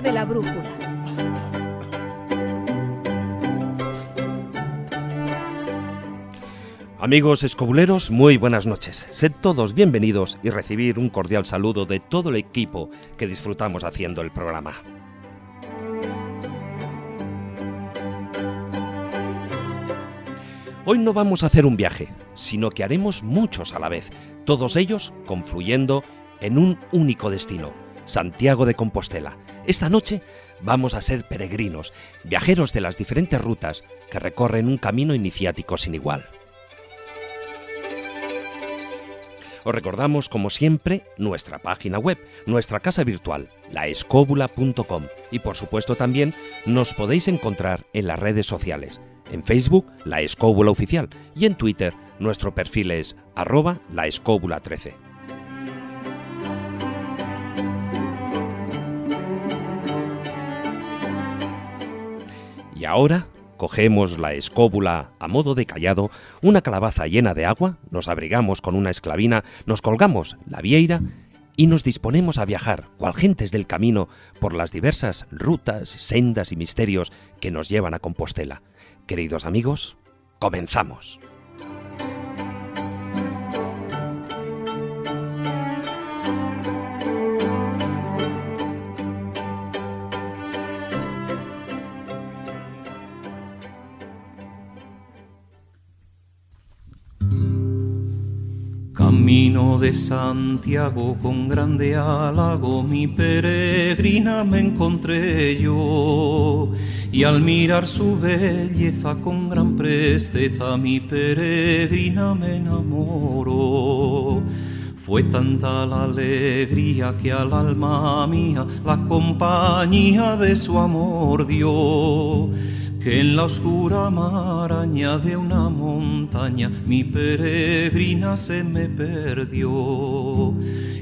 de la Brújula. Amigos escobuleros, muy buenas noches. Sed todos bienvenidos y recibir un cordial saludo de todo el equipo que disfrutamos haciendo el programa. Hoy no vamos a hacer un viaje, sino que haremos muchos a la vez, todos ellos confluyendo en un único destino, Santiago de Compostela, esta noche vamos a ser peregrinos, viajeros de las diferentes rutas que recorren un camino iniciático sin igual. Os recordamos, como siempre, nuestra página web, nuestra casa virtual, laescóbula.com. Y por supuesto también nos podéis encontrar en las redes sociales, en Facebook, La Escóbula Oficial, y en Twitter, nuestro perfil es arroba laescóbula 13. Y ahora cogemos la escóbula a modo de callado, una calabaza llena de agua, nos abrigamos con una esclavina, nos colgamos la vieira y nos disponemos a viajar, cual gentes del camino, por las diversas rutas, sendas y misterios que nos llevan a Compostela. Queridos amigos, comenzamos. Vino de Santiago con grande halago mi peregrina me encontré yo y al mirar su belleza con gran presteza mi peregrina me enamoró. Fue tanta la alegría que al alma mía la compañía de su amor dio que en la oscura maraña de una montaña mi peregrina se me perdió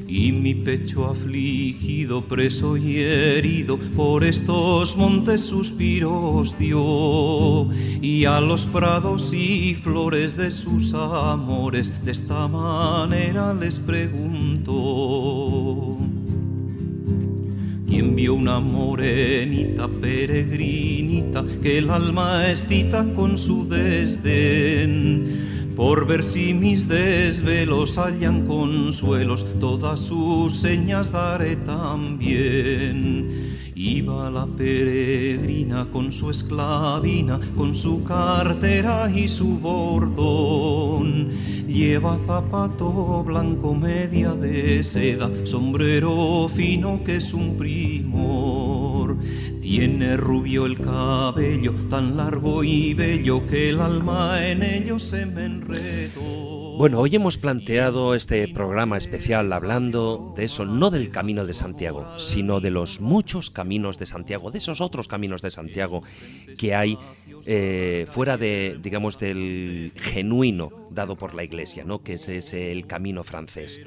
y mi pecho afligido, preso y herido por estos montes suspiros dio y a los prados y flores de sus amores de esta manera les preguntó Envío una morenita peregrinita que el alma excita con su desdén por ver si mis desvelos hallan consuelos, todas sus señas daré también. Iba la peregrina con su esclavina, con su cartera y su bordón. Lleva zapato blanco, media de seda, sombrero fino que es un primor. Tiene rubio el cabello, tan largo y bello que el alma en ello se me enredó. Bueno, hoy hemos planteado este programa especial hablando de eso, no del camino de Santiago, sino de los muchos caminos de Santiago, de esos otros caminos de Santiago que hay eh, fuera de, digamos, del genuino dado por la Iglesia, ¿no? que ese es el camino francés.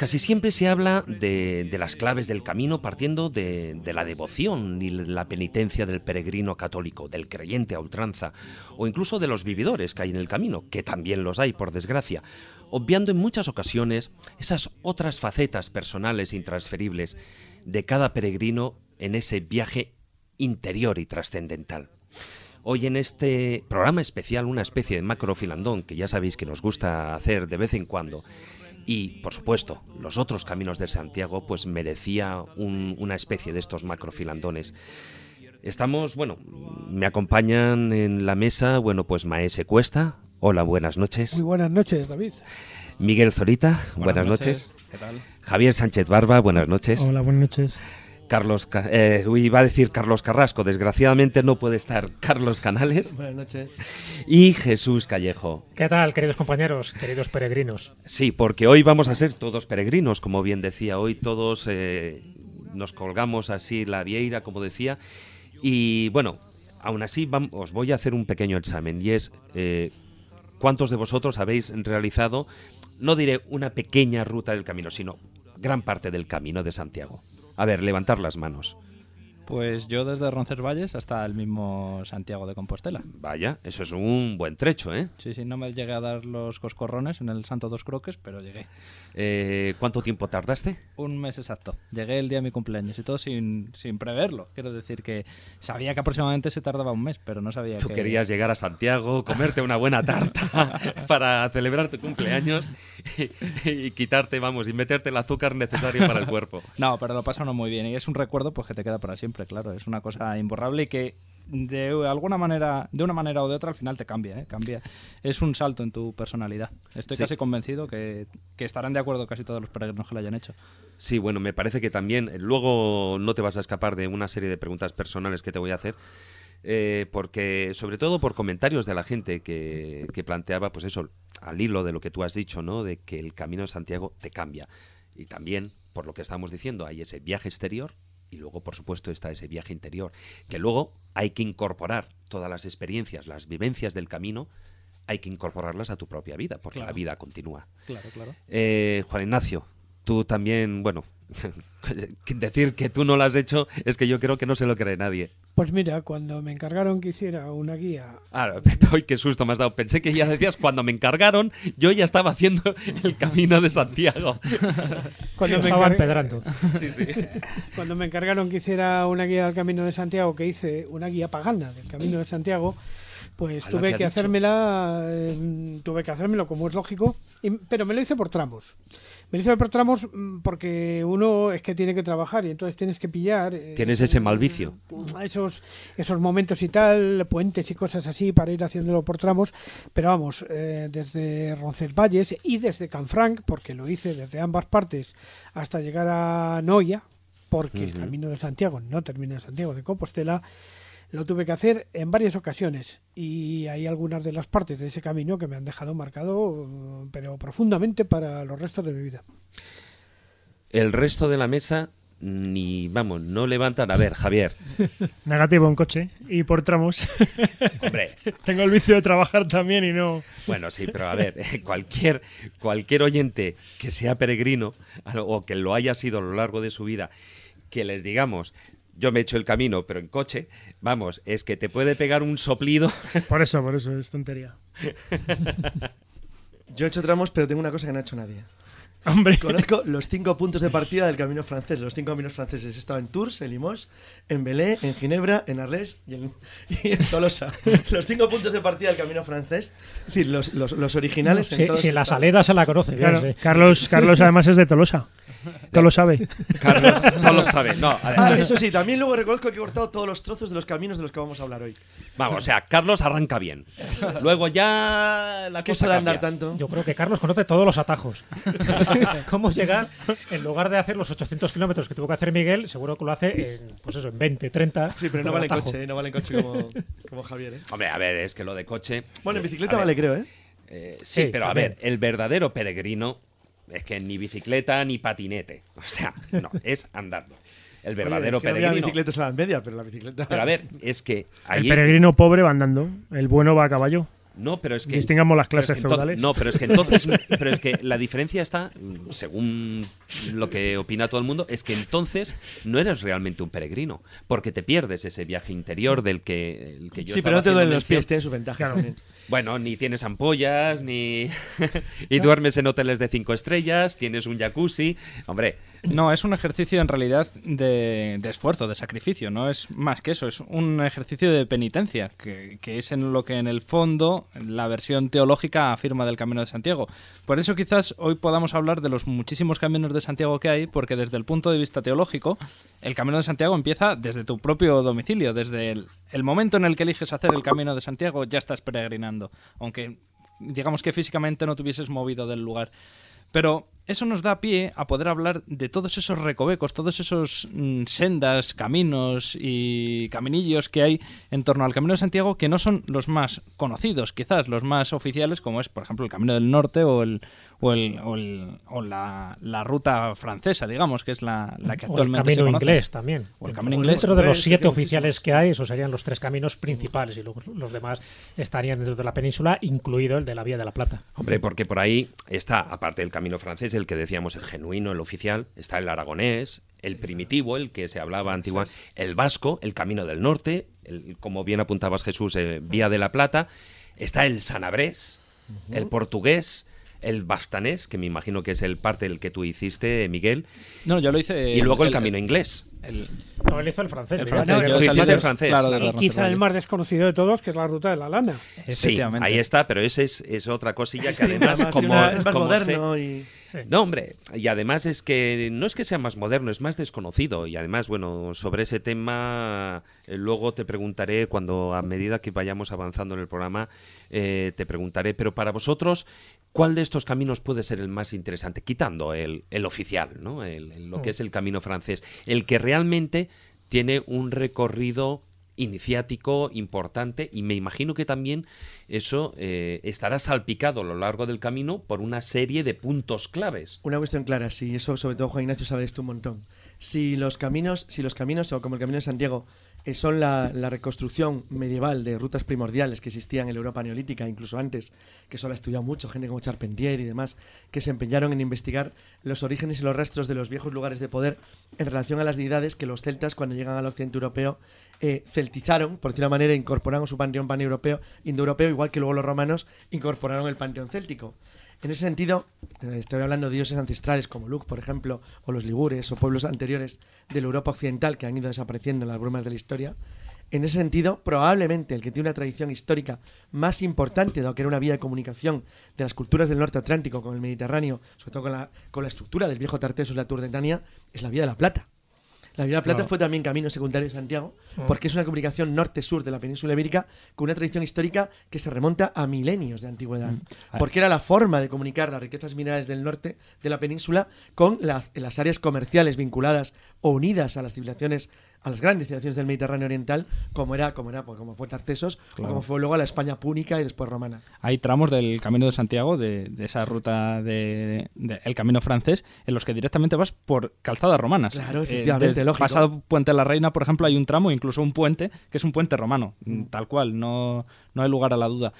Casi siempre se habla de, las claves del camino partiendo de, de, la devoción y la penitencia del peregrino católico, del creyente a ultranza, o incluso de los vividores que hay en el camino, que también los hay, por desgracia, obviando en muchas ocasiones esas otras facetas personales intransferibles de cada peregrino en ese viaje interior y trascendental. Hoy en este programa especial, una especie de macrofilandón que ya sabéis que nos gusta hacer de vez en cuando, y, por supuesto, los otros caminos de Santiago, pues merecía una especie de estos macrofilandones. Estamos, bueno, me acompañan en la mesa, bueno, pues Maese Cuesta. Hola, buenas noches. Muy buenas noches, David. Miguel Zorita, buenas, noches. noches. ¿Qué tal? Javier Sánchez Barba, buenas noches. Hola, buenas noches. Carlos, eh, iba a decir Carlos Carrasco, desgraciadamente no puede estar Carlos Canales. Y Jesús Callejo. ¿Qué tal, queridos compañeros, queridos peregrinos? Sí, porque hoy vamos a ser todos peregrinos, como bien decía, hoy todos eh, nos colgamos así la vieira, como decía, y bueno, aún así os voy a hacer un pequeño examen, y es eh, cuántos de vosotros habéis realizado, no diré una pequeña ruta del camino, sino gran parte del camino de Santiago. A ver, levantar las manos. Pues yo desde Roncesvalles hasta el mismo Santiago de Compostela. Vaya, eso es un buen trecho, ¿eh? Sí, sí, no me llegué a dar los coscorrones en el Santo Dos Croques, pero llegué. Eh, ¿Cuánto tiempo tardaste? Un mes exacto. Llegué el día de mi cumpleaños y todo sin, sin preverlo. Quiero decir que sabía que aproximadamente se tardaba un mes, pero no sabía Tú querías llegar a Santiago, comerte una buena tarta para celebrar tu cumpleaños y quitarte, vamos, y meterte el azúcar necesario para el cuerpo. No, pero lo uno muy bien y es un recuerdo pues que te queda para siempre claro. Es una cosa imborrable y que de alguna manera, de una manera o de otra, al final te cambia, ¿eh? cambia. Es un salto en tu personalidad. Estoy casi convencido que, estarán de acuerdo casi todos los peregrinos que lo hayan hecho. Sí, bueno, me parece que también eh, luego no te vas a escapar de una serie de preguntas personales que te voy a hacer. Eh, porque sobre todo por comentarios de la gente que, planteaba pues eso al hilo de lo que tú has dicho no de que el camino de Santiago te cambia y también por lo que estamos diciendo hay ese viaje exterior y luego, por supuesto, está ese viaje interior, que luego hay que incorporar todas las experiencias, las vivencias del camino, hay que incorporarlas a tu propia vida, porque la vida continúa. Claro, claro. Eh, Juan Ignacio, tú también, bueno, decir que tú no lo has hecho es que yo creo que no se lo cree nadie. Pues mira, cuando me encargaron que hiciera una guía. Ay, hoy qué susto me has dado. Pensé que ya decías, cuando me encargaron, yo ya estaba haciendo el camino de Santiago. cuando me estaba empedrando. sí, sí. Cuando me encargaron que hiciera una guía del camino de Santiago, que hice una guía pagana del camino de Santiago pues tuve que, hacérmela, em, tuve que hacérmelo como es lógico, pero me lo hice por tramos. Me hice por tramos mm, porque uno es que tiene que trabajar y entonces tienes que pillar. Eh, tienes ese mal vicio. Mm, esos, esos momentos y tal, puentes y cosas así para ir haciéndolo por tramos. Pero vamos, eh, desde Roncesvalles y desde Canfranc, porque lo hice desde ambas partes hasta llegar a Noia, porque el camino de Santiago no termina en Santiago de Compostela. Lo tuve que hacer en varias ocasiones y hay algunas de las partes de ese camino que me han dejado marcado, pero profundamente para los restos de mi vida. El resto de la mesa ni, vamos, no levantan. A ver, Javier. Negativo en coche y por tramos. Hombre. Tengo el vicio de trabajar también y no. Bueno, sí, pero a ver, cualquier, cualquier oyente que sea peregrino o que lo haya sido a lo largo de su vida, que les digamos yo me he hecho el camino, pero en coche, vamos, es que te puede pegar un soplido. Por eso, por eso, es tontería. yo he hecho tramos, pero tengo una cosa que no ha hecho nadie. Hombre. Conozco los cinco puntos de partida del camino francés. Los cinco caminos franceses. He estado en Tours, en Limoges, en Belé, en Ginebra, en Arles y en, Tolosa. Los cinco puntos de partida del camino francés. Es decir, los, originales. No, si, la saleda se la conoce. Claro. Carlos, Carlos además es de Tolosa. Todo lo sabe. Carlos, todo lo sabe. No, ah, eso sí, también luego reconozco que he cortado todos los trozos de los caminos de los que vamos a hablar hoy. Vamos, o sea, Carlos arranca bien. Luego ya la cosa de andar tanto? Yo creo que Carlos conoce todos los atajos. ¿Cómo llegar? En lugar de hacer los 800 kilómetros que tuvo que hacer Miguel, seguro que lo hace en, pues eso, en 20, 30. Sí, pero no vale en coche, no vale en coche como, Javier. ¿eh? Hombre, a ver, es que lo de coche. Bueno, en bicicleta vale, creo, ¿eh? eh sí, pero a ver, el verdadero peregrino es que ni bicicleta ni patinete. O sea, no, es andando el verdadero peregrino. No bicicletas a la media, pero la bicicleta. Pero a ver, es que. el peregrino pobre va andando, el bueno va a caballo. No, pero es que. Distingamos las clases es No, pero es que entonces. pero es que la diferencia está, según lo que opina todo el mundo, es que entonces no eres realmente un peregrino. Porque te pierdes ese viaje interior del que, el yo Sí, pero no te duelen los pies, tiene sus ventajas Bueno, ni tienes ampollas, ni. y duermes en hoteles de cinco estrellas, tienes un jacuzzi. Hombre. No, es un ejercicio en realidad de, esfuerzo, de sacrificio, no es más que eso, es un ejercicio de penitencia, que, es en lo que en el fondo la versión teológica afirma del Camino de Santiago. Por eso quizás hoy podamos hablar de los muchísimos caminos de Santiago que hay, porque desde el punto de vista teológico, el Camino de Santiago empieza desde tu propio domicilio, desde el, el momento en el que eliges hacer el Camino de Santiago ya estás peregrinando, aunque digamos que físicamente no te hubieses movido del lugar. Pero eso nos da pie a poder hablar de todos esos recovecos, todos esos mm, sendas, caminos y caminillos que hay en torno al Camino de Santiago que no son los más conocidos, quizás los más oficiales, como es, por ejemplo, el Camino del Norte o el, o, la, ruta francesa, digamos, que es la, que actualmente el se inglés también. O el camino inglés. Dentro de los siete oficiales que hay, esos serían los tres caminos principales y luego los demás estarían dentro de la península, incluido el de la Vía de la Plata. Hombre, porque por ahí está, aparte del camino francés, el que decíamos el genuino, el oficial, está el aragonés, el primitivo, el que se hablaba antiguamente, el vasco, el camino del norte, el, como bien apuntabas Jesús, eh, Vía de la Plata, está el sanabrés, el portugués, el Baftanés, que me imagino que es el parte del que tú hiciste, Miguel. No, yo lo hice. Y luego el, camino inglés. El, no, él hizo el francés. El ¿eh? y quizá el más desconocido de todos, que es la ruta de la lana. Sí, ahí está, pero ese es, otra cosilla que además, es más moderno y... No, hombre, y además es que no es que sea más moderno, es más desconocido. Y además, bueno, sobre ese tema eh, luego te preguntaré cuando a medida que vayamos avanzando en el programa, eh, te preguntaré, pero para vosotros, ¿Cuál de estos caminos puede ser el más interesante? Quitando el, el oficial, ¿no? El, lo mm. que es el camino francés. El que realmente tiene un recorrido iniciático importante y me imagino que también eso eh, estará salpicado a lo largo del camino por una serie de puntos claves. Una cuestión clara, sí, eso sobre todo Juan Ignacio sabe esto un montón. Si los caminos, si los caminos o como el Camino de Santiago eh, son la, reconstrucción medieval de rutas primordiales que existían en la Europa neolítica, incluso antes, que eso lo ha estudiado mucho, gente como Charpentier y demás, que se empeñaron en investigar los orígenes y los rastros de los viejos lugares de poder en relación a las deidades que los celtas, cuando llegan al occidente europeo, eh, celtizaron, por de manera, incorporaron su panteón paneuropeo, indoeuropeo, igual que luego los romanos incorporaron el panteón céltico. En ese sentido, eh, estoy hablando de dioses ancestrales como Luke, por ejemplo, o los ligures o pueblos anteriores de la Europa occidental que han ido desapareciendo en las brumas de la historia. En ese sentido, probablemente el que tiene una tradición histórica más importante, dado que era una vía de comunicación de las culturas del norte atlántico con el Mediterráneo, sobre todo con la, estructura del viejo Tarteso y la Turdetania, es la Vía de la Plata. La Vía Plata fue también camino secundario de Santiago, ah. porque es una comunicación norte-sur de la península ibérica con una tradición histórica que se remonta a milenios de antigüedad, mm. ah. porque era la forma de comunicar las riquezas minerales del norte de la península con las áreas comerciales vinculadas o unidas a las civilizaciones a las grandes ciudades del Mediterráneo Oriental, como era, como era, pues, como fue Tartesos, o como fue luego la España púnica y después romana. Hay tramos del Camino de Santiago, de, esa ruta del de, Camino francés, en los que directamente vas por calzadas romanas. Claro, eh, efectivamente, lógico. Pasado Puente de la Reina, por ejemplo, hay un tramo, incluso un puente, que es un puente romano, mm. tal cual, no, no hay lugar a la duda.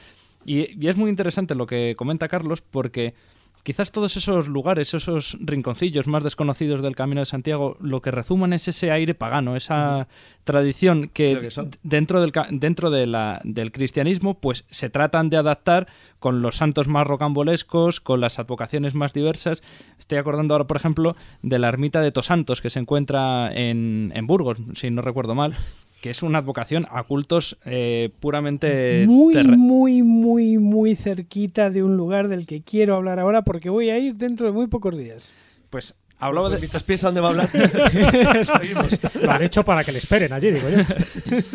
y es muy interesante lo que comenta Carlos, porque Quizás todos esos lugares, esos rinconcillos más desconocidos del Camino de Santiago, lo que rezuman es ese aire pagano, esa tradición que, dentro, del, dentro del cristianismo pues se tratan de adaptar con los santos más rocambolescos, con las advocaciones más diversas. Estoy acordando ahora, por ejemplo, de la ermita de Tosantos que se encuentra en, en Burgos, si no recuerdo mal, que es una advocación a cultos eh, puramente... Muy, muy, muy, muy cerquita de un lugar del que quiero hablar ahora porque voy a ir dentro de muy pocos días. Pues Hablaba pues de... Mientras piensa dónde va a hablar, seguimos. Lo han hecho para que le esperen allí, digo yo.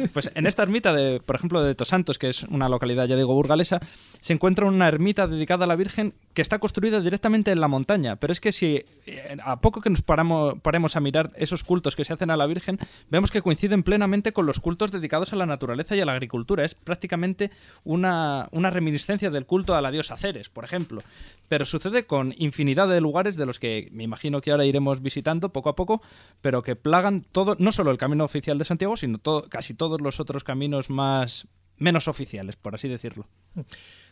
Pues en esta ermita, de, por ejemplo, de Tosantos, que es una localidad, ya digo, burgalesa, se encuentra una ermita dedicada a la Virgen que está construida directamente en la montaña. Pero es que si eh, a poco que nos paramos, paremos a mirar esos cultos que se hacen a la Virgen, vemos que coinciden plenamente con los cultos dedicados a la naturaleza y a la agricultura. Es prácticamente una, una reminiscencia del culto a la diosa Ceres, por ejemplo. Pero sucede con infinidad de lugares de los que me imagino que ahora iremos visitando poco a poco, pero que plagan todo, no solo el camino oficial de Santiago, sino casi todos los otros caminos más menos oficiales, por así decirlo. Mm.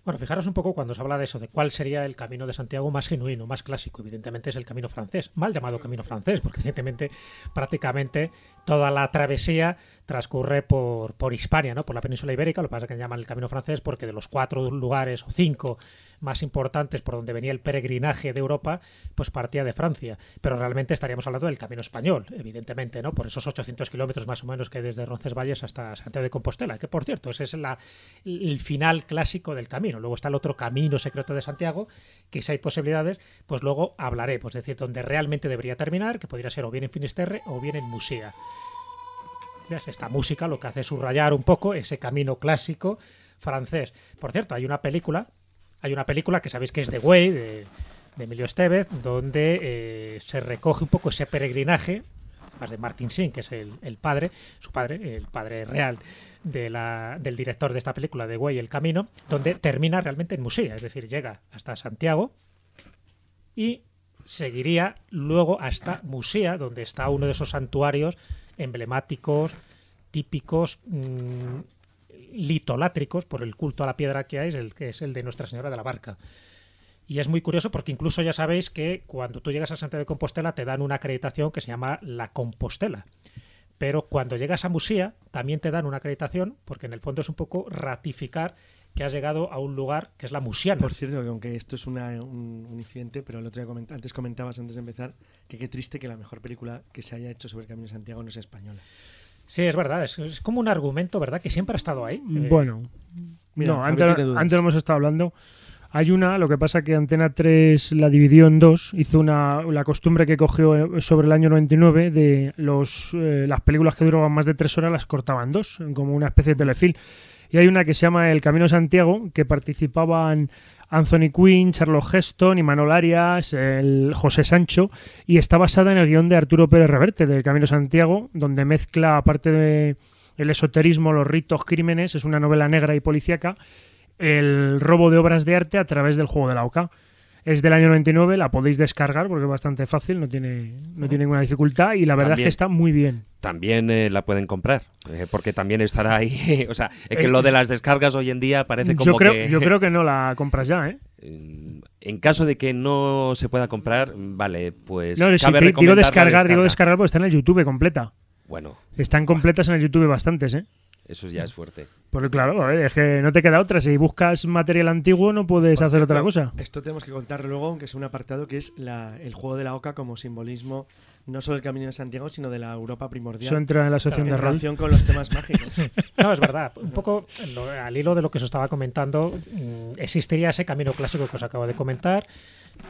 Bueno, fijaros un poco cuando se habla de eso, de cuál sería el camino de Santiago más genuino, más clásico. Evidentemente es el camino francés, mal llamado camino francés, porque evidentemente prácticamente toda la travesía transcurre por, por Hispania, ¿no? por la península ibérica, lo que pasa es que llaman el camino francés porque de los cuatro lugares o cinco más importantes por donde venía el peregrinaje de Europa, pues partía de Francia. Pero realmente estaríamos hablando del camino español, evidentemente, ¿no? por esos 800 kilómetros más o menos que desde Roncesvalles hasta Santiago de Compostela, que por cierto, ese es el final clásico del camino Luego está el otro camino secreto de Santiago, que si hay posibilidades, pues luego hablaré, pues decir, donde realmente debería terminar, que podría ser o bien en Finisterre o bien en Musea. Esta música lo que hace es subrayar un poco ese camino clásico francés. Por cierto, hay una película, hay una película que sabéis que es The Way, de, Emilio Estevez, donde eh, se recoge un poco ese peregrinaje, más de Martin Singh que es el, el padre, su padre, el padre real del director de esta película, de Güey el Camino, donde termina realmente en Musea, es decir, llega hasta Santiago y seguiría luego hasta Musea, donde está uno de esos santuarios emblemáticos, típicos, mm, litolátricos por el culto a la piedra que hay, el, que es el de Nuestra Señora de la Barca. Y es muy curioso porque incluso ya sabéis que cuando tú llegas a Santiago de Compostela te dan una acreditación que se llama la Compostela. Pero cuando llegas a Musía también te dan una acreditación, porque en el fondo es un poco ratificar que has llegado a un lugar que es la Musiana. Por cierto, aunque esto es una, un, incidente, pero el otro antes comentabas, antes de empezar, que qué triste que la mejor película que se haya hecho sobre el Camino de Santiago no sea española. Sí, es verdad, es, como un argumento, ¿verdad? Que siempre ha estado ahí. Bueno, eh, antes, lo hemos estado hablando hay una, lo que pasa es que Antena 3 la dividió en dos, hizo una, la costumbre que cogió eh, sobre el año 99 de los, eh, las películas que duraban más de tres horas las cortaban dos, como una especie de telefilm. Y hay una que se llama El Camino Santiago, que participaban Anthony Quinn, Charles Heston, Imanol Arias, el José Sancho, y está basada en el guión de Arturo Pérez Reverte, del Camino Santiago, donde mezcla, aparte de el esoterismo, los ritos, crímenes, es una novela negra y policíaca, el robo de obras de arte a través del juego de la OCA. Es del año 99, la podéis descargar porque es bastante fácil, no tiene, no tiene ninguna dificultad y la verdad es que está muy bien. También eh, la pueden comprar, eh, porque también estará ahí. o sea, es que eh, lo de las descargas hoy en día parece como yo creo, que... Yo creo que no la compras ya, ¿eh? Mm, en caso de que no se pueda comprar, mm, vale, pues... No, descargar, digo descargar porque está en el YouTube completa. Bueno. Están completas en el YouTube bastantes, ¿eh? Eso ya es fuerte. Porque claro, eh, es que no te queda otra. Si buscas material antiguo no puedes hacer otra cosa. Esto tenemos que contar luego, aunque es un apartado que es el juego de la oca como simbolismo no solo del Camino de Santiago, sino de la Europa primordial. Eso entra en la asociación de en relación con los temas mágicos. No, es verdad. Un poco al hilo de lo que os estaba comentando, mm, existiría ese camino clásico que os acabo de comentar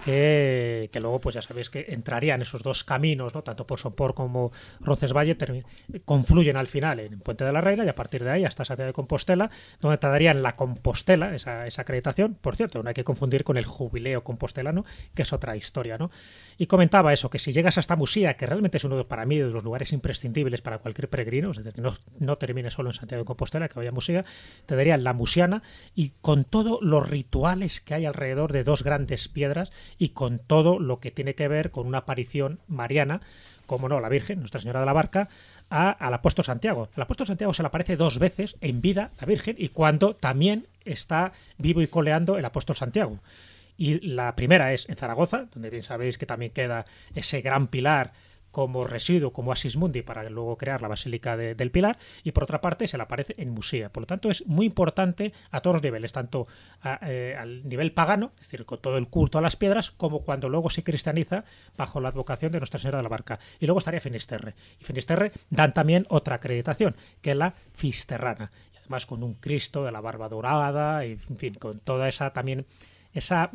que, luego, pues ya sabéis que entrarían esos dos caminos, ¿no? Tanto por Sopor como valle confluyen al final en Puente de la Reina y a partir de ahí hasta Santiago de Compostela, donde te darían la Compostela, esa, acreditación, por cierto, no hay que confundir con el jubileo compostelano, que es otra historia, ¿no? Y comentaba eso, que si llegas hasta Musía, que realmente es uno de, para mí de los lugares imprescindibles para cualquier peregrino, es decir, que no, no termine solo en Santiago de Compostela, que vaya a Musía, te darían la Musiana y con todos los rituales que hay alrededor de dos grandes piedras y con todo lo que tiene que ver con una aparición mariana, como no, la Virgen, Nuestra Señora de la Barca, a, al apóstol Santiago. El apóstol Santiago se le aparece dos veces en vida la Virgen y cuando también está vivo y coleando el apóstol Santiago. Y la primera es en Zaragoza, donde bien sabéis que también queda ese gran pilar como residuo, como asismundi, para luego crear la Basílica del Pilar, y por otra parte se la aparece en Musea. Por lo tanto, es muy importante a todos los niveles, tanto a, eh, al nivel pagano, es decir, con todo el culto a las piedras, como cuando luego se cristianiza bajo la advocación de Nuestra Señora de la Barca. Y luego estaría Finisterre. Y Finisterre dan también otra acreditación, que es la Fisterrana. Y además con un Cristo de la barba dorada, y, en fin, con toda esa también... Esa,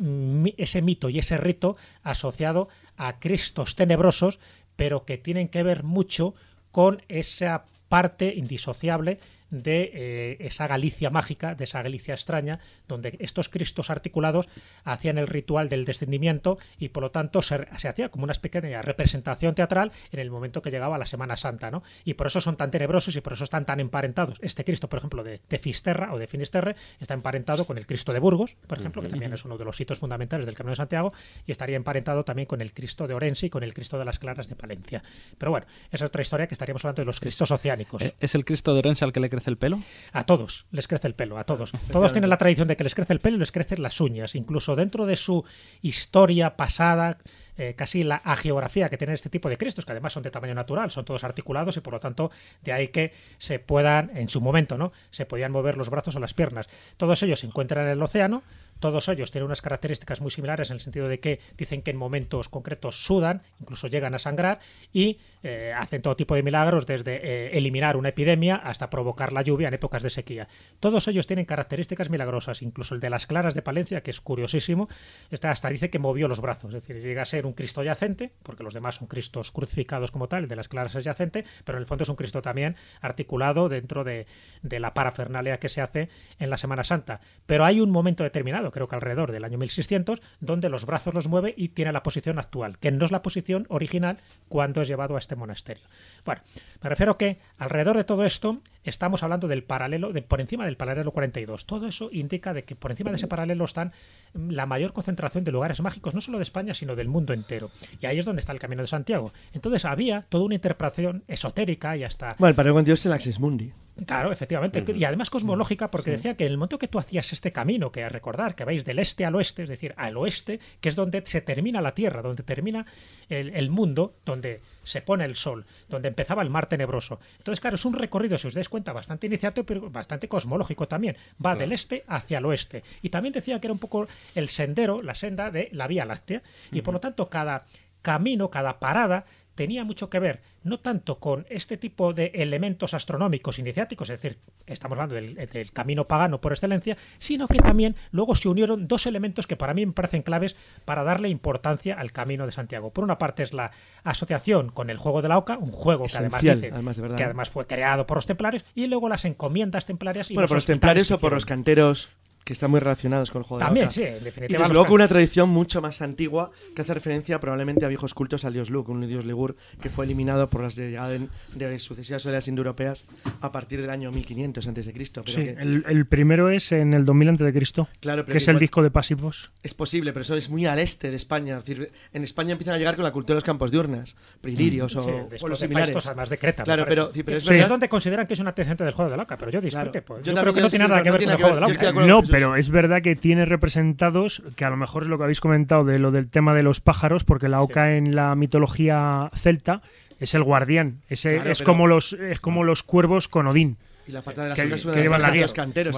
ese mito y ese rito asociado a Cristos tenebrosos pero que tienen que ver mucho con esa parte indisociable de eh, esa Galicia mágica, de esa Galicia extraña, donde estos cristos articulados hacían el ritual del descendimiento y por lo tanto se, hacía como una pequeña representación teatral en el momento que llegaba la Semana Santa, ¿no? Y por eso son tan tenebrosos y por eso están tan emparentados. Este Cristo, por ejemplo, de, Tefisterra o de Finisterre está emparentado con el Cristo de Burgos, por ejemplo, que también es uno de los hitos fundamentales del Camino de Santiago, y estaría emparentado también con el Cristo de Orense y con el Cristo de las Claras de Palencia. Pero bueno, esa es otra historia que estaríamos hablando de los Cristos oceánicos. Eh, es el Cristo de Orense al que le crece el pelo? A todos, les crece el pelo, a todos. Todos tienen la tradición de que les crece el pelo y les crecen las uñas. Incluso dentro de su historia pasada, eh, casi la geografía que tiene este tipo de cristos, que además son de tamaño natural, son todos articulados y por lo tanto de ahí que se puedan, en su momento, ¿no? Se podían mover los brazos o las piernas. Todos ellos se encuentran en el océano, todos ellos tienen unas características muy similares en el sentido de que dicen que en momentos concretos sudan, incluso llegan a sangrar y eh, hacen todo tipo de milagros desde eh, eliminar una epidemia hasta provocar la lluvia en épocas de sequía. Todos ellos tienen características milagrosas, incluso el de las claras de Palencia, que es curiosísimo, está, hasta dice que movió los brazos, es decir, llega a ser un Cristo yacente, porque los demás son Cristos crucificados como tal, el de las claras es yacente, pero en el fondo es un Cristo también articulado dentro de, de la parafernalia que se hace en la Semana Santa. Pero hay un momento determinado creo que alrededor del año 1600, donde los brazos los mueve y tiene la posición actual, que no es la posición original cuando es llevado a este monasterio. Bueno, me refiero que alrededor de todo esto estamos hablando del paralelo, de, por encima del paralelo 42. Todo eso indica de que por encima de ese paralelo están la mayor concentración de lugares mágicos, no solo de España, sino del mundo entero. Y ahí es donde está el Camino de Santiago. Entonces había toda una interpretación esotérica y hasta... Bueno, el paralelo 42 es el Axis Mundi. Claro, efectivamente. Y además cosmológica, porque decía que en el momento que tú hacías este camino, que recordar que vais del este al oeste, es decir, al oeste, que es donde se termina la Tierra, donde termina el, mundo, donde se pone el sol, donde empezaba el mar tenebroso. Entonces, claro, es un recorrido, si os dais cuenta, bastante iniciato, pero bastante cosmológico también. Va del este hacia el oeste. Y también decía que era un poco el sendero, la senda de la Vía Láctea. Y por lo tanto, cada camino, cada parada tenía mucho que ver no tanto con este tipo de elementos astronómicos iniciáticos, es decir, estamos hablando del, camino pagano por excelencia, sino que también luego se unieron dos elementos que para mí me parecen claves para darle importancia al camino de Santiago. Por una parte es la asociación con el juego de la Oca, un juego que además, fue creado por los templarios, y luego las encomiendas templarias y bueno, por los templarios o por los canteros que están muy relacionados con el juego de la de También, sí, definitivamente definitiva. Y desde luego una tradición mucho más antigua que hace referencia probablemente a viejos cultos al dios Luke, un dios ligur que fue eliminado por las de, de sucesivas oleadas indoeuropeas a partir del año 1500 a.C. sí, el, primero es en el 2000 a.C., claro, que es el disco de Pasivos. Es posible, pero eso es muy al este de España. Es decir, en España empiezan a llegar con la cultura de los campos diurnas, prilirios mm, o, o, los similares. además de Creta. Claro, pero, es, donde consideran que es un antecedente del juego de la loca, pero yo discute. Pues, yo, creo que no tiene nada que ver con el juego de la No, pero es verdad que tiene representados, que a lo mejor es lo que habéis comentado de lo del tema de los pájaros, porque la oca en la mitología celta es el guardián, es como los, es como los cuervos con Odín. Y la falta de las que, es de las los canteros.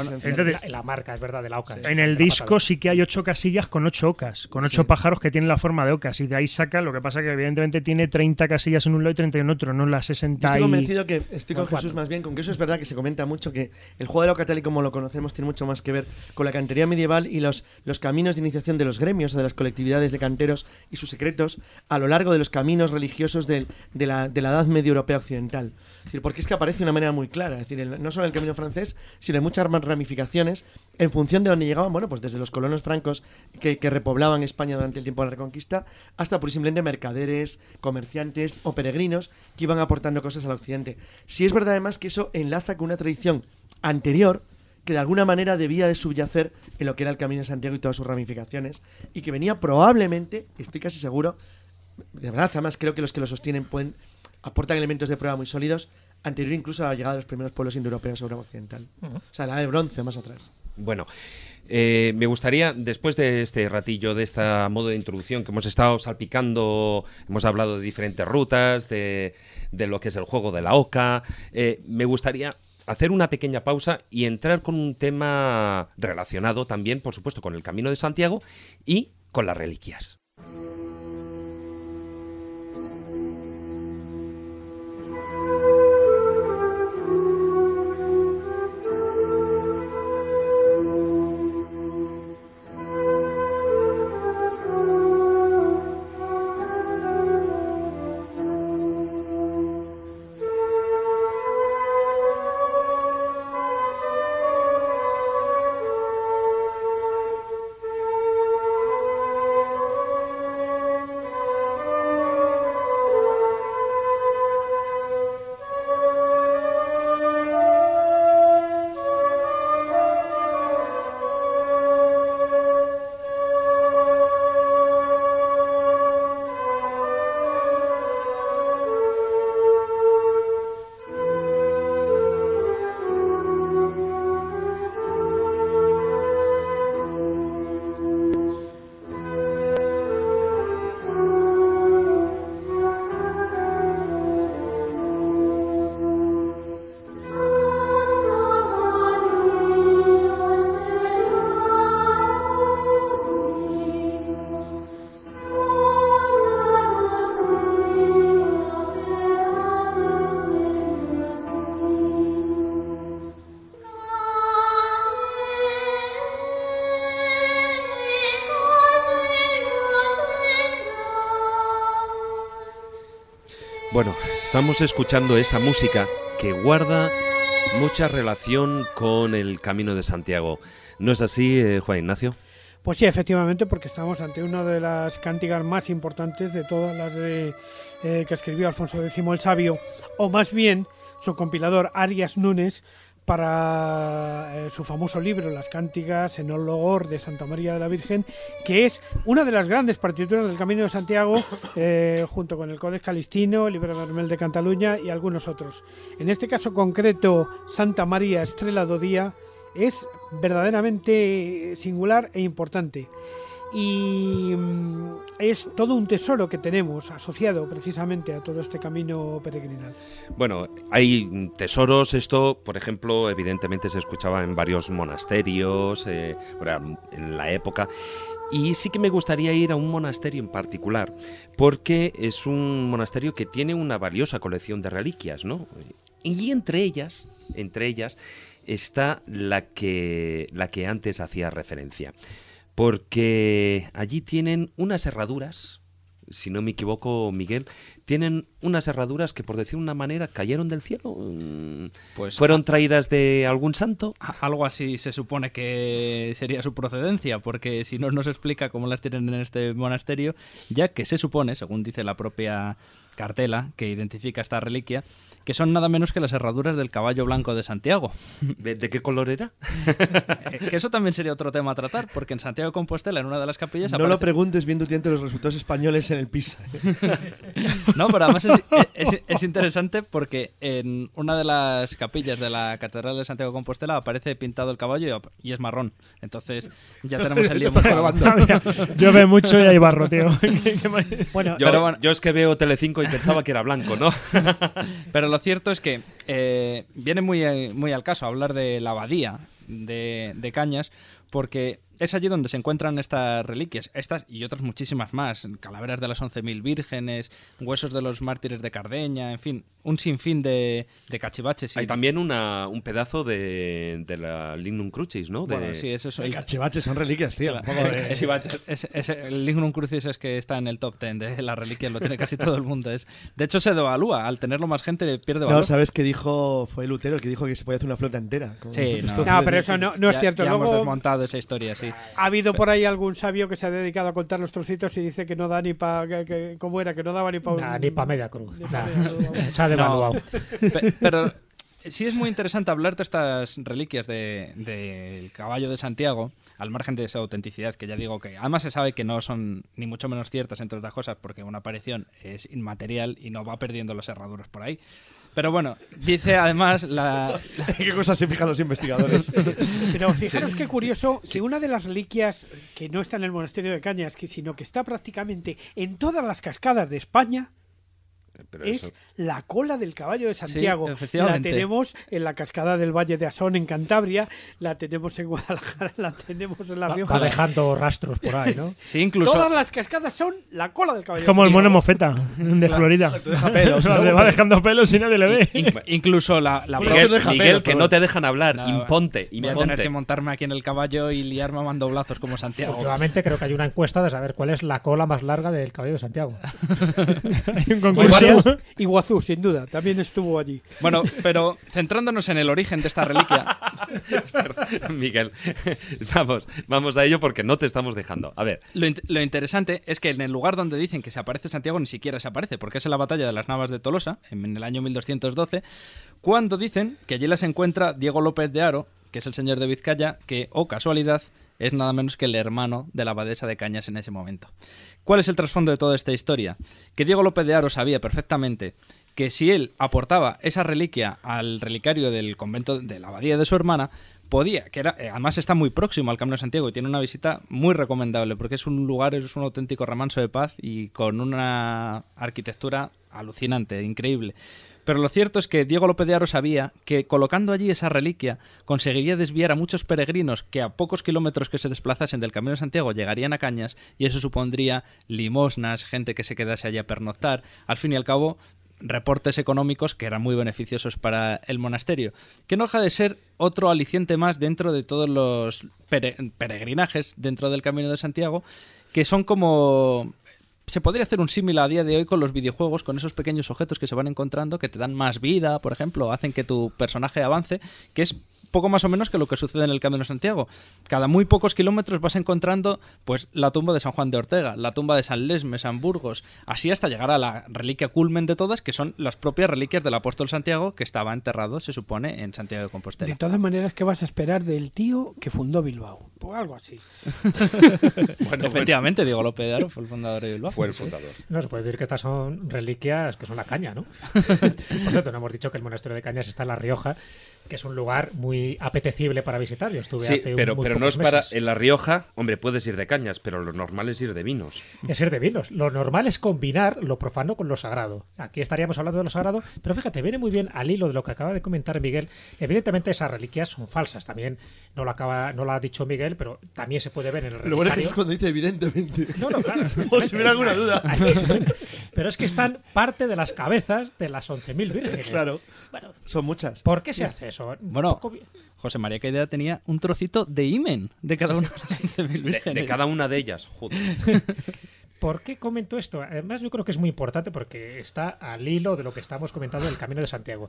la marca, es verdad, de la oca. en el disco sí que hay ocho casillas con ocho ocas, con ocho pájaros que tienen la forma de ocas. Y de ahí saca, lo que pasa que evidentemente tiene 30 casillas en un lado y 30 en otro, no las 60. y. estoy convencido que, estoy con, Jesús más bien, con que eso es verdad que se comenta mucho que el juego de la oca tal y como lo conocemos tiene mucho más que ver con la cantería medieval y los, los caminos de iniciación de los gremios o de las colectividades de canteros y sus secretos a lo largo de los caminos religiosos de, la, de la Edad Medio Europea Occidental porque es que aparece de una manera muy clara. decir, no solo en el camino francés, sino en muchas ramificaciones en función de dónde llegaban, bueno, pues desde los colonos francos que, repoblaban España durante el tiempo de la Reconquista, hasta por simplemente mercaderes, comerciantes o peregrinos que iban aportando cosas al occidente. Si es verdad además que eso enlaza con una tradición anterior, que de alguna manera debía de subyacer en lo que era el Camino de Santiago y todas sus ramificaciones, y que venía probablemente, estoy casi seguro, de verdad, además creo que los que lo sostienen pueden aportan elementos de prueba muy sólidos, anterior incluso a la llegada de los primeros pueblos indoeuropeos a Europa Occidental. O sea, la de bronce más atrás. Bueno, eh, me gustaría, después de este ratillo, de esta modo de introducción que hemos estado salpicando, hemos hablado de diferentes rutas, de, lo que es el juego de la oca, eh, me gustaría hacer una pequeña pausa y entrar con un tema relacionado también, por supuesto, con el Camino de Santiago y con las reliquias. Bueno, estamos escuchando esa música que guarda mucha relación con el Camino de Santiago. ¿No es así, eh, Juan Ignacio? Pues sí, efectivamente, porque estamos ante una de las cánticas más importantes de todas las de, eh, que escribió Alfonso X el Sabio, o más bien su compilador Arias Núñez para eh, su famoso libro Las Cánticas en el de Santa María de la Virgen, que es una de las grandes partituras del Camino de Santiago, eh, junto con el Códex Calistino, el libro de Armel de Cataluña y algunos otros. En este caso concreto, Santa María Estrella do Día es verdaderamente singular e importante y mm, es todo un tesoro que tenemos asociado precisamente a todo este camino peregrinal. Bueno, hay tesoros, esto por ejemplo evidentemente se escuchaba en varios monasterios eh, en la época y sí que me gustaría ir a un monasterio en particular porque es un monasterio que tiene una valiosa colección de reliquias, ¿no? Y entre ellas, entre ellas está la que, la que antes hacía referencia porque allí tienen unas herraduras, si no me equivoco, Miguel, tienen unas herraduras que, por decir una manera, cayeron del cielo. Mm, pues fueron traídas de algún santo. Algo así se supone que sería su procedencia, porque si no nos explica cómo las tienen en este monasterio, ya que se supone, según dice la propia cartela que identifica esta reliquia, son nada menos que las herraduras del caballo blanco de Santiago. ¿De, qué color era? Eh, que eso también sería otro tema a tratar, porque en Santiago de Compostela, en una de las capillas... No lo preguntes viendo los resultados españoles en el PISA. ¿eh? no, pero además es, interesante porque en una de las capillas de la Catedral de Santiago de Compostela aparece pintado el caballo y, es marrón. Entonces ya tenemos el lío. Yo veo mucho y hay barro, tío. yo, es que veo Telecinco y pensaba que era blanco, ¿no? pero lo cierto es que eh, viene muy, eh, muy al caso hablar de la abadía de, de Cañas, porque es allí donde se encuentran estas reliquias, estas y otras muchísimas más, calaveras de las 11.000 vírgenes, huesos de los mártires de Cardeña, en fin, un sinfín de, cachivaches. Hay también un pedazo de, de la Lignum Crucis, ¿no? sí, eso es... El... Cachivaches son reliquias, tío. el Lignum Crucis es que está en el top ten de las reliquias, lo tiene casi todo el mundo. Es... De hecho, se devalúa, al tenerlo más gente pierde valor. No, ¿sabes qué dijo? Fue Lutero el que dijo que se podía hacer una flota entera. Sí, no. pero eso no, es cierto. Ya hemos desmontado esa historia, sí. Ha habido por ahí algún sabio que se ha dedicado a contar los trocitos y dice que no da ni para. ¿Cómo era? Que no daba ni para. Nah, ni para media cruz. Pero sí es muy interesante hablar de estas reliquias del caballo de Santiago, al margen de esa autenticidad que ya digo que además se sabe que no son ni mucho menos ciertas, entre otras cosas, porque una aparición es inmaterial y no va perdiendo las herraduras por ahí. Pero bueno, dice además la... ¿Qué cosas se fijan los investigadores? Pero fijaros qué curioso que una de las reliquias que no está en el monasterio de Cañas, sino que está prácticamente en todas las cascadas de España, eh, es la cola del caballo de Santiago. la tenemos en la cascada del Valle de Asón, en Cantabria, la tenemos en Guadalajara, la tenemos en La Rioja. Va, dejando rastros por ahí, ¿no? Sí, incluso... Todas las cascadas son la cola del caballo. Es como el mono mofeta de Florida. le va dejando pelos y nadie le ve. incluso la, la Miguel, que no te dejan hablar, imponte, y Voy a tener que montarme aquí en el caballo y liarme a mandoblazos como Santiago. Últimamente creo que hay una encuesta de saber cuál es la cola más larga del caballo de Santiago. hay un concurso y Iguazú, sin duda, también estuvo allí. Bueno, pero centrándonos en el origen de esta reliquia. Miguel, vamos, vamos a ello porque no te estamos dejando. A ver. Lo, interesante es que en el lugar donde dicen que se aparece Santiago ni siquiera se aparece, porque es en la batalla de las Navas de Tolosa, en el año 1212, cuando dicen que allí las encuentra Diego López de Haro que es el señor de Vizcaya, que, o oh casualidad, es nada menos que el hermano de la abadesa de Cañas en ese momento. ¿Cuál es el trasfondo de toda esta historia? Que Diego López de Haro sabía perfectamente que si él aportaba esa reliquia al relicario del convento de la abadía de su hermana, podía, que eh, además está muy próximo al Camino de Santiago y tiene una visita muy recomendable porque es un lugar, es un auténtico remanso de paz y con una arquitectura alucinante, increíble. Pero lo cierto es que Diego López de Haro sabía que colocando allí esa reliquia conseguiría desviar a muchos peregrinos que a pocos kilómetros que se desplazasen del Camino de Santiago llegarían a Cañas y eso supondría limosnas, gente que se quedase allí a pernoctar. Al fin y al cabo, reportes económicos que eran muy beneficiosos para el monasterio, que no deja de ser otro aliciente más dentro de todos los peregrinajes dentro del Camino de Santiago, que son como se podría hacer un símil a día de hoy con los videojuegos, con esos pequeños objetos que se van encontrando que te dan más vida, por ejemplo, hacen que tu personaje avance, que es poco más o menos que lo que sucede en el Camino de Santiago. Cada muy pocos kilómetros vas encontrando pues la tumba de San Juan de Ortega, la tumba de San lesmes San Burgos, así hasta llegar a la reliquia culmen de todas, que son las propias reliquias del apóstol Santiago, que estaba enterrado, se supone, en Santiago de Compostela. De todas maneras, ¿qué vas a esperar del tío que fundó Bilbao? O pues algo así. bueno, Efectivamente, digo Diego López de Aro fue el fundador de Bilbao. Fue el fundador. No, se puede decir que estas son reliquias que son la caña, ¿no? Por cierto, no hemos dicho que el monasterio de Cañas está en La Rioja que es un lugar muy apetecible para visitar. Yo estuve hace pero, pero no es meses. para en La Rioja, hombre, puedes ir de cañas, pero lo normal es ir de vinos. Es ir de vinos. Lo normal es combinar lo profano con lo sagrado. Aquí estaríamos hablando de lo sagrado, pero fíjate, viene muy bien al hilo de lo que acaba de comentar Miguel. Evidentemente esas reliquias son falsas, también no lo acaba no lo ha dicho Miguel, pero también se puede ver en el Lo bueno es cuando dice evidentemente. No, no, claro. o si hubiera alguna duda. pero es que están parte de las cabezas de las 11.000 vírgenes. Claro. son muchas. ¿Por qué se hace ¿eh? Bueno, José María Caidera tenía un trocito de imen de cada una de, de, de, ¿eh? cada una de ellas. Joder. ¿Por qué comento esto? Además, yo creo que es muy importante porque está al hilo de lo que estamos comentando del Camino de Santiago.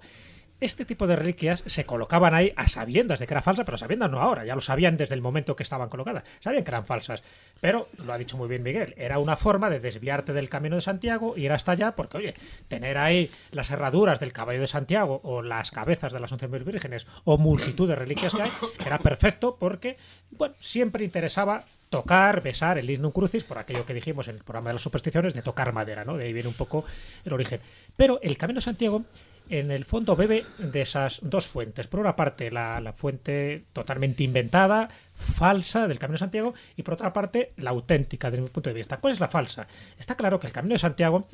Este tipo de reliquias se colocaban ahí a sabiendas de que era falsa, pero sabiendas no ahora, ya lo sabían desde el momento que estaban colocadas, sabían que eran falsas. Pero, lo ha dicho muy bien Miguel, era una forma de desviarte del Camino de Santiago, y ir hasta allá, porque, oye, tener ahí las herraduras del Caballo de Santiago o las cabezas de las once vírgenes o multitud de reliquias que hay, era perfecto porque, bueno, siempre interesaba tocar, besar el Lignum Crucis, por aquello que dijimos en el programa de las supersticiones, de tocar madera, ¿no? De ahí viene un poco el origen. Pero el Camino de Santiago, en el fondo, bebe de esas dos fuentes. Por una parte, la, la fuente totalmente inventada, falsa del Camino de Santiago, y por otra parte, la auténtica, desde mi punto de vista. ¿Cuál es la falsa? Está claro que el Camino de Santiago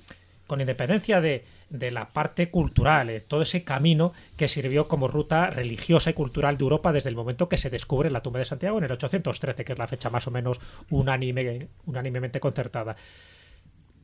con independencia de, la parte cultural, eh, todo ese camino que sirvió como ruta religiosa y cultural de Europa desde el momento que se descubre la tumba de Santiago en el 813, que es la fecha más o menos unánime, unánimemente concertada.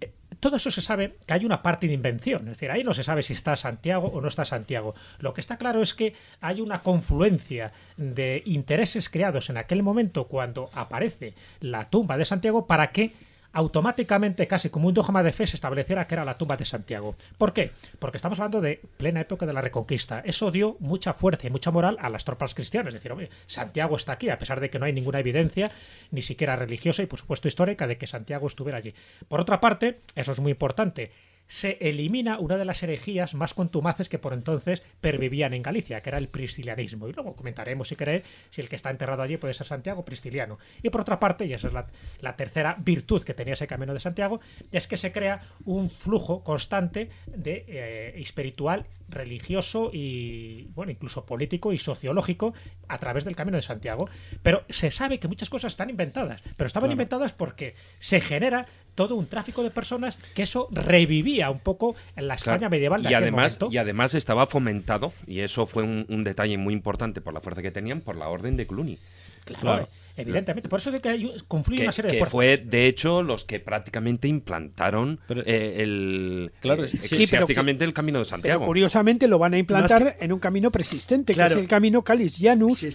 Eh, todo eso se sabe que hay una parte de invención, es decir, ahí no se sabe si está Santiago o no está Santiago. Lo que está claro es que hay una confluencia de intereses creados en aquel momento cuando aparece la tumba de Santiago para que automáticamente, casi como un dogma de fe, se estableciera que era la tumba de Santiago. ¿Por qué? Porque estamos hablando de plena época de la Reconquista. Eso dio mucha fuerza y mucha moral a las tropas cristianas. Es decir, Santiago está aquí, a pesar de que no hay ninguna evidencia, ni siquiera religiosa y por supuesto histórica, de que Santiago estuviera allí. Por otra parte, eso es muy importante se elimina una de las herejías más contumaces que por entonces pervivían en Galicia, que era el priscilianismo. Y luego comentaremos, si cree si el que está enterrado allí puede ser Santiago prisciliano. Y por otra parte, y esa es la, tercera virtud que tenía ese camino de Santiago, es que se crea un flujo constante de eh, espiritual religioso y, bueno, incluso político y sociológico a través del Camino de Santiago. Pero se sabe que muchas cosas están inventadas, pero estaban inventadas porque se genera todo un tráfico de personas que eso revivía un poco en la España medieval de y además, Y además estaba fomentado, y eso fue un, detalle muy importante por la fuerza que tenían, por la Orden de Cluny. Claro. Evidentemente, por eso de que confluye una serie de fue, de hecho, los que prácticamente implantaron eh, el, prácticamente eh, el Camino de Santiago. curiosamente lo van a implantar en un camino persistente, que es el Camino Calis Janus,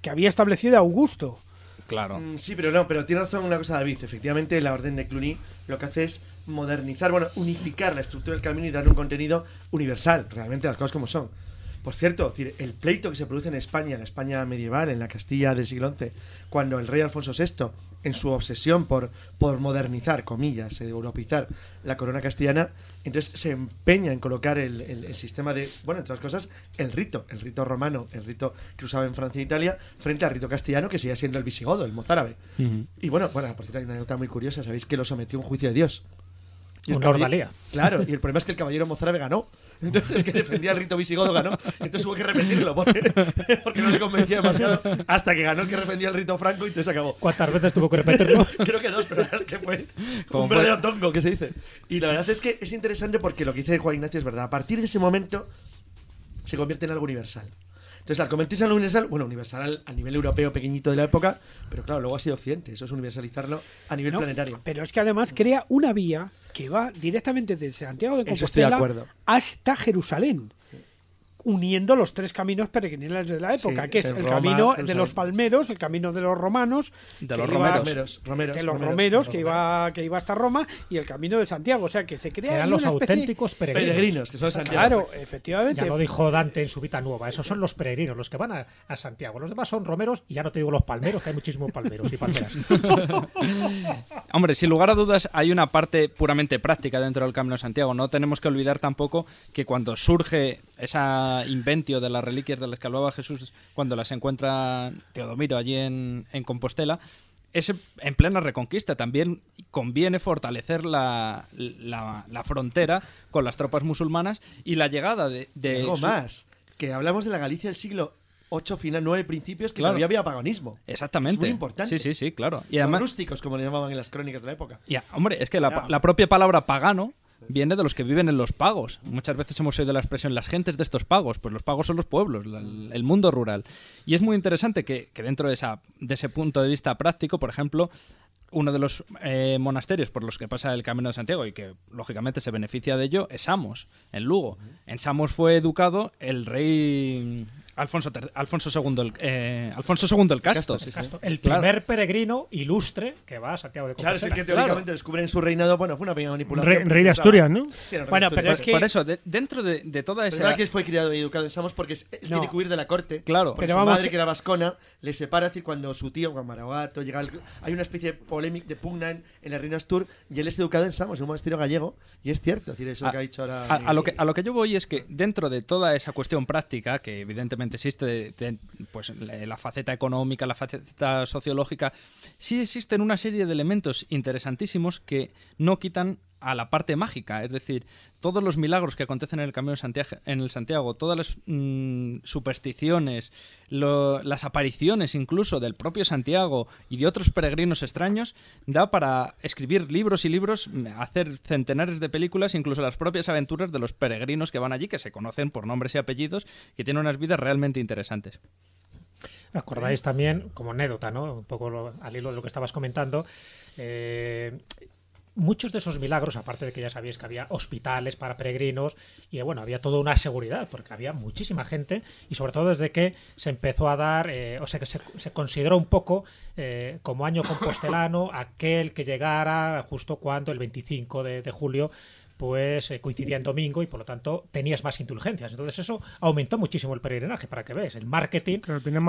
que había establecido Augusto. Claro. Mm, sí, pero no, pero tiene razón una cosa, David. Efectivamente, la Orden de Cluny lo que hace es modernizar, bueno, unificar la estructura del camino y darle un contenido universal, realmente las cosas como son. Por cierto, el pleito que se produce en España, en la España medieval, en la Castilla del siglo XI, cuando el rey Alfonso VI, en su obsesión por, modernizar, comillas, europeizar la corona castellana, entonces se empeña en colocar el, sistema de, bueno, entre otras cosas, el rito, el rito romano, el rito que usaba en Francia e Italia, frente al rito castellano que seguía siendo el visigodo, el mozárabe. Y bueno, bueno, por cierto, hay una nota muy curiosa, sabéis que lo sometió a un juicio de Dios. Y una ordalía. Claro, y el problema es que el caballero mozárabe ganó. Entonces el que defendía el rito visigodo ganó. Entonces hubo que repetirlo porque, no le convencía demasiado hasta que ganó el que defendía el rito franco y entonces acabó. ¿Cuántas veces tuvo que repetirlo? Creo que dos, pero es que fue un verdadero tongo que se dice. Y la verdad es que es interesante porque lo que dice Juan Ignacio es verdad. A partir de ese momento se convierte en algo universal. Entonces, al convertirse en lo universal, bueno, universal a nivel europeo pequeñito de la época, pero claro, luego ha sido occidente, eso es universalizarlo a nivel planetario. Pero es que además crea una vía que va directamente desde Santiago de Compostela hasta Jerusalén uniendo los tres caminos peregrinos de la época, que es, el, camino de los palmeros, el camino de los romanos, de los romeros, que iba que iba hasta Roma y el camino de Santiago, o sea que se crean los auténticos peregrinos. que son Santiago. Claro, efectivamente. Ya lo dijo Dante en su Vita Nueva, esos son los peregrinos, los que van a, Santiago. Los demás son romeros y ya no te digo los palmeros, que hay muchísimos palmeros y palmeras. Hombre, sin lugar a dudas hay una parte puramente práctica dentro del Camino de Santiago. No tenemos que olvidar tampoco que cuando surge esa Inventio de las reliquias de las que hablaba Jesús cuando las encuentra Teodomiro allí en, Compostela, es en plena reconquista. También conviene fortalecer la, frontera con las tropas musulmanas y la llegada de... Algo más, que hablamos de la Galicia del siglo ocho final, nueve principios que todavía había paganismo. Exactamente. Es muy importante. Sí, sí, sí, claro. Y además, rústicos, como le llamaban en las crónicas de la época. Ya, hombre, es que la propia palabra pagano viene de los que viven en los pagos. Muchas veces hemos oído la expresión las gentes de estos pagos, pues los pagos son los pueblos, el mundo rural. Y es muy interesante que, dentro de, ese punto de vista práctico, por ejemplo, uno de los eh, monasterios por los que pasa el Camino de Santiago y que lógicamente se beneficia de ello es Samos, en Lugo. En Samos fue educado el rey Alfonso, Alfonso II el, eh, Alfonso II el Casto. el primer peregrino ilustre que va a Santiago de Compostela. Claro, es el que teóricamente descubren su reinado. Bueno, fue una pequeña manipulación. rey de Asturias, ¿no? bueno, pero es que... Por eso, dentro de, de toda esa... Pero que fue criado y educado en Samos porque es, tiene que huir de la corte. Claro. Porque pero su madre, que era vascona, le separa. decir, cuando su tío, Juan llega Hay una especie de polémica, de pugna en, la reina Astur y él es educado en Samos, en un monasterio gallego. Y es cierto, es decir, eso ah, que ha dicho ahora... a, lo que, a lo que yo voy es que dentro de toda esa cuestión práctica, que evidentemente existe pues, la faceta económica, la faceta sociológica. Sí existen una serie de elementos interesantísimos que no quitan a la parte mágica, es decir, todos los milagros que acontecen en el Camino de Santiago, en el Santiago todas las mm, supersticiones, las apariciones incluso del propio Santiago y de otros peregrinos extraños, da para escribir libros y libros, mm, hacer centenares de películas, incluso las propias aventuras de los peregrinos que van allí, que se conocen por nombres y apellidos, que tienen unas vidas realmente interesantes. Acordáis también, como anécdota, ¿no? Un poco al hilo de lo que estabas comentando, eh, muchos de esos milagros, aparte de que ya sabéis que había hospitales para peregrinos y bueno, había toda una seguridad porque había muchísima gente y sobre todo desde que se empezó a dar, eh, o sea que se, consideró un poco eh, como año compostelano aquel que llegara justo cuando el 25 de, de julio pues eh, coincidía en domingo y por lo tanto tenías más indulgencias. Entonces eso aumentó muchísimo el peregrinaje, para que veas, el marketing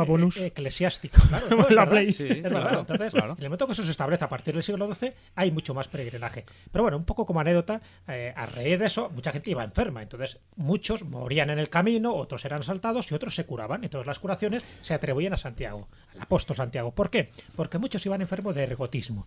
bonus. eclesiástico. Entonces, en el momento que eso se establece a partir del siglo XII, hay mucho más peregrinaje. Pero bueno, un poco como anécdota, eh, a raíz de eso, mucha gente iba enferma. Entonces, muchos morían en el camino, otros eran saltados y otros se curaban. Entonces, las curaciones se atribuían a Santiago, al apóstol Santiago. ¿Por qué? Porque muchos iban enfermos de ergotismo.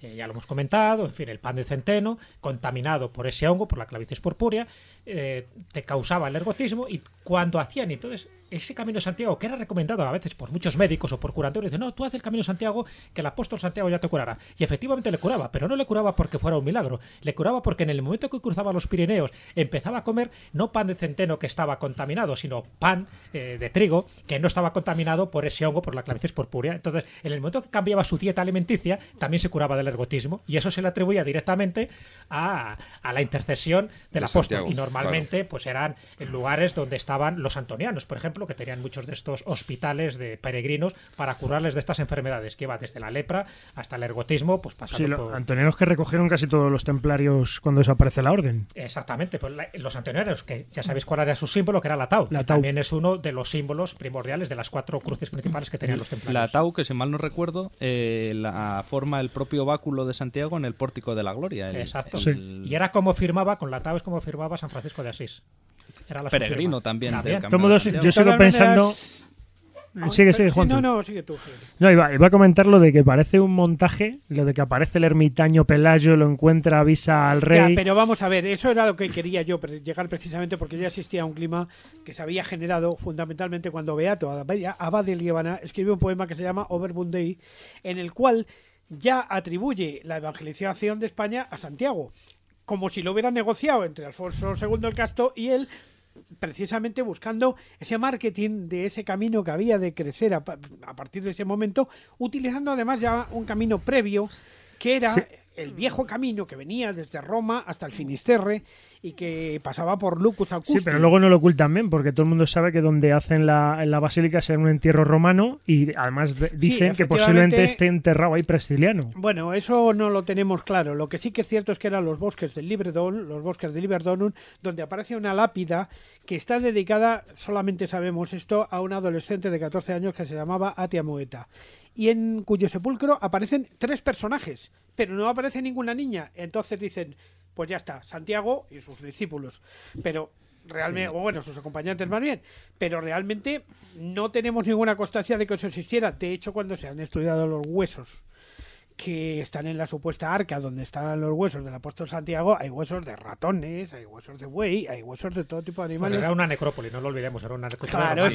Eh, ya lo hemos comentado, en fin, el pan de centeno, contaminado por ese hongo, por la clavicis purpúrea, eh, te causaba el ergotismo y cuando hacían, entonces ese camino de Santiago que era recomendado a veces por muchos médicos o por curadores dice, no, tú haz el camino de Santiago que el apóstol Santiago ya te curará. Y efectivamente le curaba, pero no le curaba porque fuera un milagro, le curaba porque en el momento que cruzaba los Pirineos empezaba a comer no pan de centeno que estaba contaminado, sino pan eh, de trigo que no estaba contaminado por ese hongo, por la clavicis purpúrea. Entonces, en el momento que cambiaba su dieta alimenticia, también se curaba del ergotismo y eso se le atribuía directamente a, la intercesión del apóstol. y normalmente pues eran en lugares donde estaban los antonianos, por ejemplo, que tenían muchos de estos hospitales de peregrinos para curarles de estas enfermedades que va desde la lepra hasta el ergotismo, pues pasando sí, los antoneros que recogieron casi todos los templarios cuando desaparece la orden. Exactamente, pues los antoneros, que ya sabéis cuál era su símbolo, que era la tau, también es uno de los símbolos primordiales de las cuatro cruces principales que tenían los templarios. La tau, que si mal no recuerdo, eh, la forma el propio báculo de Santiago en el Pórtico de la Gloria. Exacto. Y era como firmaba, con la tau es como firmaba San Francisco de Asís. Era la Peregrino también. Yo pensando. Ah, sigue, sigue, Juan. no, no, sigue tú. No, iba, a comentar lo de que parece un montaje, lo de que aparece el ermitaño Pelayo, lo encuentra, avisa al rey. pero vamos a ver, eso era lo que quería yo llegar precisamente porque yo ya a un clima que se había generado fundamentalmente cuando Beato Abad de Líbana escribió un poema que se llama Overbunday, en el cual ya atribuye la evangelización de España a Santiago como si lo hubiera negociado entre Alfonso II el Casto y él precisamente buscando ese marketing de ese camino que había de crecer a, partir de ese momento, utilizando además ya un camino previo que era el viejo camino que venía desde Roma hasta el Finisterre y que pasaba por Lucus Augusti. Sí, pero luego no lo ocultan bien, porque todo el mundo sabe que donde hacen la, la basílica será un entierro romano y además dicen que posiblemente esté enterrado ahí Prestiliano. Bueno, eso no lo tenemos claro. Lo que sí que es cierto es que eran los bosques del Libredon, los bosques de Liberdonum, donde aparece una lápida que está dedicada, solamente sabemos esto, a un adolescente de 14 años que se llamaba Atia Moeta y en cuyo sepulcro aparecen tres personajes pero no aparece ninguna niña. Entonces dicen, pues ya está, Santiago y sus discípulos. Pero realmente, o bueno, sus acompañantes más bien, pero realmente no tenemos ninguna constancia de que eso existiera. De hecho, cuando se han estudiado los huesos que están en la supuesta arca donde están los huesos del apóstol Santiago, hay huesos de ratones, hay huesos de buey, hay huesos de todo tipo de animales. era una necrópolis, no lo olvidemos, era una necrópolis. Claro,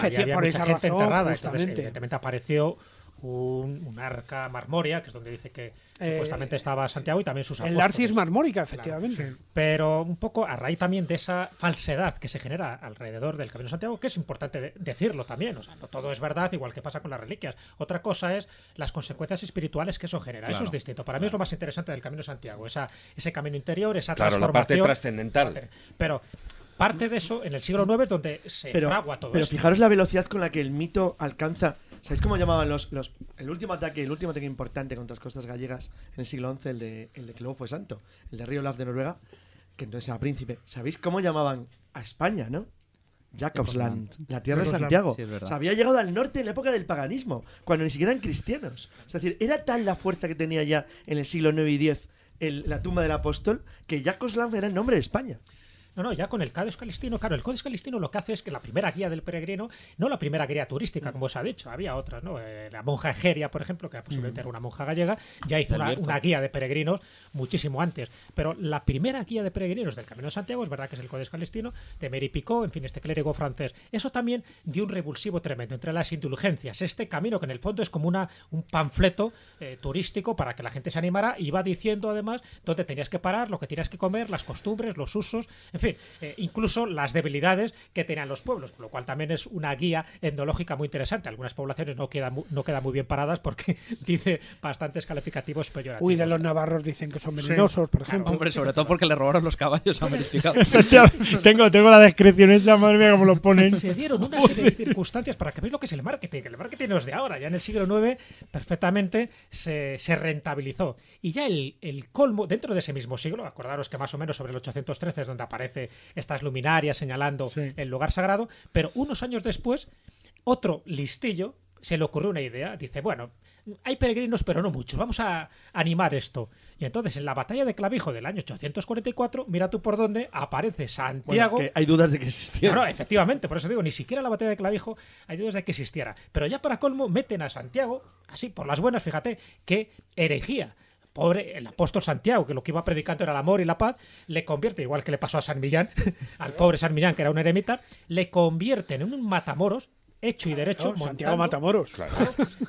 evidentemente apareció un, arca marmoria, que es donde dice que eh, supuestamente estaba Santiago y también sus El es marmórica, efectivamente. Pero un poco a raíz también de esa falsedad que se genera alrededor del Camino de Santiago, que es importante decirlo también. O sea, no todo es verdad, igual que pasa con las reliquias. Otra cosa es las consecuencias espirituales que eso genera. eso es distinto. Para mí es lo más interesante del Camino de Santiago, esa, ese camino interior, esa transformación. trascendental. Pero parte de eso en el siglo IX es donde se fragua todo Pero fijaros la velocidad con la que el mito alcanza ¿Sabéis cómo llamaban los, los, el último ataque, el último ataque importante contra las costas gallegas en el siglo XI, el de, el de que fue santo, el de Río de Noruega, que entonces era príncipe? ¿Sabéis cómo llamaban a España, no? Jacobsland, la tierra de Santiago. había llegado al norte en la época del paganismo, cuando ni siquiera eran cristianos. Es decir, era tal la fuerza que tenía ya en el siglo IX y X la tumba del apóstol que Jacobsland era el nombre de España. No, no, ya con el Codex Calistino, claro, el Codex Calistino lo que hace es que la primera guía del peregrino, no la primera guía turística, mm. como os ha dicho, había otras, ¿no? Eh, la monja Egeria, por ejemplo, que posiblemente mm. era una monja gallega, ya hizo una, guía de peregrinos muchísimo antes. Pero la primera guía de peregrinos del Camino de Santiago, es verdad que es el Codex Calistino, de Mary Picot, en fin, este clérigo francés. Eso también dio un revulsivo tremendo entre las indulgencias. Este camino, que en el fondo es como una, un panfleto eh, turístico para que la gente se animara y va diciendo además dónde tenías que parar, lo que tenías que comer, las costumbres, los usos, en eh, incluso las debilidades que tenían los pueblos, lo cual también es una guía etnológica muy interesante. Algunas poblaciones no quedan, no queda muy bien paradas porque dice bastantes calificativos peyorativos. Uy, de los navarros dicen que son venenosos, por ejemplo. Hombre, sobre todo porque le robaron los caballos a tengo, tengo la descripción esa, madre mía, como lo ponen. Se dieron una serie de circunstancias para que veáis lo que es el marketing. El marketing no es de ahora, ya en el siglo IX perfectamente se, rentabilizó. Y ya el, el colmo, dentro de ese mismo siglo, acordaros que más o menos sobre el 813 es donde aparece estas luminarias señalando el lugar sagrado, pero unos años después, otro listillo se le ocurrió una idea, dice, bueno, hay peregrinos pero no muchos, vamos a animar esto. Y entonces en la batalla de Clavijo del año 844, mira tú por dónde, aparece Santiago. que hay dudas de que existiera. efectivamente, por eso digo, ni siquiera la batalla de Clavijo hay dudas de que existiera. Pero ya para colmo meten a Santiago, así por las buenas, fíjate, que herejía pobre, el apóstol Santiago, que lo que iba predicando era el amor y la paz, le convierte, igual que le pasó a San Millán, al pobre San Millán, que era un eremita, le convierte en un matamoros hecho y derecho. montando, Matamoros.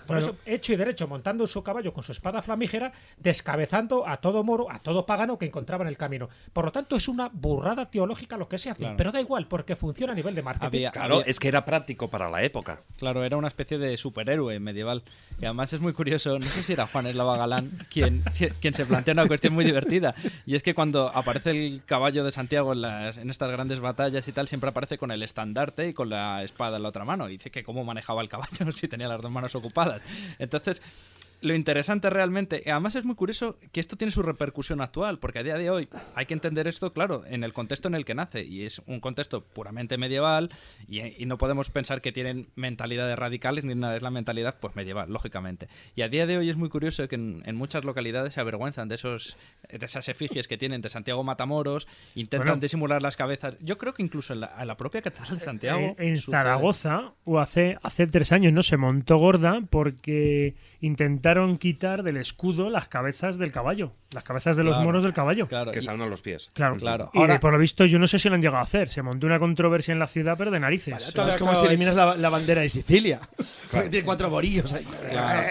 Por eso, hecho y derecho, montando su caballo con su espada flamígera, descabezando a todo moro, a todo pagano que encontraba en el camino. Por lo tanto, es una burrada teológica lo que se hace, pero da igual, porque funciona a nivel de marketing. claro, es que era práctico para la época. Claro, era una especie de superhéroe medieval. Y además es muy curioso, no sé si era Juan Eslava Galán quien, quien se plantea una cuestión muy divertida. Y es que cuando aparece el caballo de Santiago en, las, en estas grandes batallas y tal, siempre aparece con el estandarte y con la espada en la otra mano. Y que cómo manejaba el caballo si tenía las dos manos ocupadas. Entonces, lo interesante realmente, además es muy curioso que esto tiene su repercusión actual, porque a día de hoy hay que entender esto, claro, en el contexto en el que nace, y es un contexto puramente medieval, y, eh, no podemos pensar que tienen mentalidades radicales ni nada, es la mentalidad pues medieval, lógicamente. Y a día de hoy es muy curioso que en, muchas localidades se avergüenzan de, esos, de esas efigies que tienen de Santiago Matamoros, intentan disimular las cabezas. Yo creo que incluso en la, propia Catedral de eh, Santiago. En, Zaragoza, o hace, hace tres años, no se montó gorda porque intentaron quitar del escudo las cabezas del caballo, las cabezas de los moros del caballo. Claro, que a los pies. Claro, claro. Y por lo visto, yo no sé si lo han llegado a hacer. Se montó una controversia en la ciudad, pero de narices. es como si eliminas la, bandera de Sicilia. Tiene cuatro morillos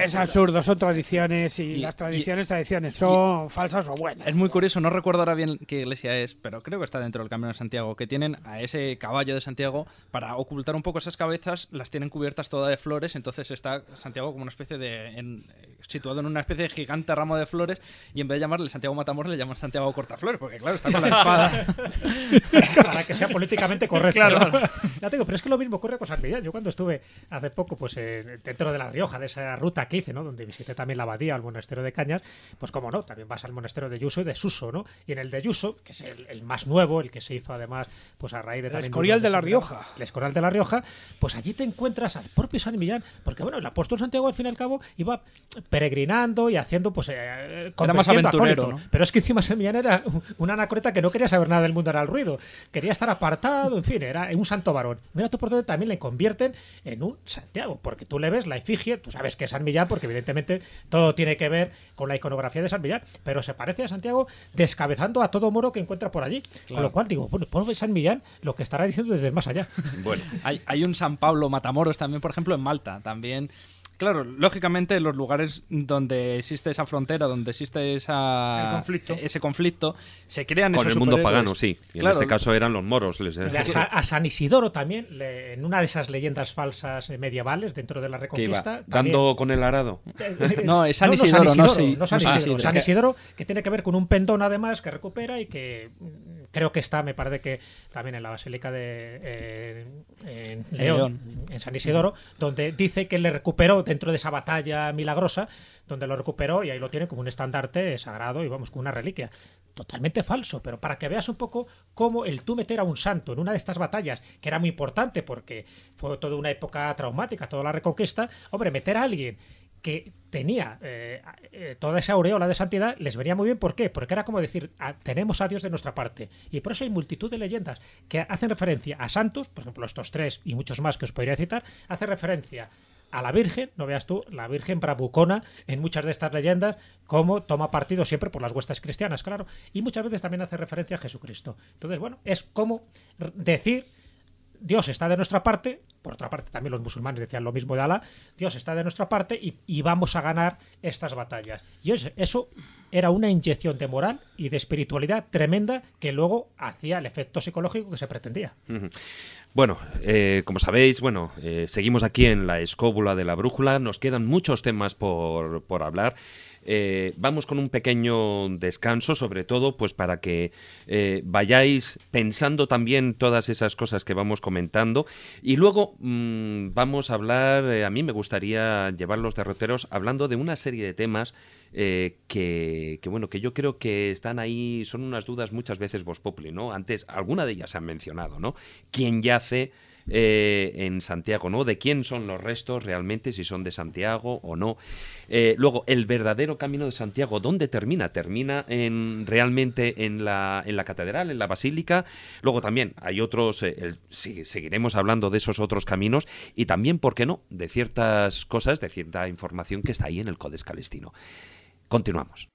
Es absurdo, son tradiciones y, las tradiciones, tradiciones son falsas o buenas. Es muy curioso, no recuerdo ahora bien qué iglesia es, pero creo que está dentro del Camino de Santiago, que tienen a ese caballo de Santiago para ocultar un poco esas cabezas, las tienen cubiertas todas de flores, entonces está Santiago como una especie de situado en una especie de gigante ramo de flores y en vez de llamarle Santiago Matamoros le llaman Santiago Cortaflores, porque claro, está con la espada. Para que sea políticamente correcto. Ya tengo pero es que lo mismo ocurre con San Millán Yo cuando estuve hace poco pues dentro de La Rioja, de esa ruta que hice, ¿no? donde visité también la abadía, el monasterio de Cañas, pues como no, también vas al monasterio de Yuso y de Suso, ¿no? Y en el de Yuso, que es el, más nuevo, el que se hizo además pues a raíz de... El Escorial de, La Rioja. El Escorial de La Rioja, pues allí te encuentras al propio San Millán, porque bueno, el apóstol Santiago al fin y al cabo iba peregrinando y haciendo, pues, con eh, era más aventurero, Pero es que encima San Millán era un anacoreta que no quería saber nada del mundo era el ruido, quería estar apartado, en fin, era un santo varón. Mira tú por donde también le convierten en un Santiago, porque tú le ves la efigie, tú sabes que es San Millán, porque evidentemente todo tiene que ver con la iconografía de San Millán, pero se parece a Santiago descabezando a todo moro que encuentra por allí. Con lo cual digo, bueno, que San Millán lo que estará diciendo desde más allá. Bueno, hay, hay un San Pablo Matamoros también, por ejemplo, en Malta, también claro, lógicamente los lugares donde existe esa frontera, donde existe ese conflicto, se crean Con el mundo pagano, sí. en este caso eran los moros. Les... A, a, San Isidoro también, en una de esas leyendas falsas eh, medievales dentro de la Reconquista. Dando con el arado. Eh, eh, no, es San Isidoro, San Isidoro, que tiene que ver con un pendón además que recupera y que mm, creo que está, me parece que también en la Basílica de eh, León, en San Isidoro, donde dice que le recuperó dentro de esa batalla milagrosa, donde lo recuperó y ahí lo tiene como un estandarte sagrado y vamos, como una reliquia. Totalmente falso, pero para que veas un poco cómo el tú meter a un santo en una de estas batallas, que era muy importante porque fue toda una época traumática, toda la reconquista, hombre, meter a alguien que tenía eh, eh, toda esa aureola de santidad, les venía muy bien. ¿Por qué? Porque era como decir, ah, tenemos a Dios de nuestra parte. Y por eso hay multitud de leyendas que hacen referencia a santos, por ejemplo, estos tres y muchos más que os podría citar, hacen referencia a la Virgen, no veas tú, la Virgen brabucona en muchas de estas leyendas, como toma partido siempre por las huestes cristianas, claro, y muchas veces también hace referencia a Jesucristo. Entonces, bueno, es como decir Dios está de nuestra parte, por otra parte también los musulmanes decían lo mismo de Alá, Dios está de nuestra parte y, vamos a ganar estas batallas. Y eso, era una inyección de moral y de espiritualidad tremenda que luego hacía el efecto psicológico que se pretendía. Bueno, eh, como sabéis, bueno, eh, seguimos aquí en la escóbula de la brújula, nos quedan muchos temas por, por hablar. Eh, vamos con un pequeño descanso, sobre todo, pues para que eh, vayáis pensando también todas esas cosas que vamos comentando. Y luego mm, vamos a hablar, eh, a mí me gustaría llevar los derroteros hablando de una serie de temas que, bueno, que yo creo que están ahí, son unas dudas muchas veces vos Popli. ¿no? Antes, alguna de ellas se han mencionado, ¿no? ¿Quién yace? Eh, en Santiago, ¿no? De quién son los restos realmente, si son de Santiago o no. Eh, luego, el verdadero camino de Santiago, ¿dónde termina? ¿Termina en, realmente en la, en la catedral, en la basílica? Luego también hay otros, eh, seguiremos hablando de esos otros caminos y también, ¿por qué no?, de ciertas cosas, de cierta información que está ahí en el Codes Calestino. Continuamos.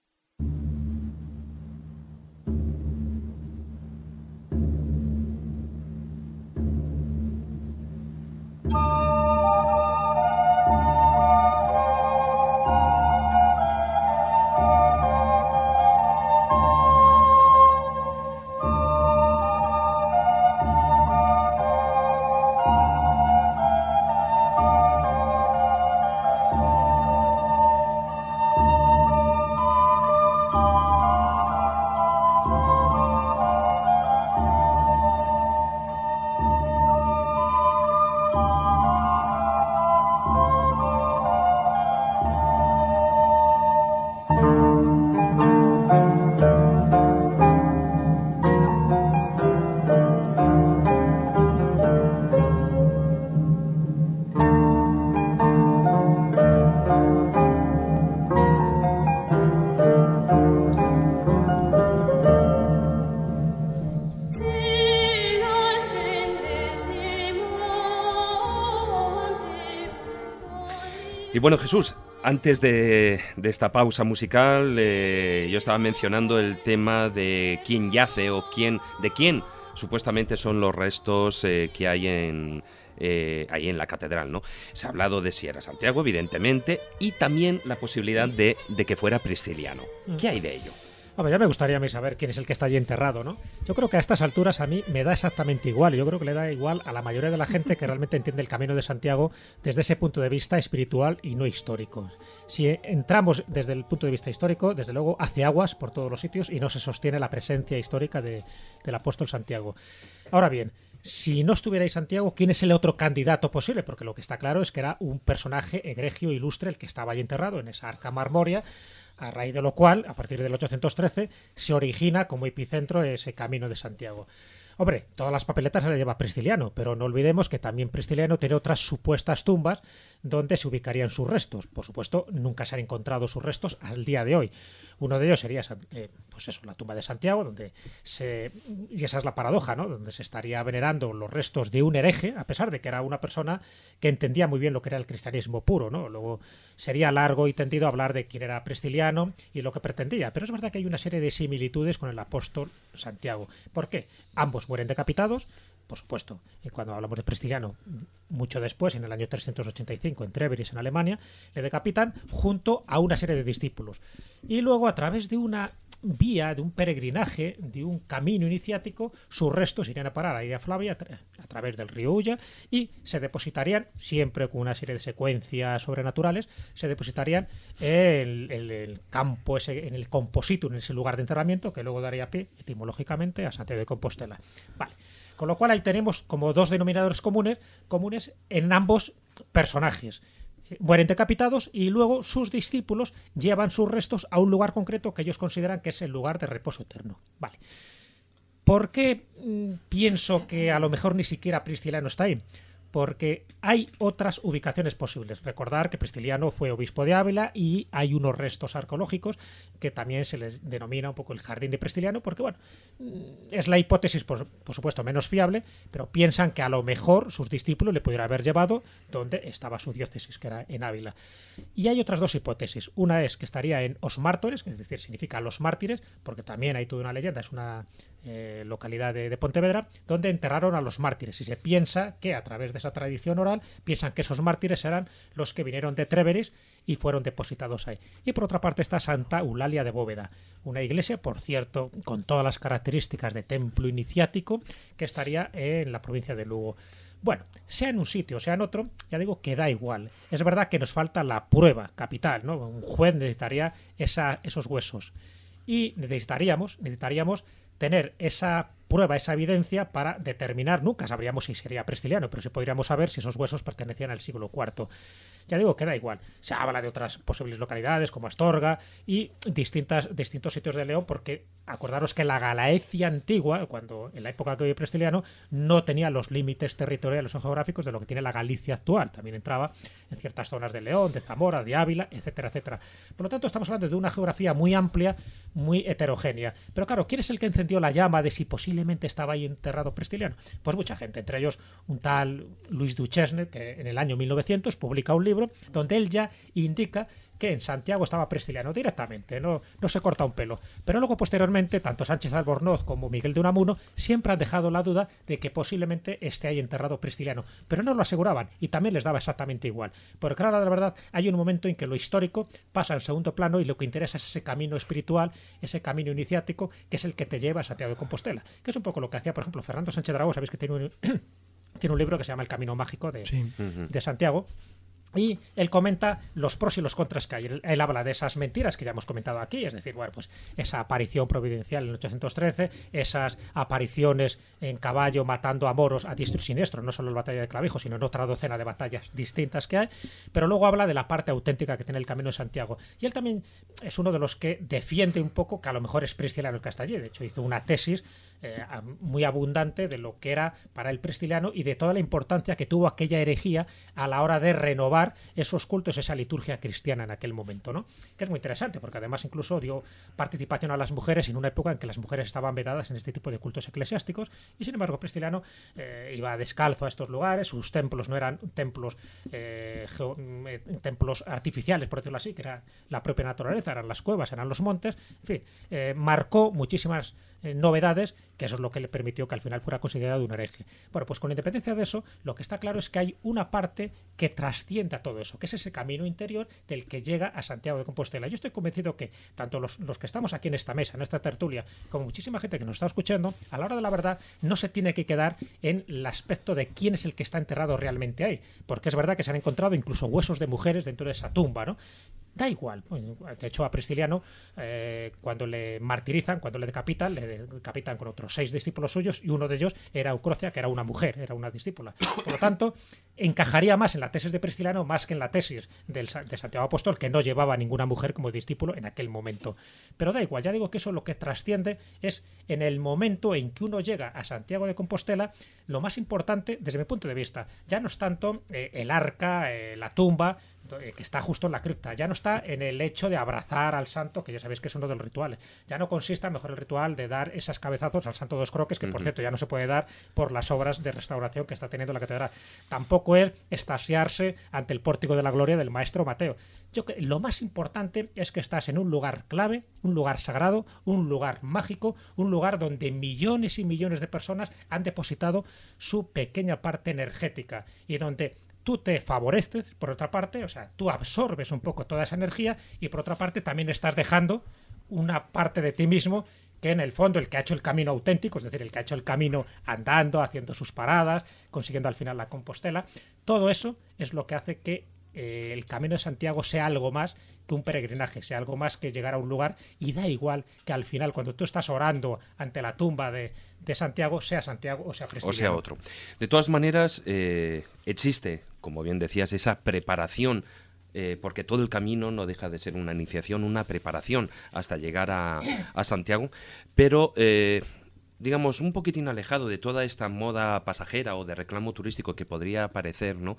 Y bueno, Jesús, antes de, esta pausa musical, eh, yo estaba mencionando el tema de quién yace o quién, de quién supuestamente son los restos eh, que hay en, eh, ahí en la catedral, ¿no? Se ha hablado de Sierra Santiago, evidentemente, y también la posibilidad de, que fuera prisciliano. ¿Qué mm. hay de ello? A ver, ya me gustaría saber quién es el que está allí enterrado, ¿no? Yo creo que a estas alturas a mí me da exactamente igual. Yo creo que le da igual a la mayoría de la gente que realmente entiende el camino de Santiago desde ese punto de vista espiritual y no histórico. Si entramos desde el punto de vista histórico, desde luego hace aguas por todos los sitios y no se sostiene la presencia histórica del apóstol Santiago. Ahora bien, si no estuvierais Santiago, ¿quién es el otro candidato posible? Porque lo que está claro es que era un personaje egregio ilustre el que estaba ahí enterrado en esa arca marmoria, a raíz de lo cual, a partir del 813, se origina como epicentro ese camino de Santiago. Hombre, todas las papeletas se las lleva Prisciliano, pero no olvidemos que también Prisciliano tiene otras supuestas tumbas donde se ubicarían sus restos. Por supuesto, nunca se han encontrado sus restos al día de hoy. Uno de ellos sería, eh, pues eso, la tumba de Santiago, donde se... Y esa es la paradoja, ¿no? Donde se estaría venerando los restos de un hereje, a pesar de que era una persona que entendía muy bien lo que era el cristianismo puro, ¿no? Luego sería largo y tendido hablar de quién era Prisciliano y lo que pretendía, pero es verdad que hay una serie de similitudes con el apóstol Santiago. ¿Por qué? Ambos mueren decapitados, por supuesto, y eh, cuando hablamos de Prestigiano, mucho después, en el año 385, en Treveris, en Alemania, le decapitan junto a una serie de discípulos. Y luego, a través de una vía, de un peregrinaje, de un camino iniciático, sus restos irían a parar a Idea Flavia a, través del río Ulla y se depositarían, siempre con una serie de secuencias sobrenaturales, se depositarían en, el campo, ese, en el compositum, en ese lugar de enterramiento que luego daría pie etimológicamente a Santiago de Compostela. Vale. Con lo cual ahí tenemos como dos denominadores comunes, comunes en ambos personajes mueren decapitados y luego sus discípulos llevan sus restos a un lugar concreto que ellos consideran que es el lugar de reposo eterno. Vale. ¿Por qué mm, pienso que a lo mejor ni siquiera Priscila no está ahí? porque hay otras ubicaciones posibles. Recordar que Prestiliano fue obispo de Ávila y hay unos restos arqueológicos que también se les denomina un poco el jardín de Prestiliano, porque bueno, es la hipótesis, por, supuesto, menos fiable, pero piensan que a lo mejor sus discípulos le pudieran haber llevado donde estaba su diócesis, que era en Ávila. Y hay otras dos hipótesis. Una es que estaría en Os Mártores, es decir, significa los mártires, porque también hay toda una leyenda, es una eh, localidad de, de Pontevedra, donde enterraron a los mártires y se piensa que a través de esa tradición oral piensan que esos mártires eran los que vinieron de Tréveris y fueron depositados ahí. Y por otra parte está Santa Eulalia de Bóveda, una iglesia, por cierto, con todas las características de templo iniciático que estaría en la provincia de Lugo. Bueno, sea en un sitio, sea en otro, ya digo que da igual. Es verdad que nos falta la prueba capital, ¿no? Un juez necesitaría esos huesos. Y necesitaríamos, necesitaríamos tener esa prueba esa evidencia para determinar, nunca sabríamos si sería prestiliano, pero si podríamos saber si esos huesos pertenecían al siglo IV. Ya digo que da igual, se habla de otras posibles localidades como Astorga y distintas, distintos sitios de León, porque acordaros que la Galaecia antigua, cuando en la época que hoy prestiliano, no tenía los límites territoriales o geográficos de lo que tiene la Galicia actual, también entraba en ciertas zonas de León, de Zamora, de Ávila, etcétera, etcétera. Por lo tanto, estamos hablando de una geografía muy amplia, muy heterogénea. Pero claro, ¿quién es el que encendió la llama de si posible estaba ahí enterrado Prestiliano? Pues mucha gente, entre ellos un tal Luis Duchesne, que en el año 1900 publica un libro donde él ya indica que en Santiago estaba Prestiliano directamente, no, no se corta un pelo. Pero luego, posteriormente, tanto Sánchez Albornoz como Miguel de Unamuno siempre han dejado la duda de que posiblemente esté ahí enterrado Prestiliano, pero no lo aseguraban y también les daba exactamente igual. Porque claro, la verdad, hay un momento en que lo histórico pasa al segundo plano y lo que interesa es ese camino espiritual, ese camino iniciático, que es el que te lleva a Santiago de Compostela, que es un poco lo que hacía, por ejemplo, Fernando Sánchez Dragó, sabéis que tiene un, tiene un libro que se llama El Camino Mágico de, de Santiago. Y él comenta los pros y los contras que hay. Él, habla de esas mentiras que ya hemos comentado aquí, es decir, bueno, pues esa aparición providencial en 813, esas apariciones en caballo matando a moros a diestro y siniestro, no solo la batalla de Clavijo, sino en otra docena de batallas distintas que hay. Pero luego habla de la parte auténtica que tiene el Camino de Santiago. Y él también es uno de los que defiende un poco que a lo mejor es en el Castalle. De hecho, hizo una tesis eh, muy abundante de lo que era para el prestiliano y de toda la importancia que tuvo aquella herejía a la hora de renovar esos cultos, esa liturgia cristiana en aquel momento, ¿no? Que es muy interesante porque además incluso dio participación a las mujeres en una época en que las mujeres estaban vedadas en este tipo de cultos eclesiásticos y sin embargo el eh, iba descalzo a estos lugares, sus templos no eran templos, eh, eh, templos artificiales, por decirlo así, que era la propia naturaleza, eran las cuevas, eran los montes, en fin, marcó muchísimas novedades que eso es lo que le permitió que al final fuera considerado un hereje. Bueno, pues con independencia de eso, lo que está claro es que hay una parte que trascienda todo eso, que es ese camino interior del que llega a Santiago de Compostela. Yo estoy convencido que tanto los, los que estamos aquí en esta mesa, en esta tertulia, como muchísima gente que nos está escuchando, a la hora de la verdad no se tiene que quedar en el aspecto de quién es el que está enterrado realmente ahí, porque es verdad que se han encontrado incluso huesos de mujeres dentro de esa tumba, ¿no? da igual. Pues, de hecho, a Pristiliano, eh, cuando le martirizan, cuando le decapitan, le decapitan con otros seis discípulos suyos y uno de ellos era Eucrocia, que era una mujer, era una discípula. Por lo tanto, encajaría más en la tesis de Pristiliano más que en la tesis del, de Santiago Apóstol, que no llevaba a ninguna mujer como discípulo en aquel momento. Pero da igual, ya digo que eso lo que trasciende es en el momento en que uno llega a Santiago de Compostela, lo más importante desde mi punto de vista, ya no es tanto eh, el arca, eh, la tumba, eh, que está justo en la cripta. Ya no está en el hecho de abrazar al santo, que ya sabéis que es uno de los rituales. Ya no consiste mejor el ritual de dar esas cabezazos al santo dos croques, que por cierto ya no se puede dar por las obras de restauración que está teniendo la catedral. Tampoco es estasiarse ante el pórtico de la gloria del maestro Mateo. Yo que lo más importante es que estás en un lugar clave, un lugar sagrado, un lugar mágico, un lugar donde millones y millones de personas han depositado su pequeña parte energética y donde tú te favoreces, por otra parte, o sea, tú absorbes un poco toda esa energía y por otra parte también estás dejando una parte de ti mismo que en el fondo el que ha hecho el camino auténtico, es decir, el que ha hecho el camino andando, haciendo sus paradas, consiguiendo al final la Compostela, todo eso es lo que hace que eh, el Camino de Santiago sea algo más que un peregrinaje, sea algo más que llegar a un lugar y da igual que al final, cuando tú estás orando ante la tumba de, Santiago, sea Santiago o sea O sea otro. De todas maneras, eh, existe, como bien decías, esa preparación eh, porque todo el camino no deja de ser una iniciación, una preparación hasta llegar a, Santiago, pero digamos, un poquitín alejado de toda esta moda pasajera o de reclamo turístico que podría parecer, ¿no?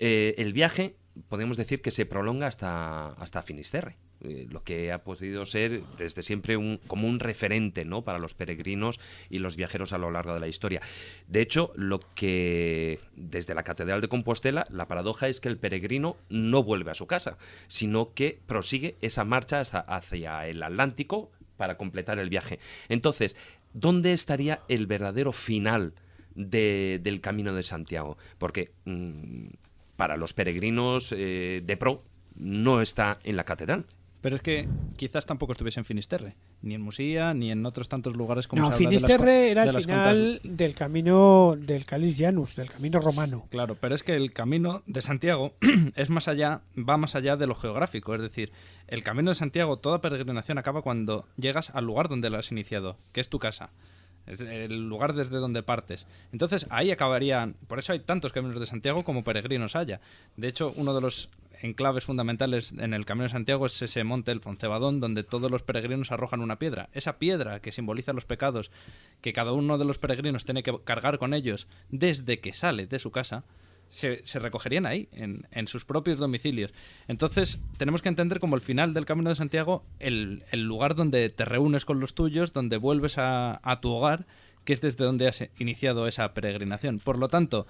Eh, el viaje, podemos decir que se prolonga hasta, hasta Finisterre. Eh, lo que ha podido ser desde siempre un, como un referente ¿no? para los peregrinos y los viajeros a lo largo de la historia. De hecho, lo que desde la Catedral de Compostela, la paradoja es que el peregrino no vuelve a su casa, sino que prosigue esa marcha hacia el Atlántico para completar el viaje. Entonces, ¿dónde estaría el verdadero final del Camino de Santiago? Porque mm, para los peregrinos eh, de pro no está en la catedral, pero es que quizás tampoco estuviese en Finisterre, ni en Musía, ni en otros tantos lugares como no, Finisterre era el final del camino del Calis del camino romano. Claro, pero es que el camino de Santiago es más allá, va más allá de lo geográfico, es decir, el camino de Santiago, toda peregrinación acaba cuando llegas al lugar donde lo has iniciado, que es tu casa. Es el lugar desde donde partes. Entonces ahí acabarían. Por eso hay tantos caminos de Santiago como peregrinos haya. De hecho, uno de los enclaves fundamentales en el Camino de Santiago es ese monte, el Foncebadón, donde todos los peregrinos arrojan una piedra. Esa piedra que simboliza los pecados que cada uno de los peregrinos tiene que cargar con ellos desde que sale de su casa, se, recogerían ahí, en, sus propios domicilios. Entonces, tenemos que entender como el final del Camino de Santiago, el, lugar donde te reúnes con los tuyos, donde vuelves a, a, tu hogar, que es desde donde has iniciado esa peregrinación. Por lo tanto,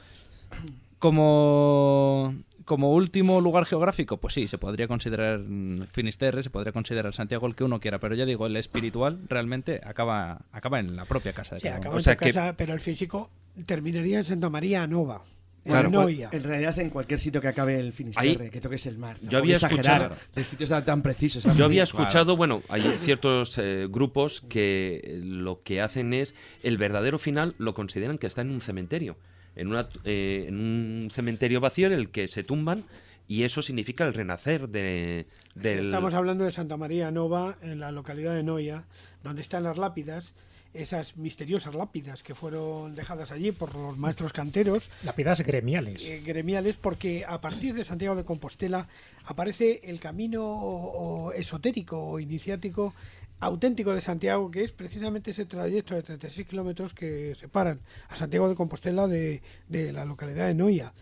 como como último lugar geográfico, pues sí, se podría considerar mm, Finisterre, se podría considerar Santiago el que uno quiera, pero ya digo, el espiritual realmente acaba, acaba en la propia casa. De sí, acaba en casa, pero el físico terminaría en Santa María Nova. Claro. En, en realidad en cualquier sitio que acabe el Finisterre, que toques el mar. Yo había exagerar escuchado, tan precisos. Yo había escuchado, bueno, hay ciertos eh, grupos que lo que hacen es el verdadero final lo consideran que está en un cementerio. Eh, en, un cementerio vacío en el que se tumban y eso significa el renacer de... estamos hablando de Santa María Nova, en la localidad de Noia, donde están las lápidas, esas misteriosas lápidas que fueron dejadas allí por los maestros canteros. Lápidas gremiales. Eh, gremiales porque a partir de Santiago de Compostela aparece el camino esotérico o iniciático auténtico de Santiago, que es precisamente ese trayecto de 36 kilómetros que separan a Santiago de Compostela de, la localidad de Noia,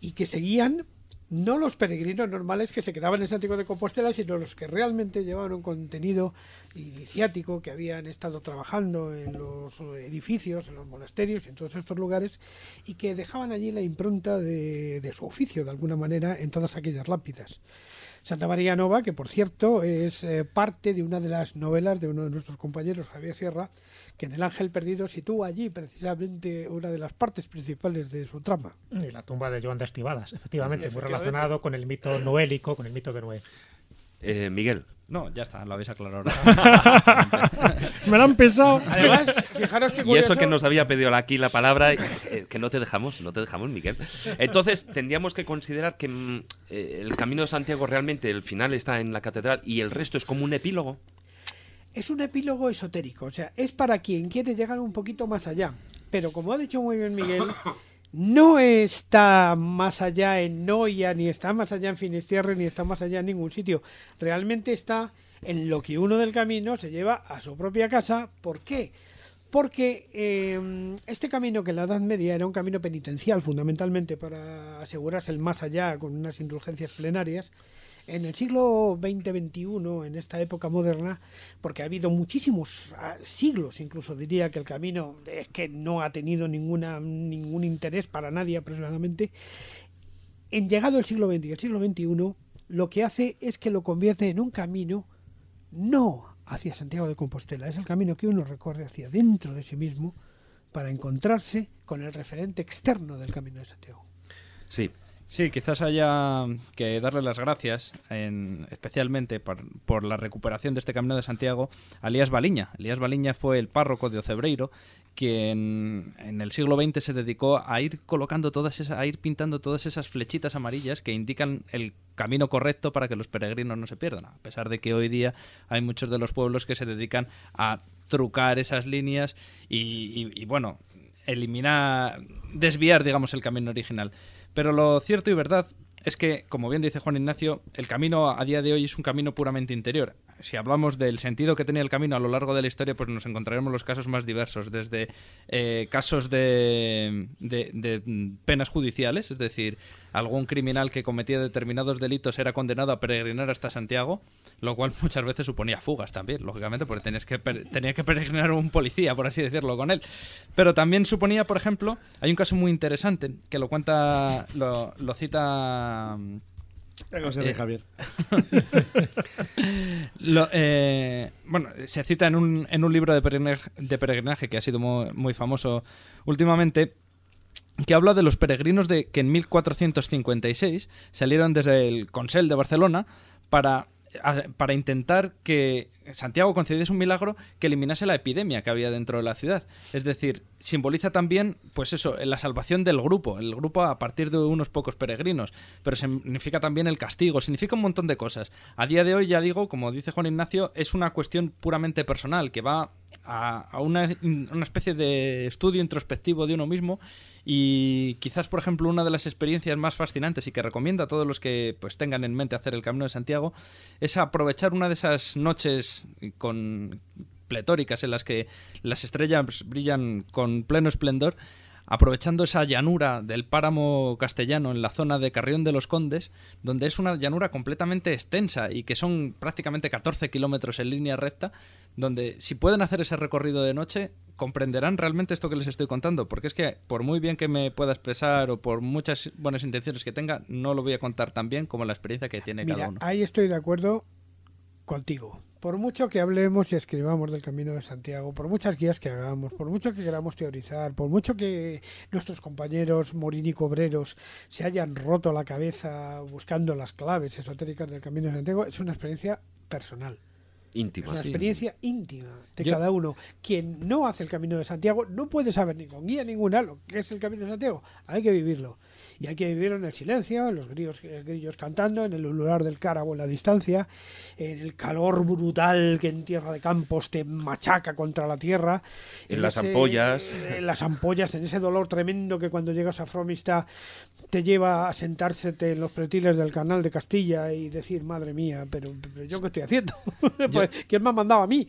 y que seguían no los peregrinos normales que se quedaban en Santiago de Compostela, sino los que realmente llevaban un contenido iniciático, que habían estado trabajando en los edificios, en los monasterios, en todos estos lugares, y que dejaban allí la impronta de su oficio, de alguna manera, en todas aquellas lápidas. Santa María Nova, que por cierto es eh, parte de una de las novelas de uno de nuestros compañeros, Javier Sierra, que en El Ángel Perdido sitúa allí precisamente una de las partes principales de su trama. la tumba de Joan de Estibadas, efectivamente, muy relacionado con el mito noélico, con el mito de Noé. Eh, Miguel. No, ya está, lo habéis aclarado. Me lo han pesado. Además, fijaros que Y eso que nos había pedido aquí la palabra, eh, que no te dejamos, no te dejamos, Miguel. Entonces, tendríamos que considerar que mm, eh, el Camino de Santiago realmente, el final está en la catedral y el resto es como un epílogo. Es un epílogo esotérico, o sea, es para quien quiere llegar un poquito más allá. Pero como ha dicho muy bien Miguel, no está más allá en Noia, ni está más allá en Finisterre, ni está más allá en ningún sitio. Realmente está en lo que uno del camino se lleva a su propia casa. ¿Por qué? Porque em, este camino que en la Edad Media era un camino penitencial fundamentalmente para asegurarse el más allá con unas indulgencias plenarias, en el siglo XX-XXI, en esta época moderna, porque ha habido muchísimos ah, siglos, incluso diría que el camino es que no ha tenido ninguna, ningún interés para nadie aproximadamente, en llegado el siglo XX y el siglo XXI, lo que hace es que lo convierte en un camino no hacia Santiago de Compostela, es el camino que uno recorre hacia dentro de sí mismo para encontrarse con el referente externo del camino de Santiago. Sí, Sí, quizás haya que darle las gracias, en, especialmente por, la recuperación de este Camino de Santiago, a Elías Baliña. Elías Baliña fue el párroco de Ocebreiro, quien en el siglo XX se dedicó a ir colocando todas esas, a ir pintando todas esas flechitas amarillas que indican el camino correcto para que los peregrinos no se pierdan. A pesar de que hoy día hay muchos de los pueblos que se dedican a trucar esas líneas y bueno, eliminar, desviar, digamos, el camino original. Pero lo cierto y verdad es que, como bien dice Juan Ignacio, el camino a día de hoy es un camino puramente interior si hablamos del sentido que tenía el camino a lo largo de la historia, pues nos encontraremos los casos más diversos, desde eh, casos de, penas judiciales, es decir, algún criminal que cometía determinados delitos era condenado a peregrinar hasta Santiago, lo cual muchas veces suponía fugas también, lógicamente, porque tenías que tenía que peregrinar un policía, por así decirlo, con él. Pero también suponía, por ejemplo, hay un caso muy interesante que lo cuenta, lo, lo cita... Eh, Javier. Eh, bueno, se cita en un, libro de peregrinaje, que ha sido muy, famoso últimamente, que habla de los peregrinos de, que en 1456 salieron desde el Consell de Barcelona para para intentar que Santiago concediese un milagro que eliminase la epidemia que había dentro de la ciudad. Es decir, simboliza también, pues eso, la salvación del grupo, el grupo a partir de unos pocos peregrinos, pero significa también el castigo, significa un montón de cosas. A día de hoy, ya digo, como dice Juan Ignacio, es una cuestión puramente personal, que va a, una, una especie de estudio introspectivo de uno mismo y quizás, por ejemplo, una de las experiencias más fascinantes y que recomiendo a todos los que pues, tengan en mente hacer el Camino de Santiago es aprovechar una de esas noches con pletóricas en las que las estrellas brillan con pleno esplendor, aprovechando esa llanura del páramo castellano en la zona de Carrión de los Condes, donde es una llanura completamente extensa y que son prácticamente 14 kilómetros en línea recta, donde si pueden hacer ese recorrido de noche, comprenderán realmente esto que les estoy contando, porque es que por muy bien que me pueda expresar o por muchas buenas intenciones que tenga, no lo voy a contar tan bien como la experiencia que tiene cada uno. Ahí estoy de acuerdo contigo. Por mucho que hablemos y escribamos del Camino de Santiago, por muchas guías que hagamos, por mucho que queramos teorizar, por mucho que nuestros compañeros y obreros se hayan roto la cabeza buscando las claves esotéricas del Camino de Santiago, es una experiencia personal íntima. Es una experiencia íntima de cada uno. Quien no hace el Camino de Santiago no puede saber ni con guía ninguna lo que es el Camino de Santiago. Hay que vivirlo. Y aquí vivieron el silencio, los grillos, eh, grillos cantando, en el ulular del cárabo en la distancia, en el calor brutal que en tierra de campos te machaca contra la tierra. En, las ampollas. Eh, en las ampollas, en ese dolor tremendo que cuando llegas a Fromista te lleva a sentársete en los pretiles del canal de Castilla y decir, madre mía, pero, yo qué estoy haciendo? Pues, ¿Quién me ha mandado a mí?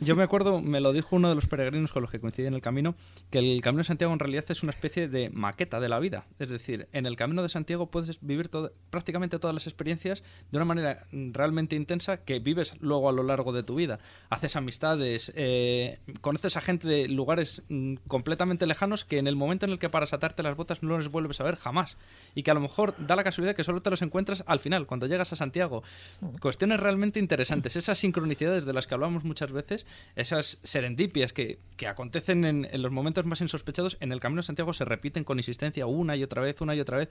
yo me acuerdo, me lo dijo uno de los peregrinos con los que coincidí en el camino, que el Camino de Santiago en realidad es una especie de maqueta de la vida. Es decir, en el Camino de Santiago puedes vivir prácticamente todas las experiencias de una manera realmente intensa que vives luego a lo largo de tu vida. Haces amistades, eh, conoces a gente de lugares mm, completamente lejanos que en el momento en el que paras a atarte las botas no les vuelves a ver jamás. Y que a lo mejor da la casualidad que solo te los encuentras al final, cuando llegas a Santiago. Mm. Cuestiones realmente interesantes, esas sincronicidades de las que hablamos muchas veces, esas serendipias que, que acontecen en, los momentos más insospechados, en el Camino de Santiago se repiten con insistencia una y otra vez, una otra vez,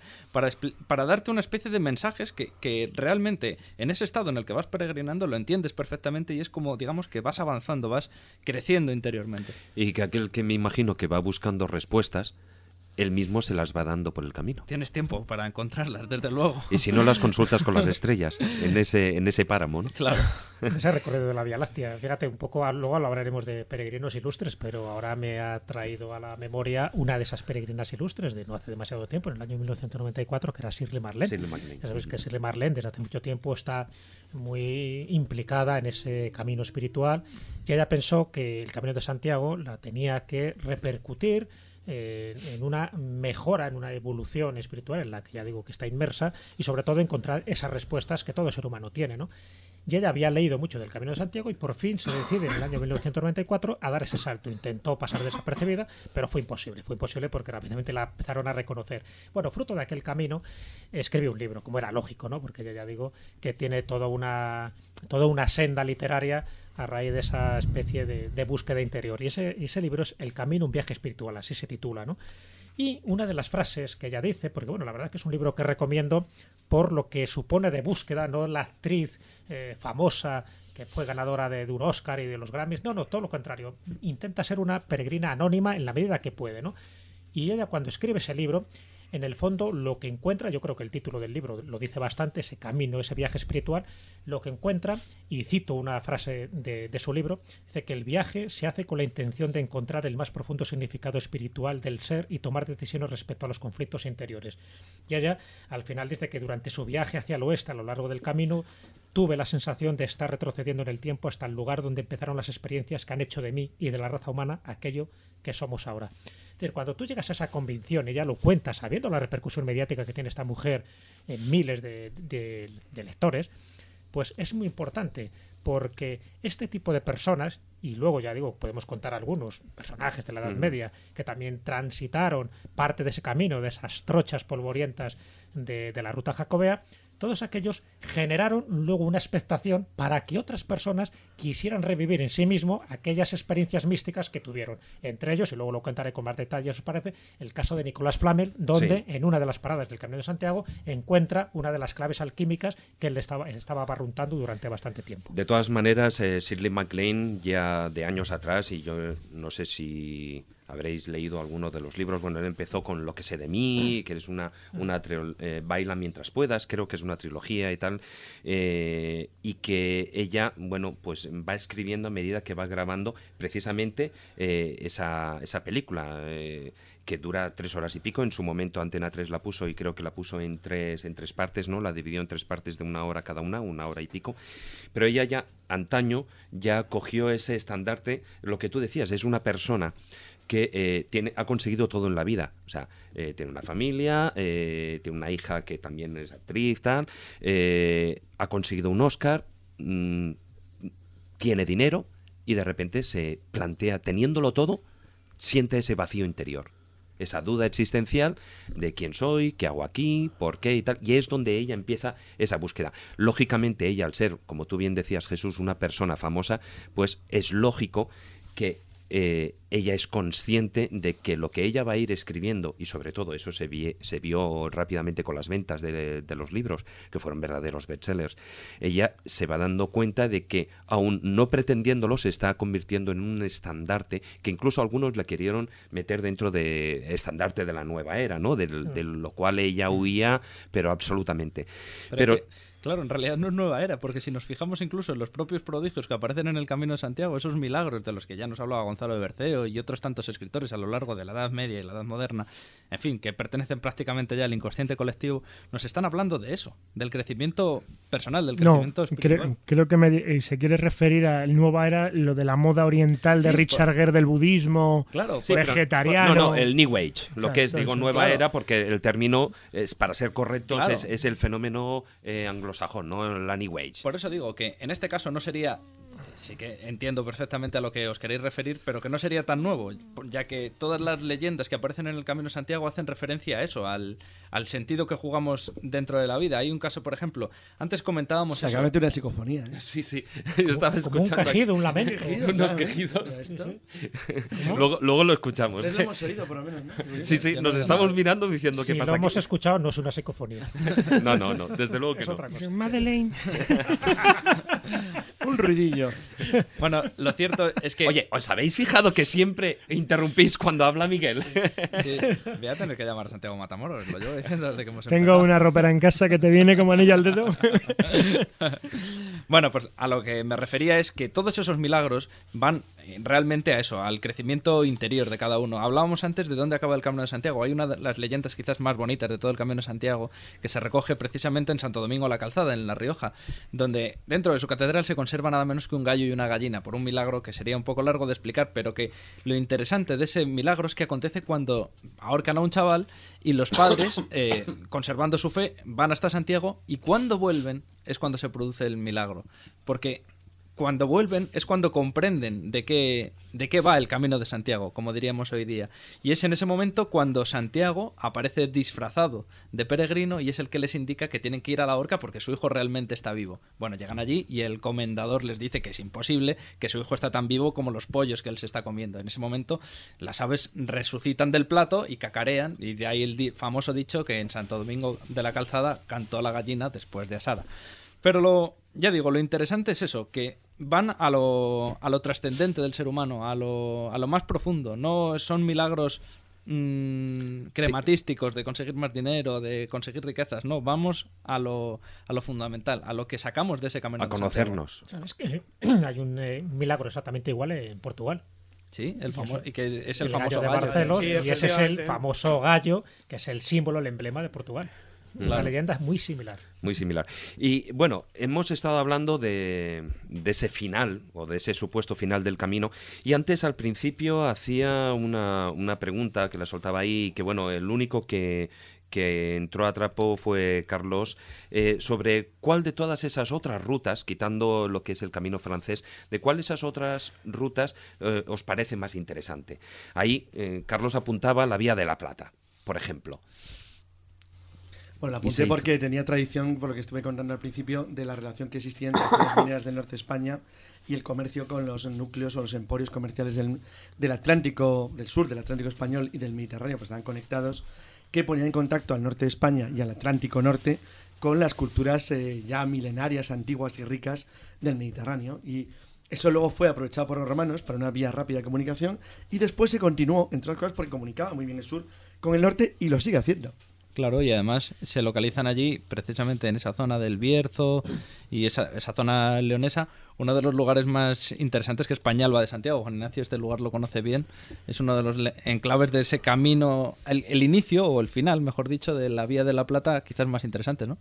para, darte una especie de mensajes que, que, realmente en ese estado en el que vas peregrinando lo entiendes perfectamente y es como, digamos, que vas avanzando, vas creciendo interiormente. Y que aquel que me imagino que va buscando respuestas, él mismo se las va dando por el camino. Tienes tiempo para encontrarlas, desde luego. Y si no, las consultas con las estrellas en ese, en ese páramo, ¿no? Claro. ese recorrido de la Vía Láctea. Fíjate, un poco luego hablaremos de peregrinos ilustres, pero ahora me ha traído a la memoria una de esas peregrinas ilustres de no hace demasiado tiempo, en el año 1994, que era Shirley Marlene. Shirley Marlene. Ya sabéis que Shirley Marlene desde hace mucho tiempo está muy implicada en ese camino espiritual y ella pensó que el Camino de Santiago la tenía que repercutir en una mejora, en una evolución espiritual en la que ya digo que está inmersa y sobre todo encontrar esas respuestas que todo ser humano tiene, ¿no? Y ella había leído mucho del Camino de Santiago y por fin se decide en el año 1994 a dar ese salto. Intentó pasar desapercibida, pero fue imposible. Fue imposible porque rápidamente la empezaron a reconocer. Bueno, fruto de aquel camino, escribió un libro, como era lógico, ¿no? Porque ya digo que tiene toda una, toda una senda literaria a raíz de esa especie de, búsqueda interior. Y ese, libro es El camino, un viaje espiritual, así se titula, ¿no? Y una de las frases que ella dice, porque bueno, la verdad es que es un libro que recomiendo por lo que supone de búsqueda, no la actriz eh, famosa que fue ganadora de, de, un Oscar y de los Grammys, no, no, todo lo contrario, intenta ser una peregrina anónima en la medida que puede, ¿no? Y ella cuando escribe ese libro, en el fondo lo que encuentra, yo creo que el título del libro lo dice bastante, ese camino, ese viaje espiritual, lo que encuentra, y cito una frase de, su libro, dice que el viaje se hace con la intención de encontrar el más profundo significado espiritual del ser y tomar decisiones respecto a los conflictos interiores. Y allá, al final dice que durante su viaje hacia el oeste, a lo largo del camino, tuve la sensación de estar retrocediendo en el tiempo hasta el lugar donde empezaron las experiencias que han hecho de mí y de la raza humana aquello que somos ahora cuando tú llegas a esa convicción, y ya lo cuentas sabiendo la repercusión mediática que tiene esta mujer en miles de, lectores, pues es muy importante porque este tipo de personas, y luego ya digo, podemos contar algunos personajes de la Edad Media que también transitaron parte de ese camino, de esas trochas polvorientas de la ruta jacobea, todos aquellos generaron luego una expectación para que otras personas quisieran revivir en sí mismo aquellas experiencias místicas que tuvieron. Entre ellos, y luego lo contaré con más detalles, os parece, el caso de Nicolás Flamel, donde en una de las paradas del Camino de Santiago encuentra una de las claves alquímicas que él estaba, estaba durante bastante tiempo. De todas maneras, eh, Shirley MacLaine ya de años atrás, y yo no sé si habréis leído alguno de los libros. Bueno, él empezó con Lo que sé de mí, que es una, una eh, Baila mientras puedas, creo que es una trilogía y tal, eh, y que ella, bueno, pues va escribiendo a medida que va grabando precisamente eh, esa, película que dura tres horas y pico. En su momento Antena 3 la puso y creo que la puso en tres, en tres partes, ¿no? La dividió en tres partes de una hora cada una, una hora y pico. Pero ella ya, antaño, ya cogió ese estandarte, lo que tú decías, es una persona que eh, tiene, ha conseguido todo en la vida. O sea, eh, tiene una familia, eh, tiene una hija que también es actriz, tal, ha conseguido un Oscar, mm, tiene dinero y de repente se plantea, teniéndolo todo, siente ese vacío interior. Esa duda existencial de quién soy, qué hago aquí, por qué y tal. Y es donde ella empieza esa búsqueda. Lógicamente ella, al ser, como tú bien decías Jesús, una persona famosa, pues es lógico que eh, ella es consciente de que lo que ella va a ir escribiendo, y sobre todo eso se, se vio rápidamente con las ventas de, los libros, que fueron verdaderos bestsellers, ella se va dando cuenta de que aún no pretendiéndolo se está convirtiendo en un estandarte que incluso algunos la querieron meter dentro de estandarte de la nueva era, ¿no? De, lo cual ella mm. huía, pero absolutamente. Pero, Claro, en realidad no es nueva era, porque si nos fijamos incluso en los propios prodigios que aparecen en el Camino de Santiago, esos milagros de los que ya nos hablaba Gonzalo de Berceo y otros tantos escritores a lo largo de la Edad Media y la Edad Moderna, en fin, que pertenecen prácticamente ya al inconsciente colectivo, nos están hablando de eso, del crecimiento personal, del crecimiento espiritual. Creo, que eh, se quiere referir a nueva era, lo de la moda oriental de Richard pues- Gere del budismo, vegetariano. no, no, el New Age, lo que es, digo, nueva era, porque el término, es, para ser correctos, es, el fenómeno eh, no Por eso digo que en este caso no sería Así que entiendo perfectamente a lo que os queréis referir, pero que no sería tan nuevo, ya que todas las leyendas que aparecen en el Camino de Santiago hacen referencia a eso, al, sentido que jugamos dentro de la vida. Hay un caso, por ejemplo, antes comentábamos... una psicofonía. ¿eh? Sí, sí, yo estaba escuchando... un quejido, un lamento. ¿eh? luego, lo escuchamos. Lo hemos oído, por lo menos. Sí, sí, nos estamos mirando diciendo qué pasa. lo hemos escuchado, no es una psicofonía. no, no, no, desde luego que es Otra cosa. Madeleine. un ruidillo. Bueno, lo cierto es que. Oye, ¿os habéis fijado que siempre interrumpís cuando habla Miguel? Sí, Voy a tener que llamar a Santiago Matamoros, lo llevo diciendo desde que hemos Tengo una ropera en casa que te viene como anillo al dedo. bueno, pues a lo que me refería es que todos esos milagros van realmente a eso, al crecimiento interior de cada uno. Hablábamos antes de dónde acaba el Camino de Santiago. Hay una de las leyendas quizás más bonitas de todo el Camino de Santiago que se recoge precisamente en Santo Domingo la Calzada, en La Rioja, donde dentro de su catedral se conserva nada menos que un gallo y una gallina, por un milagro que sería un poco largo de explicar, pero que lo interesante de ese milagro es que acontece cuando ahorcan a un chaval y los padres, eh, conservando su fe, van hasta Santiago y cuando vuelven es cuando se produce el milagro. Porque cuando vuelven es cuando comprenden de qué, de qué va el camino de Santiago, como diríamos hoy día. Y es en ese momento cuando Santiago aparece disfrazado de peregrino y es el que les indica que tienen que ir a la horca porque su hijo realmente está vivo. Bueno, llegan allí y el comendador les dice que es imposible, que su hijo está tan vivo como los pollos que él se está comiendo. En ese momento las aves resucitan del plato y cacarean y de ahí el famoso dicho que en Santo Domingo de la Calzada cantó la gallina después de asada. Pero lo ya digo, lo interesante es eso, que van a lo, trascendente del ser humano, a lo, a lo más profundo. No son milagros mm, crematísticos, de conseguir más dinero, de conseguir riquezas. No, vamos a lo, fundamental, a lo que sacamos de ese camino. A conocernos. ¿Sabes que hay un eh, milagro exactamente igual en Portugal? Sí, el famoso, y que es el, famoso gallo. y ese es el famoso gallo, que es el símbolo, el emblema de Portugal. La leyenda es muy similar. Muy similar. Y bueno, hemos estado hablando de, ese final o de ese supuesto final del camino. Y antes, al principio, hacía una, pregunta que la soltaba ahí, que bueno, el único que, entró a trapo fue Carlos, eh, sobre cuál de todas esas otras rutas, quitando lo que es el camino francés, de cuál de esas otras rutas eh, os parece más interesante. Ahí eh, Carlos apuntaba la Vía de la Plata, por ejemplo. Bueno, la apunté porque tenía tradición, por lo que estuve contando al principio, de la relación que existía entre las mineras del norte de España y el comercio con los núcleos o los emporios comerciales del, Atlántico, del sur del Atlántico español y del Mediterráneo, pues estaban conectados, que ponían en contacto al norte de España y al Atlántico norte con las culturas eh, ya milenarias, antiguas y ricas del Mediterráneo. Y eso luego fue aprovechado por los romanos para una vía rápida de comunicación y después se continuó, entre otras cosas, porque comunicaba muy bien el sur con el norte y lo sigue haciendo. Claro, y además se localizan allí, precisamente en esa zona del Bierzo y esa, esa zona leonesa, uno de los lugares más interesantes que España va de Santiago. Juan Ignacio este lugar lo conoce bien. Es uno de los enclaves de ese camino, el, inicio o el final, mejor dicho, de la Vía de la Plata, quizás más interesante, ¿no?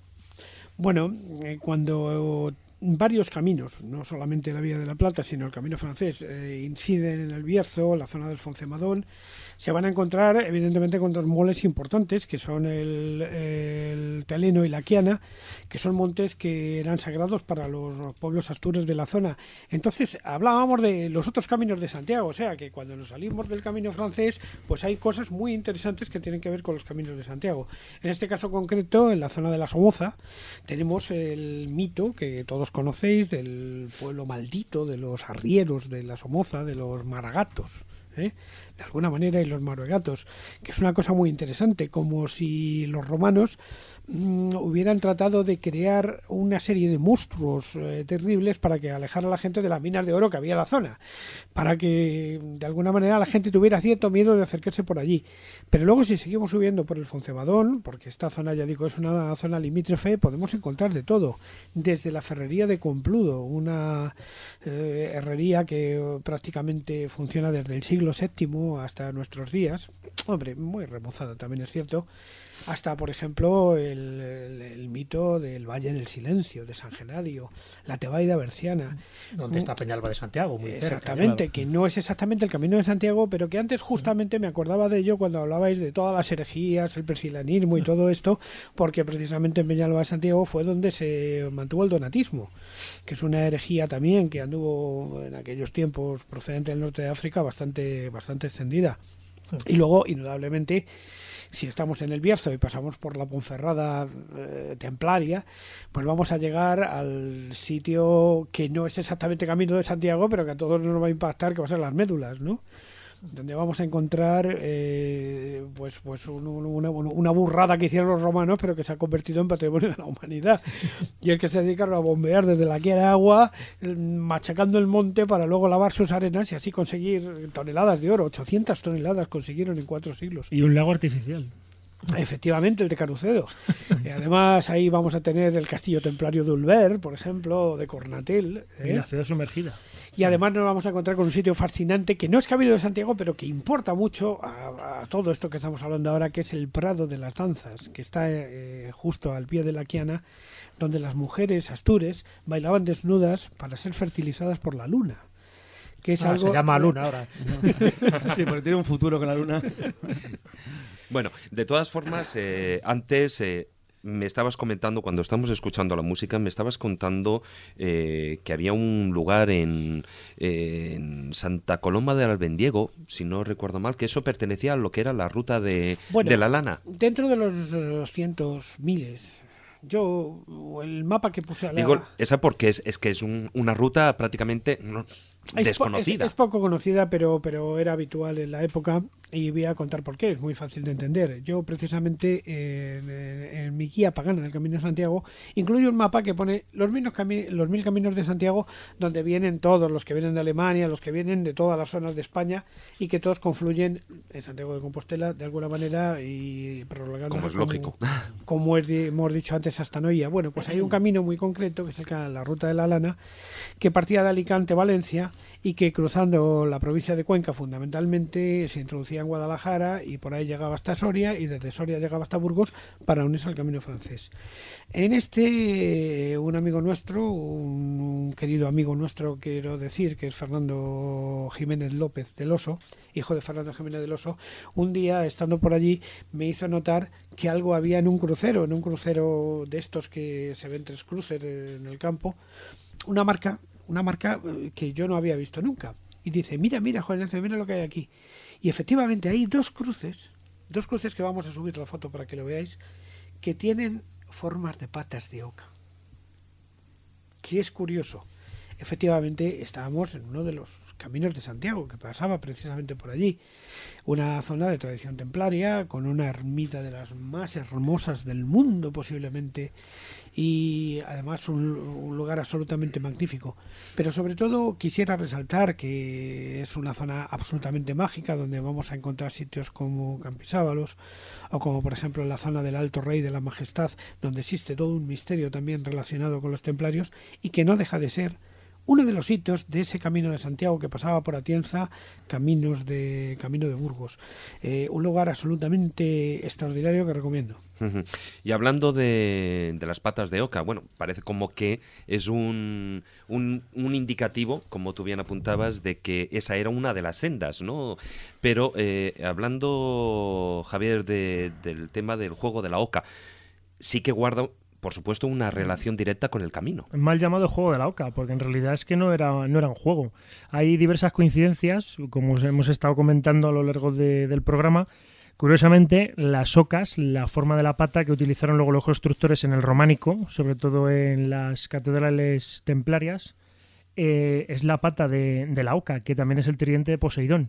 Bueno, eh, cuando varios caminos, no solamente la Vía de la Plata, sino el Camino francés, eh, inciden en el Bierzo, la zona del Foncemadón, se van a encontrar evidentemente con dos moles importantes, que son el, el y la Quiana, que son montes que eran sagrados para los pueblos astures de la zona. Entonces hablábamos de los otros caminos de Santiago, o sea que cuando nos salimos del camino francés, pues hay cosas muy interesantes que tienen que ver con los caminos de Santiago. En este caso concreto, en la zona de la Somoza, tenemos el mito que todos conocéis del pueblo maldito, de los arrieros de la Somoza, de los maragatos. ¿eh? de alguna manera, y los maruegatos que es una cosa muy interesante, como si los romanos mm, hubieran tratado de crear una serie de monstruos eh, terribles para que alejara a la gente de las minas de oro que había en la zona, para que mm, de alguna manera la gente tuviera cierto miedo de acercarse por allí. Pero luego si seguimos subiendo por el Foncebadón, porque esta zona, ya digo, es una zona limítrofe, podemos encontrar de todo, desde la ferrería de Compludo, una eh, herrería que eh, prácticamente funciona desde el siglo VII, hasta nuestros días, hombre, muy remozado también es cierto, hasta por ejemplo el, mito del Valle del Silencio, de San Genadio, la Tebaida Berciana. Donde está Peñalba de Santiago, muy Exactamente, que no es exactamente el Camino de Santiago, pero que antes justamente me acordaba de ello cuando hablabais de todas las herejías, el persilanismo y mm. todo esto, porque precisamente en Peñalba de Santiago fue donde se mantuvo el donatismo, que es una herejía también que anduvo en aquellos tiempos procedente del norte de África bastante, bastante extendida. Y luego, indudablemente, si estamos en el Bierzo y pasamos por la Ponferrada eh, templaria, pues vamos a llegar al sitio que no es exactamente camino de Santiago, pero que a todos nos va a impactar, que va a ser las médulas, ¿no? donde vamos a encontrar eh, pues, pues una, burrada que hicieron los romanos, pero que se ha convertido en patrimonio de la humanidad. Y es que se dedicaron a bombear desde la quiera de agua, machacando el monte para luego lavar sus arenas y así conseguir toneladas de oro. 800 toneladas consiguieron en cuatro siglos. Y un lago artificial. Efectivamente, el de Carucedo. Y además ahí vamos a tener el castillo templario de Ulver, por ejemplo, de Cornatel. ¿eh? Y la ciudad sumergida y además nos vamos a encontrar con un sitio fascinante que no es Camino de Santiago, pero que importa mucho a, todo esto que estamos hablando ahora, que es el Prado de las Danzas, que está eh, justo al pie de la Quiana, donde las mujeres astures bailaban desnudas para ser fertilizadas por la luna. Que es ah, Se llama Luna ahora. sí, pero tiene un futuro con la Luna. Bueno, de todas formas, eh, antes eh, me estabas comentando, cuando estamos escuchando la música, me estabas contando eh, que había un lugar en, Santa Coloma del Albendiego, si no recuerdo mal, que eso pertenecía a lo que era la ruta de, de la lana. Dentro de los cientos miles, yo el mapa que puse a la... Digo, esa porque es, es que es una ruta prácticamente es, poco conocida, pero, pero era habitual en la época y voy a contar por qué, es muy fácil de entender. Yo precisamente en, mi guía pagana del Camino de Santiago incluyo un mapa que pone los, mismos caminos los mil caminos de Santiago donde vienen todos, los que vienen de Alemania, los que vienen de todas las zonas de España y que todos confluyen en Santiago de Compostela de alguna manera y prolongando como es lógico. Como hemos dicho antes hasta Noia. Bueno, pues hay un camino muy concreto que es el, la Ruta de la Lana que partía de Alicante, Valencia, y que cruzando la provincia de Cuenca fundamentalmente se introducía en Guadalajara y por ahí llegaba hasta Soria y desde Soria llegaba hasta Burgos para unirse al camino francés. En este, eh, un amigo nuestro, un, querido amigo nuestro, quiero decir, que es Fernando Jiménez López del Oso, hijo de Fernando Jiménez del Oso, un día estando por allí me hizo notar que algo había en un crucero, en un crucero de estos que se ven tres cruces eh, en el campo, una marca una marca eh, que yo no había visto nunca. Y dice, mira, mira, Juan mira lo que hay aquí. Y efectivamente hay dos cruces, dos cruces que vamos a subir la foto para que lo veáis, que tienen formas de patas de oca. Que es curioso. Efectivamente, estábamos en uno de los caminos de Santiago, que pasaba precisamente por allí. Una zona de tradición templaria, con una ermita de las más hermosas del mundo posiblemente, y además un, un lugar absolutamente magnífico. Pero sobre todo quisiera resaltar que es una zona absolutamente mágica, donde vamos a encontrar sitios como Campisábalos, o como por ejemplo la zona del Alto Rey de la Majestad, donde existe todo un misterio también relacionado con los templarios, y que no deja de ser uno de los hitos de ese camino de Santiago que pasaba por Atienza, caminos de Camino de Burgos, eh, un lugar absolutamente extraordinario que recomiendo. Y hablando de, las patas de oca, bueno, parece como que es un, un, indicativo, como tú bien apuntabas, de que esa era una de las sendas, ¿no? Pero eh, hablando, Javier, del tema del juego de la oca, sí que guarda por supuesto, una relación directa con el camino. Mal llamado juego de la oca, porque en realidad es que no era, no era un juego. Hay diversas coincidencias, como hemos estado comentando a lo largo del programa. Curiosamente, las ocas, la forma de la pata que utilizaron luego los constructores en el románico, sobre todo en las catedrales templarias, eh, es la pata de, de, la oca, que también es el tridente de Poseidón.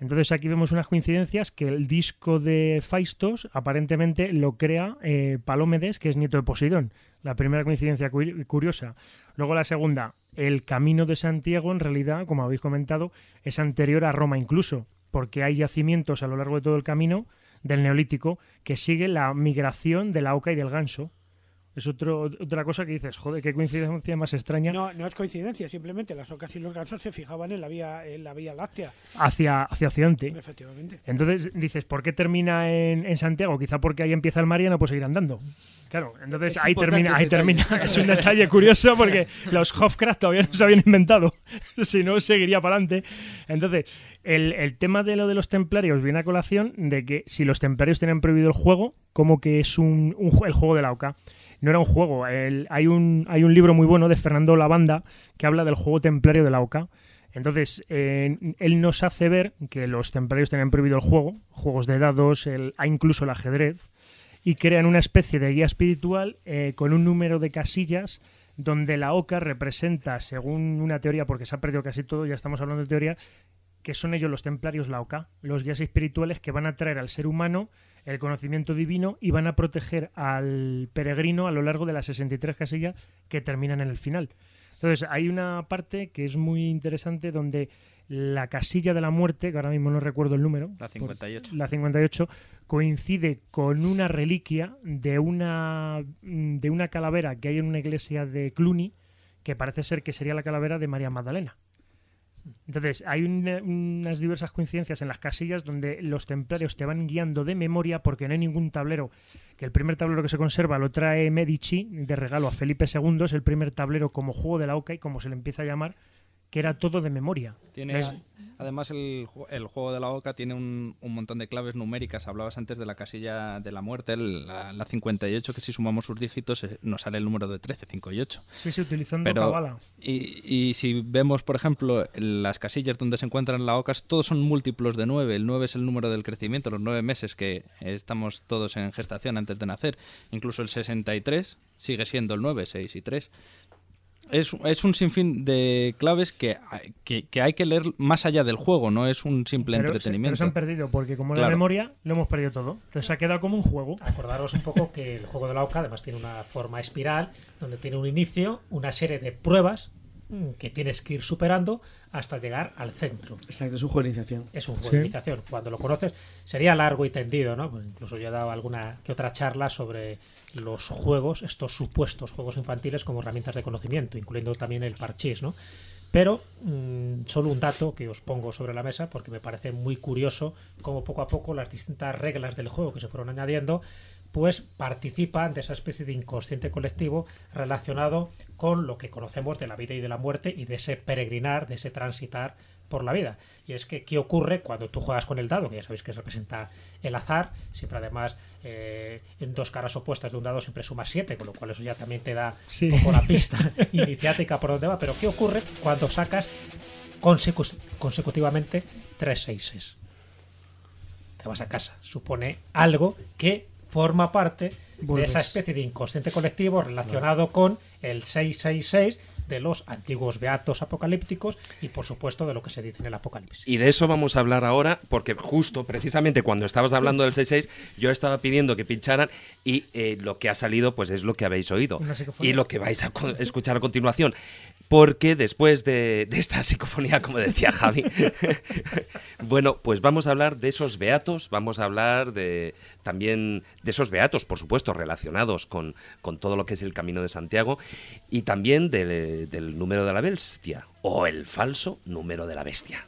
Entonces aquí vemos unas coincidencias que el disco de Faistos aparentemente lo crea eh, Palómedes, que es nieto de Poseidón. La primera coincidencia curiosa. Luego la segunda, el camino de Santiago en realidad, como habéis comentado, es anterior a Roma incluso, porque hay yacimientos a lo largo de todo el camino del Neolítico que sigue la migración de la oca y del ganso. Es otra cosa que dices, joder, qué coincidencia más extraña. No, no es coincidencia, simplemente las ocas y los gansos se fijaban en la vía, en la vía láctea. Hacia, hacia Occidente. Efectivamente. Entonces dices, ¿por qué termina en, Santiago? Quizá porque ahí empieza el mar y no seguir andando. Claro, entonces ahí termina, ahí termina. Es un detalle curioso porque los Hofcraft todavía no se habían inventado. si no, seguiría para adelante. Entonces, el, tema de lo de los templarios viene a colación de que si los templarios tienen prohibido el juego, como que es un, el juego de la oca no era un juego. hay, un, hay un libro muy bueno de Fernando Lavanda que habla del juego templario de la OCA. Entonces, él nos hace ver que los templarios tenían prohibido el juego, juegos de dados, el, incluso el ajedrez, y crean una especie de guía espiritual eh, con un número de casillas donde la oca representa, según una teoría, porque se ha perdido casi todo, ya estamos hablando de teoría, que son ellos los templarios laoca, los guías espirituales que van a traer al ser humano el conocimiento divino y van a proteger al peregrino a lo largo de las 63 casillas que terminan en el final. Entonces, hay una parte que es muy interesante donde la casilla de la muerte, que ahora mismo no recuerdo el número, la 58, la 58 coincide con una reliquia de una, de una calavera que hay en una iglesia de Cluny, que parece ser que sería la calavera de María Magdalena. Entonces, hay eh, unas diversas coincidencias en las casillas donde los templarios te van guiando de memoria porque no hay ningún tablero. Que el primer tablero que se conserva lo trae Medici de regalo a Felipe II, es el primer tablero como juego de la OCA y como se le empieza a llamar, que era todo de memoria. Además, el, juego de la OCA tiene un, montón de claves numéricas. Hablabas antes de la casilla de la muerte, la, 58, que si sumamos sus dígitos eh, nos sale el número de 13, 5 y 8. Sí, se utilizando Pero, cabala. Y, y, si vemos, por ejemplo, las casillas donde se encuentran la OCA, todos son múltiplos de 9. El 9 es el número del crecimiento, los 9 meses que estamos todos en gestación antes de nacer. Incluso el 63 sigue siendo el 9, 6 y 3 es, es, un sinfín de claves que, que, hay que leer más allá del juego, no es un simple entretenimiento. pero se han perdido, porque como la memoria lo hemos perdido todo. Entonces ha quedado como un juego. Acordaros un poco que el juego de la OCA además tiene una forma espiral, donde tiene un inicio, una serie de pruebas mm, que tienes que ir superando hasta llegar al centro. Exacto, es un juego de iniciación. Es un juego de iniciación. Cuando lo conoces, sería largo y tendido, ¿no? Pues incluso yo he dado alguna que otra charla sobre los juegos, estos supuestos juegos infantiles como herramientas de conocimiento, incluyendo también el parchís, ¿no? Pero mm, solo un dato que os pongo sobre la mesa porque me parece muy curioso cómo poco a poco las distintas reglas del juego que se fueron añadiendo pues participan de esa especie de inconsciente colectivo relacionado con lo que conocemos de la vida y de la muerte y de ese peregrinar, de ese transitar por la vida. Y es que, ¿qué ocurre cuando tú juegas con el dado? Que ya sabéis que representa el azar. Siempre, además, eh, en dos caras opuestas de un dado siempre suma 7, con lo cual eso ya también te da sí. poco la pista iniciática por dónde va. Pero, ¿qué ocurre cuando sacas consecutivamente consecutivamente tres seises? Te vas a casa. Supone algo que forma parte de esa especie de inconsciente colectivo relacionado con el 666 de los antiguos beatos apocalípticos y por supuesto de lo que se dice en el Apocalipsis. Y de eso vamos a hablar ahora porque justo precisamente cuando estabas hablando del 66 yo estaba pidiendo que pincharan y eh, lo que ha salido pues es lo que habéis oído y lo que vais a escuchar a continuación porque después de, esta psicofonía, como decía Javi, bueno, pues vamos a hablar de esos beatos, vamos a hablar de también de esos beatos, por supuesto, relacionados con, todo lo que es el Camino de Santiago, y también del número de la bestia, o el falso número de la bestia.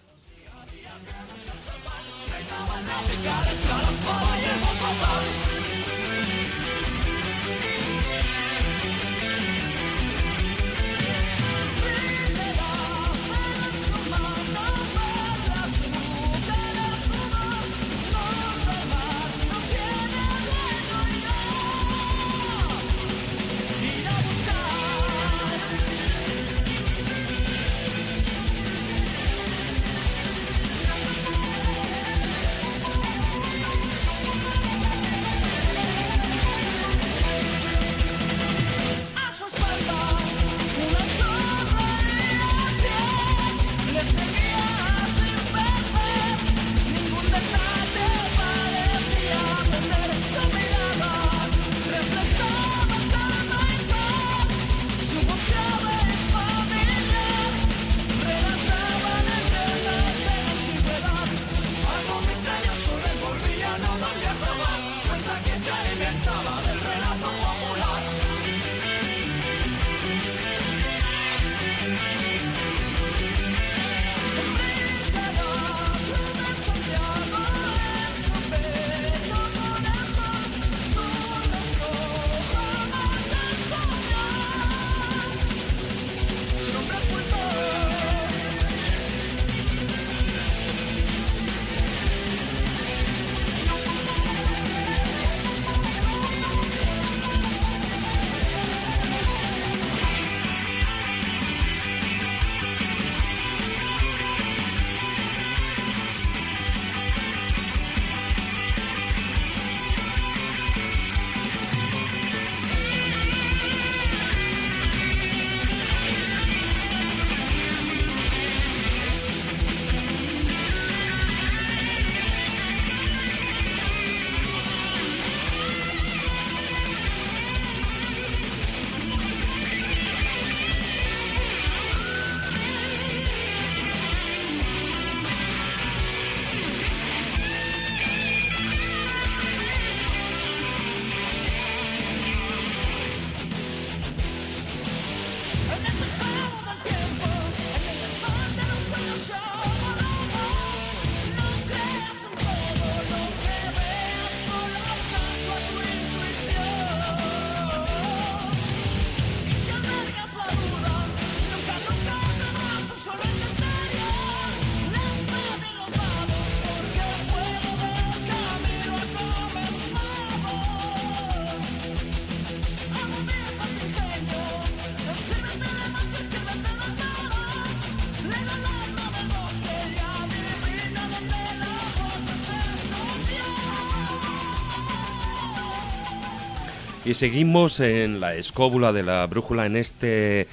Y seguimos en la escóbula de la brújula en este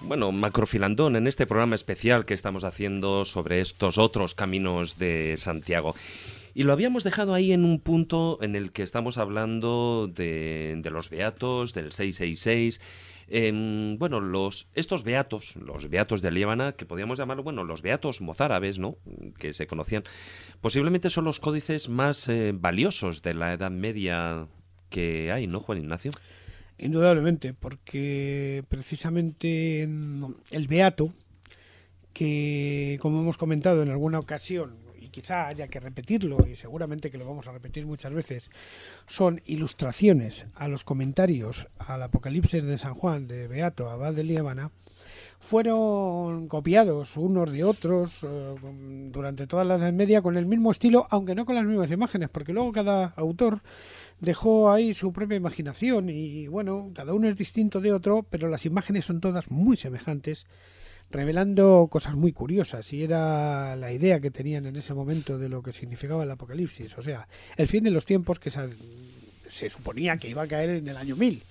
bueno, macrofilandón en este programa especial que estamos haciendo sobre estos otros caminos de Santiago. Y lo habíamos dejado ahí en un punto en el que estamos hablando de, los beatos, del 666. Em, bueno, los, estos beatos, los beatos de Líbana, que podíamos llamar, bueno, los beatos mozárabes, ¿no? Que se conocían, posiblemente son los códices más eh, valiosos de la Edad Media que hay, ¿no, Juan Ignacio? Indudablemente, porque precisamente el Beato, que como hemos comentado en alguna ocasión, y quizá haya que repetirlo, y seguramente que lo vamos a repetir muchas veces, son ilustraciones a los comentarios al Apocalipsis de San Juan de Beato Abad de Líbana, fueron copiados unos de otros eh, durante toda la Edad Media con el mismo estilo, aunque no con las mismas imágenes, porque luego cada autor dejó ahí su propia imaginación y bueno, cada uno es distinto de otro, pero las imágenes son todas muy semejantes, revelando cosas muy curiosas y era la idea que tenían en ese momento de lo que significaba el apocalipsis, o sea, el fin de los tiempos que se, suponía que iba a caer en el año 1000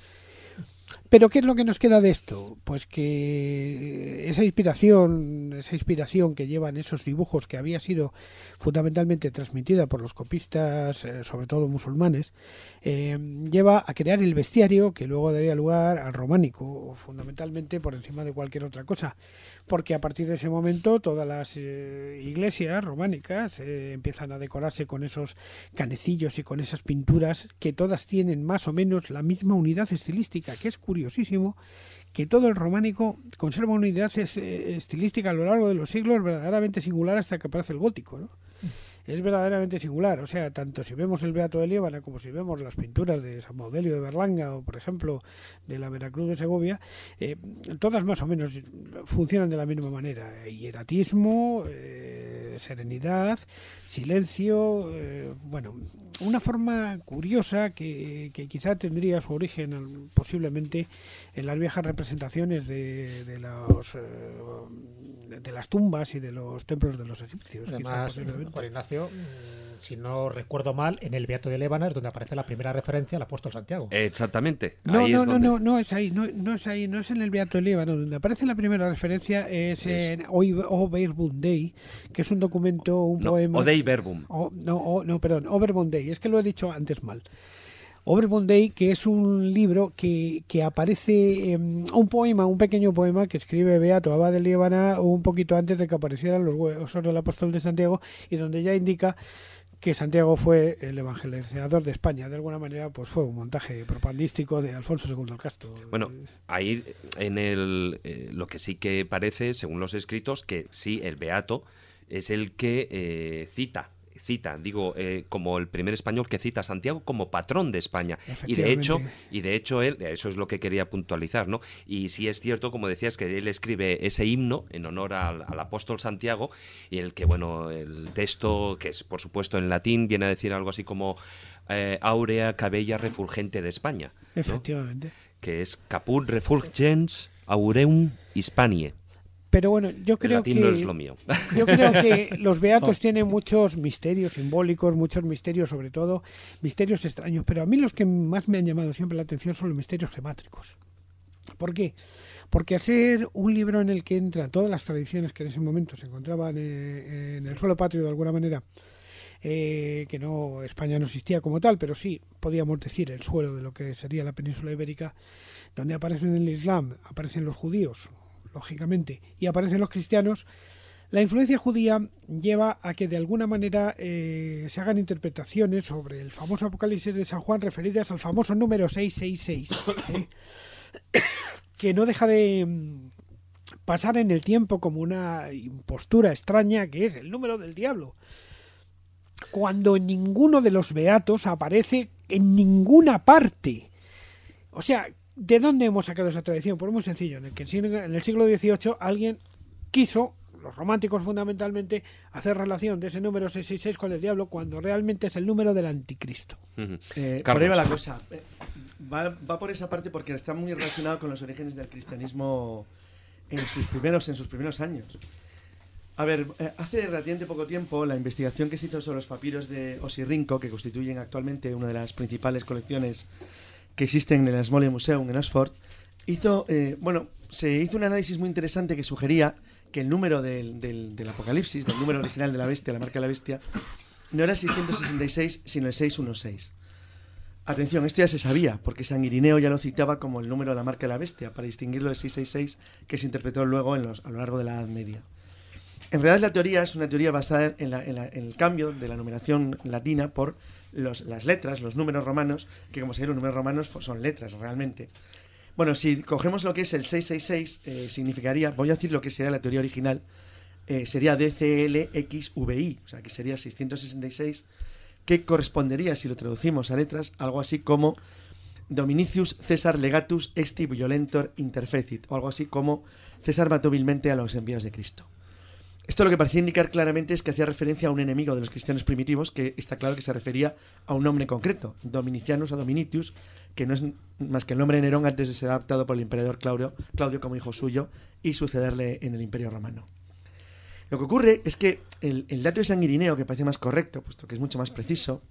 pero ¿qué es lo que nos queda de esto? Pues que esa inspiración, esa inspiración que llevan esos dibujos que había sido fundamentalmente transmitida por los copistas, eh, sobre todo musulmanes, eh, lleva a crear el bestiario que luego daría lugar al románico, fundamentalmente por encima de cualquier otra cosa porque a partir de ese momento todas las eh, iglesias románicas eh, empiezan a decorarse con esos canecillos y con esas pinturas que todas tienen más o menos la misma unidad estilística, que es curiosísimo que todo el románico conserva una unidad eh, estilística a lo largo de los siglos verdaderamente singular hasta que aparece el gótico. ¿no? es verdaderamente singular. O sea, tanto si vemos el Beato de Líbana como si vemos las pinturas de San Modelio de Berlanga o, por ejemplo, de la Veracruz de Segovia, eh, todas más o menos funcionan de la misma manera. Hieratismo, eh, serenidad, silencio, eh, bueno, una forma curiosa que, quizá tendría su origen posiblemente en las viejas representaciones de, los, de las tumbas y de los templos de los egipcios. Mm, si no recuerdo mal, en el Beato de Lébana, es donde aparece la primera referencia al apóstol Santiago. Exactamente. No, no, no, no, no es ahí, no, no, es ahí, no es en el Beato de Lébana, donde aparece la primera referencia es, en Hoy Verbum que es un documento, un poema. Verbum. no, no, perdón, Over Day, es que lo he dicho antes mal. Overbound que es un libro que, aparece, em, un poema, un pequeño poema que escribe Beato Abad de Líbana un poquito antes de que aparecieran los huesos del apóstol de Santiago y donde ya indica que Santiago fue el evangelizador de España. De alguna manera, pues fue un montaje propagandístico de Alfonso II el Castro. Bueno, ahí en el, eh, lo que sí que parece, según los escritos, que sí, el Beato es el que eh, cita cita, digo, eh, como el primer español que cita a Santiago como patrón de España. Y de hecho, y de hecho él, eso es lo que quería puntualizar, ¿no? Y sí es cierto, como decías, que él escribe ese himno en honor al, apóstol Santiago, y el que, bueno, el texto, que es por supuesto en latín, viene a decir algo así como Aurea eh, cabella refulgente de España. Efectivamente. Que es caput refulgens aureum Hispanie. Pero bueno, yo creo que. Yo creo que los beatos tienen muchos misterios simbólicos, muchos misterios, sobre todo, misterios extraños. Pero a mí los que más me han llamado siempre la atención son los misterios gemátricos. ¿Por qué? Porque hacer un libro en el que entran todas las tradiciones que en ese momento se encontraban eh, en el suelo patrio de alguna manera, eh, que no España no existía como tal, pero sí podíamos decir el suelo de lo que sería la península ibérica, donde aparecen el Islam, aparecen los judíos, lógicamente, y aparecen los cristianos, la influencia judía lleva a que de alguna manera eh, se hagan interpretaciones sobre el famoso Apocalipsis de San Juan referidas al famoso número 666, ¿eh? que no deja de mm, pasar en el tiempo como una impostura extraña que es el número del diablo. Cuando ninguno de los beatos aparece en ninguna parte. O sea, ¿De dónde hemos sacado esa tradición? Por pues muy sencillo, en el, siglo XVIII alguien quiso, los románticos fundamentalmente, hacer relación de ese número 666 con el diablo cuando realmente es el número del anticristo. Uh la cosa. Eh, va, por esa parte porque está muy relacionado con los orígenes del cristianismo en sus primeros, en sus primeros años. A ver, eh, hace relativamente poco tiempo la investigación que se hizo sobre los papiros de Osirrinco, que constituyen actualmente una de las principales colecciones que existen en el Smalley Museum en Oxford, hizo, eh, bueno, se hizo un análisis muy interesante que sugería que el número del, apocalipsis, del número original de la bestia, la marca de la bestia, no era 666, sino el 616. Atención, esto ya se sabía, porque San Irineo ya lo citaba como el número de la marca de la bestia, para distinguirlo de 666 que se interpretó luego en los, a lo largo de la Edad Media. En realidad la teoría es una teoría basada en, en el cambio de la numeración latina por las letras, los números romanos, que como se números romanos pues, son letras realmente. Bueno, si cogemos lo que es el 666, eh, significaría, voy a decir lo que sería la teoría original, eh, sería DCLXVI, o sea, que sería 666, que correspondería, si lo traducimos a letras, algo así como Dominicius César legatus esti violentor interfecit, o algo así como César mató vilmente a los envíos de Cristo. Esto lo que parecía indicar claramente es que hacía referencia a un enemigo de los cristianos primitivos, que está claro que se refería a un nombre concreto, Dominicianus o Dominitius, que no es más que el nombre de Nerón antes de ser adaptado por el emperador Claudio, Claudio como hijo suyo y sucederle en el Imperio Romano. Lo que ocurre es que el, dato de Sanguirineo, que parece más correcto, puesto que es mucho más preciso,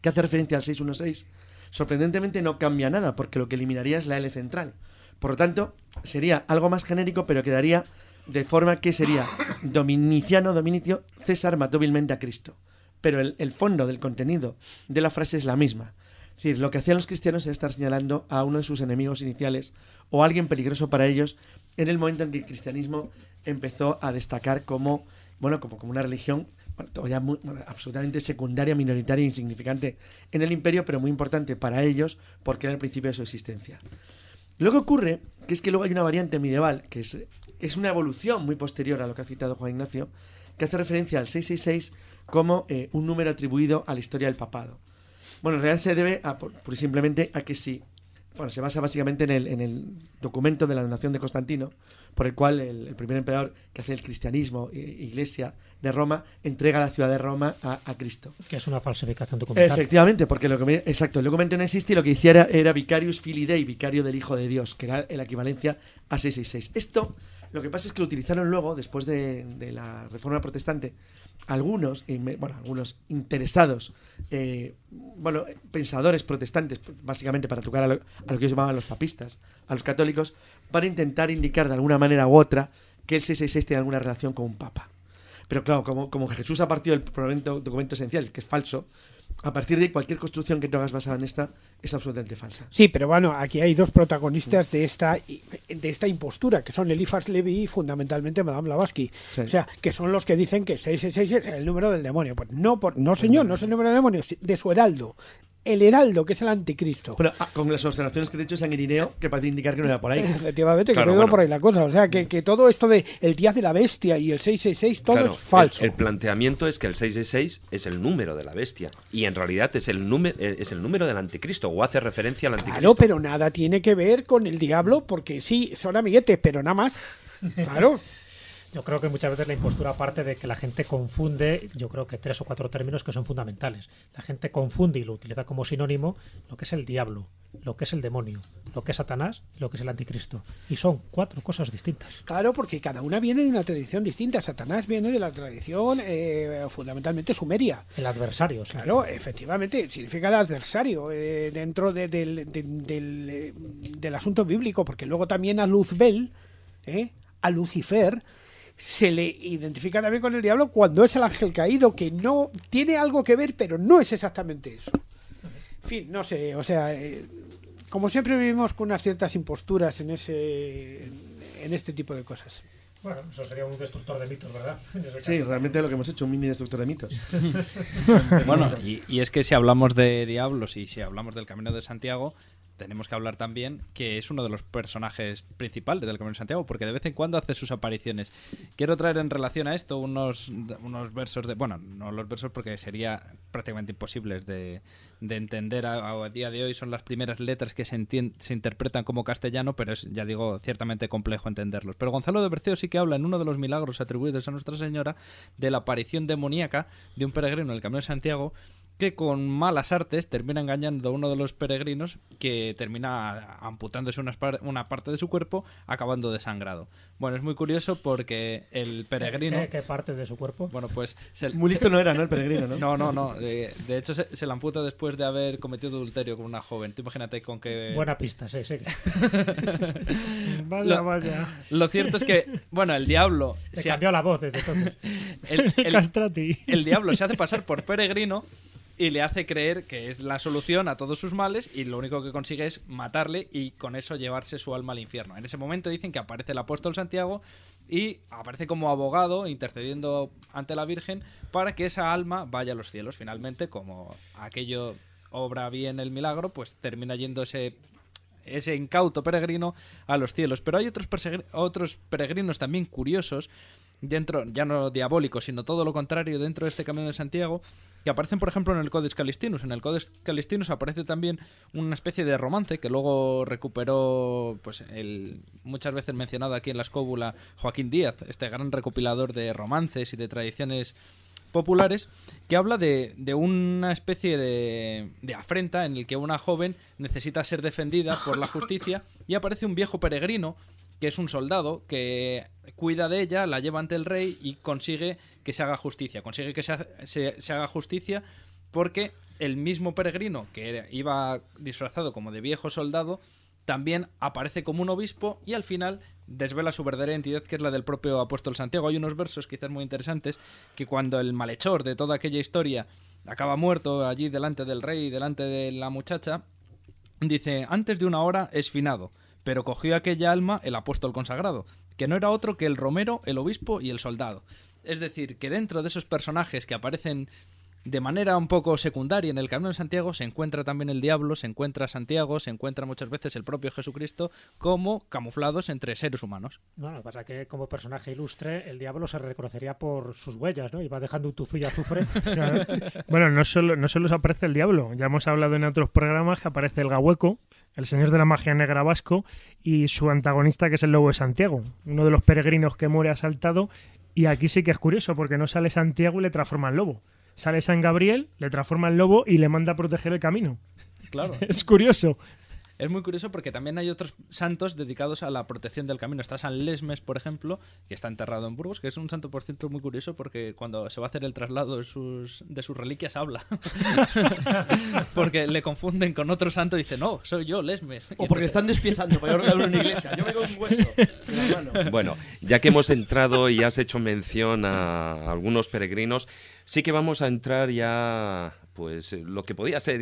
que hace referencia al 616, sorprendentemente no cambia nada, porque lo que eliminaría es la L central. Por lo tanto, sería algo más genérico, pero quedaría de forma que sería dominiciano, dominicio, César mató vilmente a Cristo. Pero el, fondo del contenido de la frase es la misma. Es decir, lo que hacían los cristianos era estar señalando a uno de sus enemigos iniciales o alguien peligroso para ellos en el momento en que el cristianismo empezó a destacar como, bueno, como, como una religión absolutamente secundaria, minoritaria, e insignificante en el imperio, pero muy importante para ellos porque era el principio de su existencia. Lo que ocurre que es que luego hay una variante medieval, que es es una evolución muy posterior a lo que ha citado Juan Ignacio, que hace referencia al 666 como eh, un número atribuido a la historia del papado. Bueno, en realidad se debe a, por, simplemente a que sí. Bueno, se basa básicamente en el, en el, documento de la donación de Constantino, por el cual el, primer emperador que hace el cristianismo, eh, iglesia de Roma, entrega la ciudad de Roma a, Cristo. Que es una falsificación documental. Efectivamente, porque lo que, exacto, el documento no existe y lo que hiciera era, vicarius Filidei, vicario del Hijo de Dios, que era la equivalencia a 666. Esto lo que pasa es que lo utilizaron luego, después de, la reforma protestante, algunos, bueno, algunos interesados, eh, bueno, pensadores protestantes, básicamente para tocar a lo, que ellos llamaban los papistas, a los católicos, para intentar indicar de alguna manera u otra que el 666 tiene alguna relación con un papa. Pero claro, como, como Jesús ha partido del documento esencial, que es falso, a partir de cualquier construcción que tengas hagas basada en esta es absolutamente falsa. Sí, pero bueno, aquí hay dos protagonistas de esta de esta impostura, que son Eliphas Levy y fundamentalmente Madame Blavatsky. O sea, que son los que dicen que 666 es el número del demonio. Pues no, por, no señor, no es el número del demonio, de su heraldo el heraldo, que es el anticristo. Bueno, ah, con las observaciones que te he hecho San Irineo, que parece indicar que no era por ahí. Efectivamente, que no era por ahí la cosa. O sea, que, todo esto de el día de la bestia y el 666, todo es falso. El, planteamiento es que el 666 es el número de la bestia y en realidad es el, número, eh, es el número del anticristo o hace referencia al anticristo. Claro, pero nada tiene que ver con el diablo porque sí, son amiguetes, pero nada más. Claro. Yo creo que muchas veces la impostura parte de que la gente confunde, yo creo que tres o cuatro términos que son fundamentales. La gente confunde y lo utiliza como sinónimo lo que es el diablo, lo que es el demonio, lo que es Satanás y lo que es el anticristo. Y son cuatro cosas distintas. Claro, porque cada una viene de una tradición distinta. Satanás viene de la tradición eh, fundamentalmente sumeria. El adversario. Sí. Claro, efectivamente, significa el adversario eh, dentro del, eh, del, asunto bíblico, porque luego también a Luzbel, a Lucifer, se le identifica también con el diablo cuando es el ángel caído, que no tiene algo que ver, pero no es exactamente eso. En fin, no sé, o sea, eh, como siempre vivimos con unas ciertas imposturas en, ese, en este tipo de cosas. Bueno, eso sería un destructor de mitos, ¿verdad? Sí, realmente lo que hemos hecho, un mini destructor de mitos. bueno, y, es que si hablamos de diablos y si hablamos del Camino de Santiago, tenemos que hablar también que es uno de los personajes principales del Camino de Santiago, porque de vez en cuando hace sus apariciones. Quiero traer en relación a esto unos, unos versos de. Bueno, no los versos porque sería prácticamente imposibles de, de entender a, día de hoy. Son las primeras letras que se, se interpretan como castellano, pero es, ya digo, ciertamente complejo entenderlos. Pero Gonzalo de Berceo sí que habla en uno de los milagros atribuidos a Nuestra Señora de la aparición demoníaca de un peregrino en el Camino de Santiago con malas artes termina engañando a uno de los peregrinos que termina amputándose una, parte de su cuerpo, acabando desangrado. Bueno, es muy curioso porque el peregrino... ¿Qué, parte de su cuerpo? Bueno, pues... muy listo no era, ¿no? El peregrino, ¿no? No, no, no. De, hecho, se, la amputa después de haber cometido adulterio con una joven. imagínate con qué... Buena pista, sí, sí. vaya, lo, vaya. Lo cierto es que, bueno, el diablo... Se cambió la voz desde entonces. el, el, el diablo se hace pasar por peregrino y le hace creer que es la solución a todos sus males y lo único que consigue es matarle y con eso llevarse su alma al infierno. En ese momento dicen que aparece el apóstol Santiago y aparece como abogado intercediendo ante la Virgen para que esa alma vaya a los cielos. Finalmente, como aquello obra bien el milagro, pues termina yendo ese incauto peregrino a los cielos. Pero hay otros, otros peregrinos también curiosos dentro, ya no diabólico, sino todo lo contrario dentro de este camino de Santiago, que aparecen, por ejemplo, en el Codex Calistinus. En el Codex Calistinus aparece también una especie de romance que luego recuperó, pues, el muchas veces mencionado aquí en la escóbula, Joaquín Díaz, este gran recopilador de romances y de tradiciones populares, que habla de, de una especie de, de, afrenta en el que una joven necesita ser defendida por la justicia y aparece un viejo peregrino que es un soldado que cuida de ella, la lleva ante el rey y consigue que se haga justicia. Consigue que se, haga justicia porque el mismo peregrino que iba disfrazado como de viejo soldado también aparece como un obispo y al final desvela su verdadera identidad, que es la del propio apóstol Santiago. Hay unos versos quizás muy interesantes que cuando el malhechor de toda aquella historia acaba muerto allí delante del rey, delante de la muchacha, dice, antes de una hora es finado, pero cogió aquella alma el apóstol consagrado, que no era otro que el romero, el obispo y el soldado. Es decir, que dentro de esos personajes que aparecen de manera un poco secundaria en el Camino de Santiago se encuentra también el diablo, se encuentra Santiago, se encuentra muchas veces el propio Jesucristo como camuflados entre seres humanos. Bueno, lo que pasa es que como personaje ilustre el diablo se reconocería por sus huellas, ¿no? Y va dejando un tufillo azufre. bueno, no solo, no solo aparece el diablo, ya hemos hablado en otros programas que aparece el gahueco, el señor de la magia negra vasco, y su antagonista que es el lobo de Santiago, uno de los peregrinos que muere asaltado. Y aquí sí que es curioso, porque no sale Santiago y le transforma el lobo. Sale San Gabriel, le transforma el lobo y le manda a proteger el camino. Claro. es curioso, es muy curioso porque también hay otros santos dedicados a la protección del camino. Está San Lesmes, por ejemplo, que está enterrado en Burgos, que es un santo por cierto, muy curioso porque cuando se va a hacer el traslado de sus, de sus reliquias habla. porque le confunden con otro santo y dice, no, soy yo, Lesmes. O porque están despiezando para una iglesia. Yo me un hueso. Bueno, ya que hemos entrado y has hecho mención a algunos peregrinos, sí que vamos a entrar ya pues eh, lo que podía ser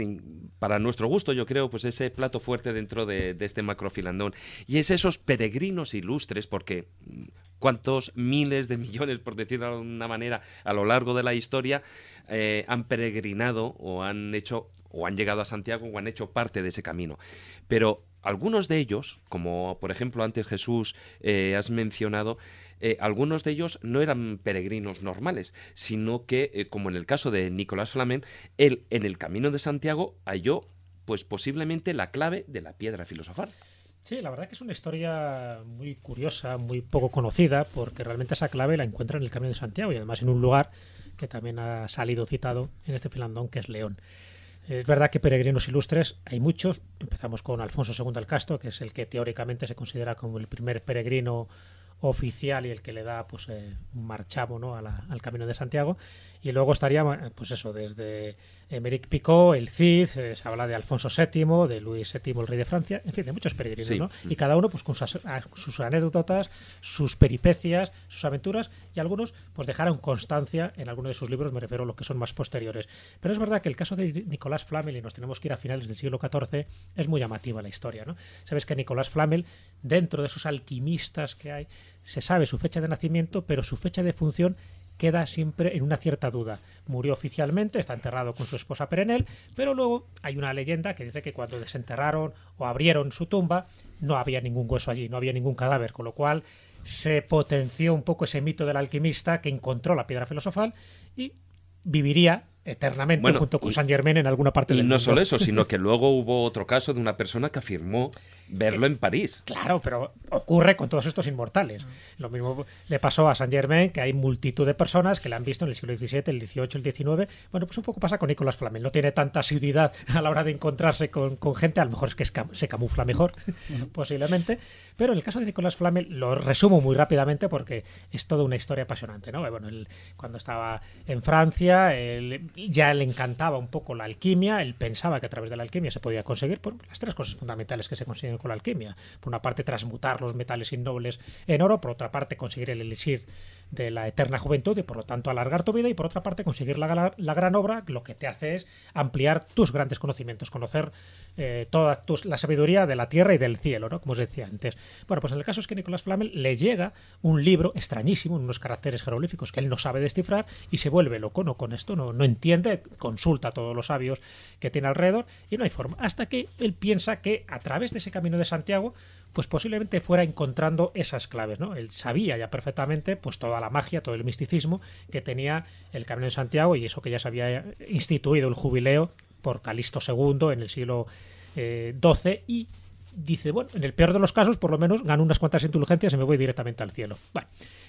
para nuestro gusto, yo creo, pues ese plato fuerte dentro de, este macrofilandón. Y es esos peregrinos ilustres, porque mm, cuántos miles de millones, por decirlo de alguna manera, a lo largo de la historia, eh, han peregrinado o han hecho o han llegado a Santiago o han hecho parte de ese camino. Pero algunos de ellos, como por ejemplo antes Jesús eh, has mencionado, eh, algunos de ellos no eran peregrinos normales, sino que, eh, como en el caso de Nicolás Flamen, él en el Camino de Santiago halló, pues posiblemente, la clave de la piedra filosofal. Sí, la verdad que es una historia muy curiosa, muy poco conocida, porque realmente esa clave la encuentra en el Camino de Santiago y además en un lugar que también ha salido citado en este filandón, que es León. Es verdad que peregrinos ilustres hay muchos. Empezamos con Alfonso II del Casto, que es el que teóricamente se considera como el primer peregrino oficial y el que le da pues, eh, un ¿no? al Camino de Santiago, y luego estaría, eh, pues eso, desde Emeric Picot, el Cid, eh, se habla de Alfonso VII, de Luis VII, el rey de Francia, en fin, de muchos peregrinos, ¿no? Mm. Y cada uno pues con sus, anécdotas, sus peripecias, sus aventuras, y algunos pues dejaron constancia en alguno de sus libros, me refiero a los que son más posteriores. Pero es verdad que el caso de Nicolás Flamel, y nos tenemos que ir a finales del siglo XIV, es muy llamativa la historia, ¿no? Sabes que Nicolás Flamel, dentro de esos alquimistas que hay, se sabe su fecha de nacimiento, pero su fecha de función queda siempre en una cierta duda. Murió oficialmente, está enterrado con su esposa Perenel, pero luego hay una leyenda que dice que cuando desenterraron o abrieron su tumba, no había ningún hueso allí, no había ningún cadáver, con lo cual se potenció un poco ese mito del alquimista que encontró la piedra filosofal y viviría eternamente junto con Saint Germain en alguna parte del mundo. Y no solo eso, sino que luego hubo otro caso de una persona que afirmó verlo en París. Claro, pero ocurre con todos estos inmortales. Lo mismo le pasó a Saint Germain, que hay multitud de personas que la han visto en el siglo XVII, el XVIII, el XIX. Bueno, pues un poco pasa con Nicolas Flamel. No tiene tanta asiduidad a la hora de encontrarse con, gente, a lo mejor es que se camufla mejor, posiblemente. Pero en el caso de Nicolás Flamel lo resumo muy rápidamente porque es toda una historia apasionante. ¿no? Eh, bueno, cuando estaba en Francia, él ya le encantaba un poco la alquimia, él pensaba que a través de la alquimia se podía conseguir por las tres cosas fundamentales que se consiguen con la alquimia. Por una parte, transmutar los metales innobles en oro, por otra parte, conseguir el elixir de la eterna juventud y por lo tanto alargar tu vida y por otra parte conseguir la, gran obra lo que te hace es ampliar tus grandes conocimientos, conocer eh, toda la sabiduría de la tierra y del cielo, ¿no? Como os decía antes. Bueno, pues en el caso es que Nicolás Flamel le llega un libro extrañísimo, unos caracteres jeroglíficos que él no sabe descifrar y se vuelve loco ¿no? con esto, no, no entiende, consulta a todos los sabios que tiene alrededor y no hay forma. Hasta que él piensa que a través de ese camino de Santiago pues posiblemente fuera encontrando esas claves, ¿no? Él sabía ya perfectamente pues toda la magia, todo el misticismo que tenía el Camino de Santiago y eso que ya se había eh, instituido el jubileo por Calixto II en el siglo XII eh, y dice, bueno, en el peor de los casos, por lo menos gano unas cuantas indulgencias y me voy directamente al cielo.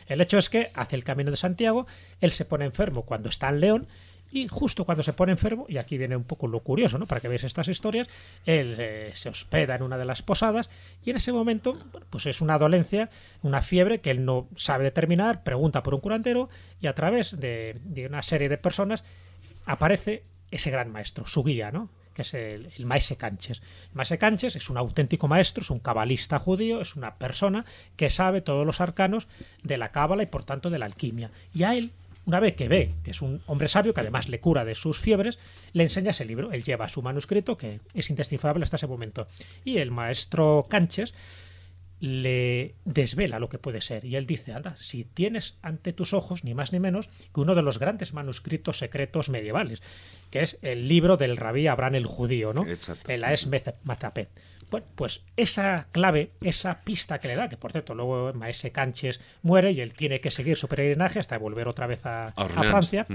el hecho es que hace el camino de Santiago, él se pone enfermo cuando está en León y justo cuando se pone enfermo, y aquí viene un poco lo curioso, ¿no? Para que veáis estas historias, él eh, se hospeda en una de las posadas y en ese momento, pues es una dolencia, una fiebre que él no sabe determinar, pregunta por un curandero y a través de, una serie de personas aparece ese gran maestro, su guía, ¿no? que es el, Maese Canches. Maese Canches es un auténtico maestro, es un cabalista judío, es una persona que sabe todos los arcanos de la cábala y por tanto de la alquimia. Y a él una vez que ve que es un hombre sabio, que además le cura de sus fiebres, le enseña ese libro. Él lleva su manuscrito, que es indescifrable hasta ese momento. Y el maestro Canches le desvela lo que puede ser. Y él dice, anda, si tienes ante tus ojos, ni más ni menos, que uno de los grandes manuscritos secretos medievales, que es el libro del rabí Abraham el Judío, ¿no? El Aes Matapet pues esa clave, esa pista que le da, que por cierto luego Maese Canches muere y él tiene que seguir su peregrinaje hasta volver otra vez a, Francia.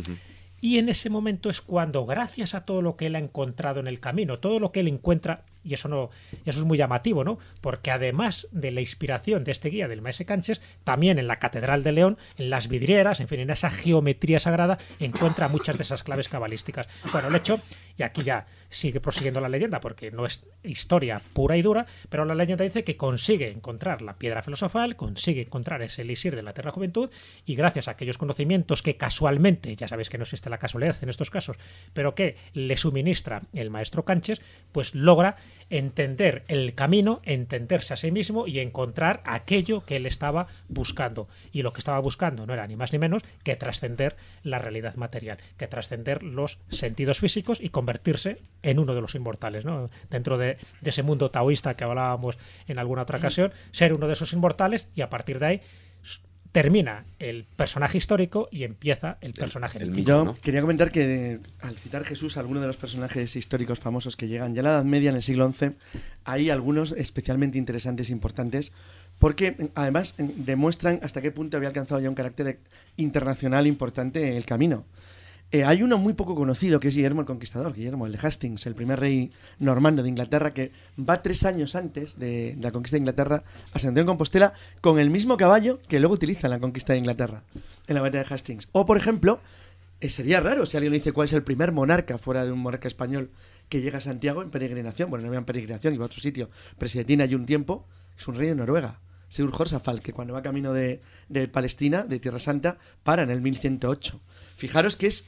Y en ese momento es cuando, gracias a todo lo que él ha encontrado en el camino, todo lo que él encuentra y eso no eso es muy llamativo, ¿no? Porque además de la inspiración de este guía del maese Canches, también en la Catedral de León, en las vidrieras, en fin, en esa geometría sagrada encuentra muchas de esas claves cabalísticas. Bueno, el hecho, y aquí ya sigue prosiguiendo la leyenda porque no es historia pura y dura, pero la leyenda dice que consigue encontrar la piedra filosofal, consigue encontrar ese elixir de la Tierra Juventud y gracias a aquellos conocimientos que casualmente, ya sabéis que no existe la casualidad en estos casos, pero que le suministra el maestro Canches, pues logra entender el camino, entenderse a sí mismo y encontrar aquello que él estaba buscando. Y lo que estaba buscando no era ni más ni menos que trascender la realidad material, que trascender los sentidos físicos y convertirse en uno de los inmortales. Dentro de, de ese mundo taoísta que hablábamos en alguna otra ocasión, ser uno de esos inmortales y a partir de ahí termina el personaje histórico y empieza el personaje del el Yo quería comentar que al citar Jesús, algunos de los personajes históricos famosos que llegan ya a la Edad Media, en el siglo XI, hay algunos especialmente interesantes e importantes, porque además demuestran hasta qué punto había alcanzado ya un carácter internacional importante el camino. Eh, hay uno muy poco conocido que es Guillermo el Conquistador, Guillermo el de Hastings, el primer rey normando de Inglaterra, que va tres años antes de, la conquista de Inglaterra a Santiago de Compostela con el mismo caballo que luego utiliza en la conquista de Inglaterra, en la batalla de Hastings. O, por ejemplo, eh, sería raro si alguien dice cuál es el primer monarca fuera de un monarca español que llega a Santiago en peregrinación. Bueno, no había en peregrinación, iba a otro sitio. Presidentina hay un tiempo, es un rey de Noruega. Sigur Horsafal, que cuando va camino de, de Palestina, de Tierra Santa, para en el 1108. Fijaros que es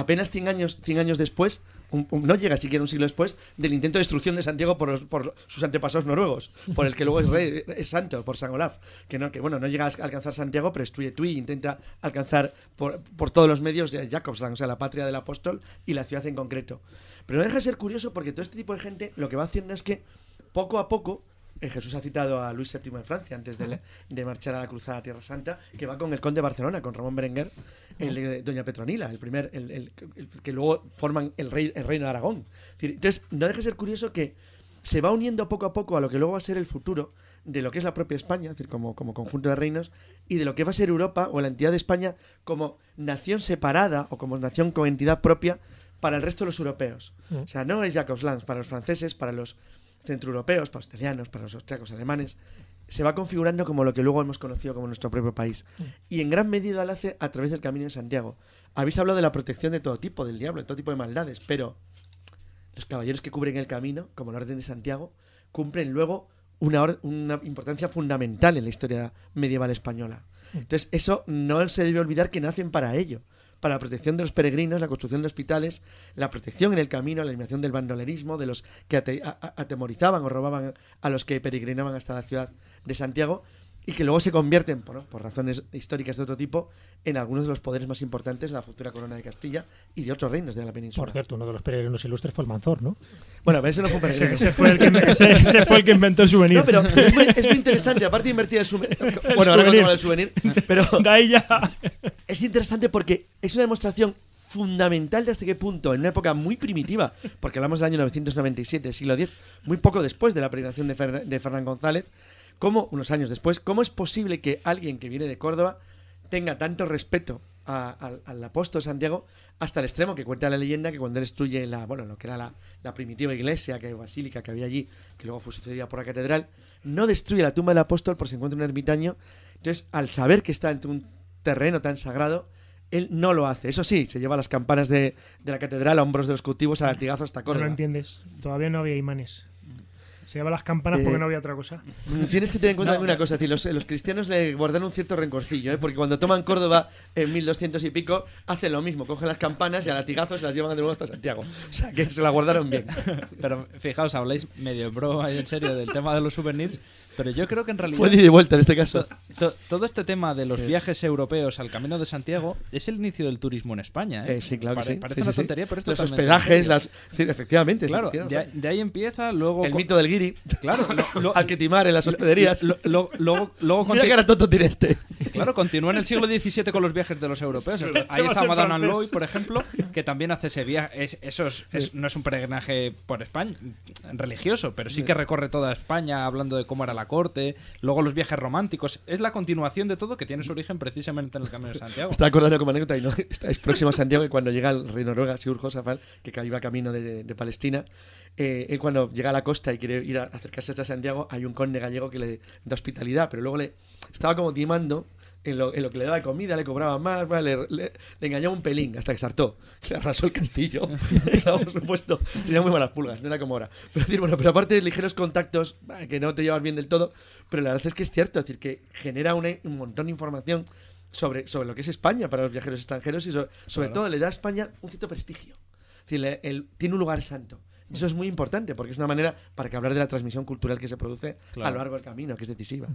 apenas 100 años, 100 años después, no llega siquiera un siglo después, del intento de destrucción de Santiago por, sus antepasados noruegos, por el que luego es, rey, es santo, por San Olaf, que, no, que bueno, no llega a alcanzar Santiago, pero tú y intenta alcanzar por, todos los medios Jacobsland, o sea, la patria del apóstol y la ciudad en concreto. Pero no deja de ser curioso porque todo este tipo de gente lo que va haciendo es que poco a poco eh, Jesús ha citado a Luis VII de Francia antes de, marchar a la cruzada a Tierra Santa, que va con el conde de Barcelona, con Ramón Berenguer, el de Doña Petronila, el primer, el, que luego forman el, rey, el reino de Aragón. Entonces, no deja de ser curioso que se va uniendo poco a poco a lo que luego va a ser el futuro de lo que es la propia España, decir, como, como conjunto de reinos, y de lo que va a ser Europa o la entidad de España como nación separada o como nación con entidad propia para el resto de los europeos. O sea, no es Jacobs Lanz para los franceses, para los centroeuropeos, para los italianos, para los austriacos, alemanes, se va configurando como lo que luego hemos conocido como nuestro propio país. Mm. Y en gran medida lo hace a través del Camino de Santiago. Habéis hablado de la protección de todo tipo, del diablo, de todo tipo de maldades, pero los caballeros que cubren el camino, como la Orden de Santiago, cumplen luego una, una importancia fundamental en la historia medieval española. Mm. Entonces, eso no se debe olvidar que nacen para ello para la protección de los peregrinos, la construcción de hospitales, la protección en el camino, la eliminación del bandolerismo, de los que atemorizaban o robaban a los que peregrinaban hasta la ciudad de Santiago, y que luego se convierten, por, razones históricas de otro tipo, en algunos de los poderes más importantes de la futura corona de Castilla y de otros reinos de la península. Por cierto, uno de los peregrinos ilustres fue el Manzor, ¿no? Bueno, pero ese no fue un peregrino. ese, fue el que, inventó el souvenir. No, pero es muy, interesante, aparte de invertir el, souvenir. Bueno, ahora el souvenir, pero. Es interesante porque es una demostración fundamental de hasta qué punto, en una época muy primitiva, porque hablamos del año 997, siglo X, muy poco después de la peregrinación de, de Fernán González, ¿Cómo, unos años después, cómo es posible que alguien que viene de Córdoba tenga tanto respeto al, apóstol Santiago hasta el extremo que cuenta la leyenda que cuando él destruye la, bueno, lo que era la, primitiva iglesia, que basílica que había allí, que luego fue sucedida por la catedral, no destruye la tumba del apóstol porque se encuentra un ermitaño. Entonces, al saber que está en un terreno tan sagrado, él no lo hace. Eso sí, se lleva las campanas de, de la catedral a hombros de los cultivos a latigazos hasta Córdoba. No lo entiendes. Todavía no había imanes. Se llama las campanas porque no había otra cosa. Mm, tienes que tener en cuenta una cosa, decir, eh, los, cristianos le guardan un cierto rencorcillo, ¿eh? porque cuando toman Córdoba en 1200 y pico, hacen lo mismo, cogen las campanas y a latigazos las llevan de nuevo hasta Santiago. O sea, que se la guardaron bien. Pero fijaos, habláis medio broma y en serio del tema de los souvenirs, pero yo creo que en realidad. Fue de vuelta en este caso. todo este tema de los viajes europeos al camino de Santiago es el inicio del turismo en España. ¿eh? eh sí, claro que sí. Parece una tontería, pero esto Los hospedajes, las. efectivamente. Claro, de, ahí empieza. luego... El mito del guiri. Claro. Lo, al que timar en las hospederías. luego, luego Mira que era tonto este. Claro, continúa en el siglo XVII con los viajes de los europeos. Ahí está Madame Loy, por ejemplo, que también hace ese viaje. eso no es un peregrinaje por España, religioso, pero sí que recorre toda España hablando de cómo era la corte. Luego los viajes románticos. Es la continuación de todo que tiene su origen precisamente en el Camino de Santiago. Está acordando como anécdota y no. Está, próximo a Santiago y cuando llega el rey Noruega, Sigur Josafal, que iba camino de, Palestina, eh, él cuando llega a la costa y quiere ir a acercarse hasta Santiago, hay un conde gallego que le da hospitalidad, pero luego le estaba como timando en lo, que le daba comida, le cobraba más, ¿vale? le, le, engañaba un pelín hasta que saltó. Le arrasó el castillo. por supuesto, tenía muy malas pulgas, no era como ahora. Pero decir, bueno, pero aparte de ligeros contactos, que no te llevas bien del todo, pero la verdad es que es cierto, decir, que genera un, montón de información sobre, sobre lo que es España para los viajeros extranjeros y sobre, todo le da a España un cierto prestigio. Es decir, tiene un lugar santo. Eso es muy importante porque es una manera para que hablar de la transmisión cultural que se produce a lo largo del camino, que es decisiva.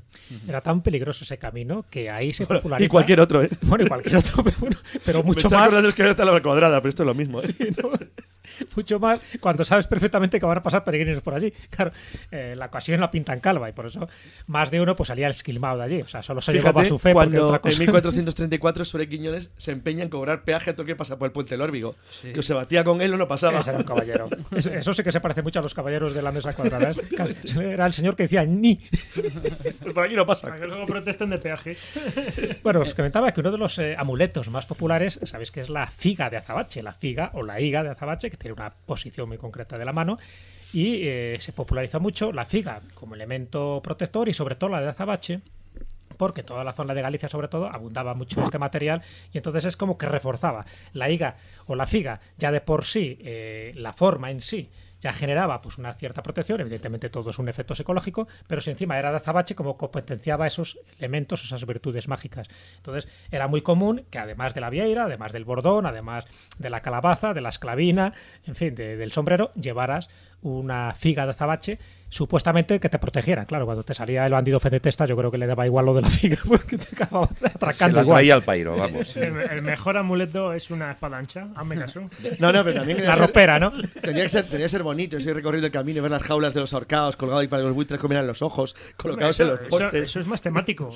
Era tan peligroso ese camino que ahí se popularizó. Y cualquier otro, ¿eh? Bueno, y cualquier otro, pero, mucho mucho más que ahora está la cuadrada, pero esto es lo mismo. ¿eh? ¿no? mucho más cuando sabes perfectamente que van a pasar peregrinos por allí. Claro, eh, la ocasión la pintan calva y por eso más de uno pues salía esquilmado de allí. O sea, solo se a su fe cuando en 1434 Surequiñones Quiñones se empeña en cobrar peaje a toque pasa por el puente del Órbigo. Que se batía con él o no pasaba. era caballero. Eso sí que se parece mucho a los caballeros de la mesa cuadrada. ¿eh? Era el señor que decía ni. Pues por aquí no pasa. que luego protesten de peaje. Bueno, os comentaba que uno de los eh, amuletos más populares, sabéis que es la figa de azabache, la figa o la higa de azabache, tiene una posición muy concreta de la mano, y eh, se popularizó mucho la figa como elemento protector y sobre todo la de azabache, porque toda la zona de Galicia sobre todo abundaba mucho este material y entonces es como que reforzaba la higa o la figa, ya de por sí, eh, la forma en sí generaba pues una cierta protección, evidentemente todo es un efecto psicológico, pero si encima era de azabache como competenciaba esos elementos, esas virtudes mágicas. Entonces era muy común que además de la vieira, además del bordón, además de la calabaza, de la esclavina, en fin, del sombrero, llevaras una figa de azabache supuestamente que te protegiera. Claro, cuando te salía el bandido Testa, yo creo que le daba igual lo de la figa porque te acababa atracando. Se al pairo, vamos. El, mejor amuleto es una espada ancha, hazme caso. No, no, pero también. La ropera, ¿no? Tenía que, ser, bonito, ir recorriendo el camino, ver las jaulas de los ahorcados colgados y para que los buitres comieran los ojos, colocados en los postes. Eso, es más temático.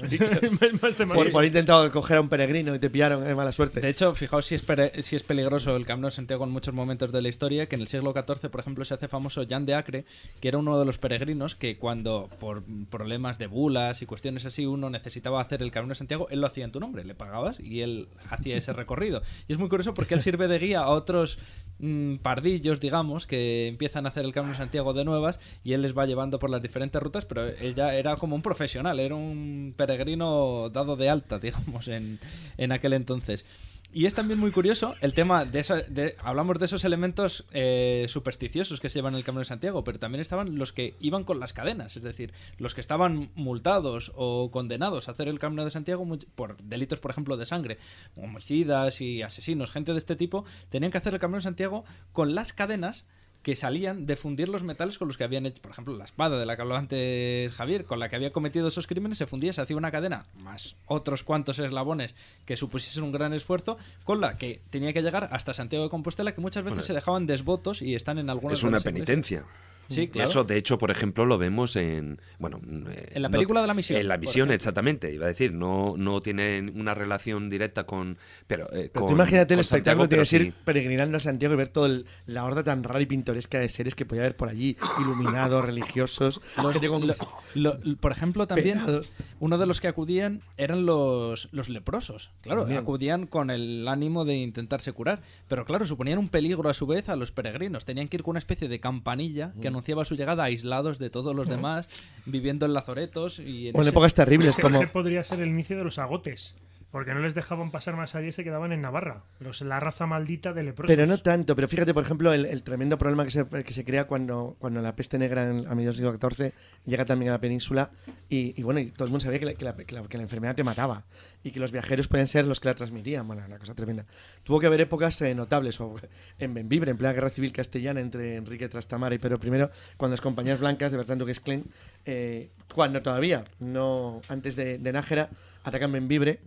Por, por, intentado coger a un peregrino y te pillaron, es eh, mala suerte. De hecho, fijaos si es, si es peligroso el camino Santiago en muchos momentos de la historia, que en el siglo XIV, por ejemplo, se hace famoso Jan de Acre, que era uno de los peregrinos que cuando por problemas de bulas y cuestiones así uno necesitaba hacer el Camino de Santiago, él lo hacía en tu nombre, le pagabas y él hacía ese recorrido. Y es muy curioso porque él sirve de guía a otros mm, pardillos, digamos, que empiezan a hacer el Camino de Santiago de nuevas y él les va llevando por las diferentes rutas, pero ella era como un profesional, era un peregrino dado de alta, digamos, en, en aquel entonces. Y es también muy curioso el tema de, hablamos de esos elementos eh, supersticiosos que se llevan en el Camino de Santiago, pero también estaban los que iban con las cadenas, es decir, los que estaban multados o condenados a hacer el Camino de Santiago por delitos, por ejemplo, de sangre, homicidas y asesinos, gente de este tipo, tenían que hacer el Camino de Santiago con las cadenas que salían de fundir los metales con los que habían hecho, por ejemplo, la espada de la que habló antes Javier, con la que había cometido esos crímenes, se fundía, se hacía una cadena, más otros cuantos eslabones que supusiesen un gran esfuerzo, con la que tenía que llegar hasta Santiago de Compostela, que muchas veces se dejaban desvotos y están en algunas... Es una penitencia. Mm, sí, Eso, de hecho, por ejemplo, lo vemos en. Bueno, eh, en la película de la misión. En la misión, exactamente. Iba a decir, no, no una relación directa con. Pero, eh, imagínate el espectáculo, tienes que ir peregrinando a Santiago y ver toda la horda tan rara y pintoresca de seres que podía haber por allí, iluminados, religiosos. por ejemplo, también, uno de los que acudían eran los, leprosos. Claro, acudían con el ánimo de intentarse curar. Pero claro, suponían un peligro a su vez a los peregrinos. Tenían que ir con una especie de campanilla que no mm anunciaba su llegada aislados de todos los demás, viviendo en lazoretos y... En épocas terribles como... Ese podría ser el inicio de los agotes. Porque no les dejaban pasar más allá y se quedaban en Navarra. Los, la raza maldita de leprosos. Pero no tanto. Pero fíjate, por ejemplo, el, tremendo problema que se, que se crea cuando, cuando la peste negra en, a mediados del siglo llega también a la península. Y, y bueno, y todo el mundo sabía que la, que, la, que la, enfermedad te mataba. Y que los viajeros pueden ser los que la transmitían. Bueno, una cosa tremenda. Tuvo que haber épocas eh, notables. O en Benvibre, en plena guerra civil castellana entre Enrique Trastamara y Pedro primero cuando las compañías blancas de Bertrand Duques Klein, eh, cuando todavía, no antes de, de Nájera, atacan Benvibre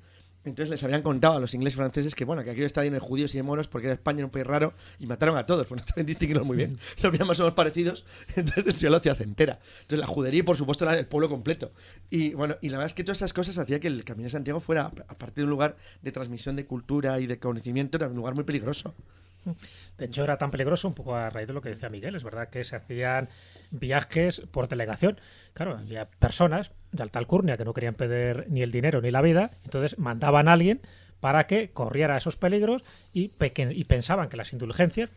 entonces les habían contado a los ingleses franceses que, bueno, que aquello estaba lleno de judíos y de moros porque era España un país raro y mataron a todos, porque no saben muy bien. Los más somos parecidos, entonces destruyó la ciudad entera. Entonces la judería y, por supuesto, la, el pueblo completo. Y bueno, y la verdad es que todas esas cosas hacía que el Camino de Santiago fuera, aparte de un lugar de transmisión de cultura y de conocimiento, era un lugar muy peligroso. De hecho, era tan peligroso, un poco a raíz de lo que decía Miguel, es verdad que se hacían viajes por delegación. Claro, había personas de alta alcurnia que no querían perder ni el dinero ni la vida, entonces mandaban a alguien para que corriera esos peligros y, y pensaban que las indulgencias,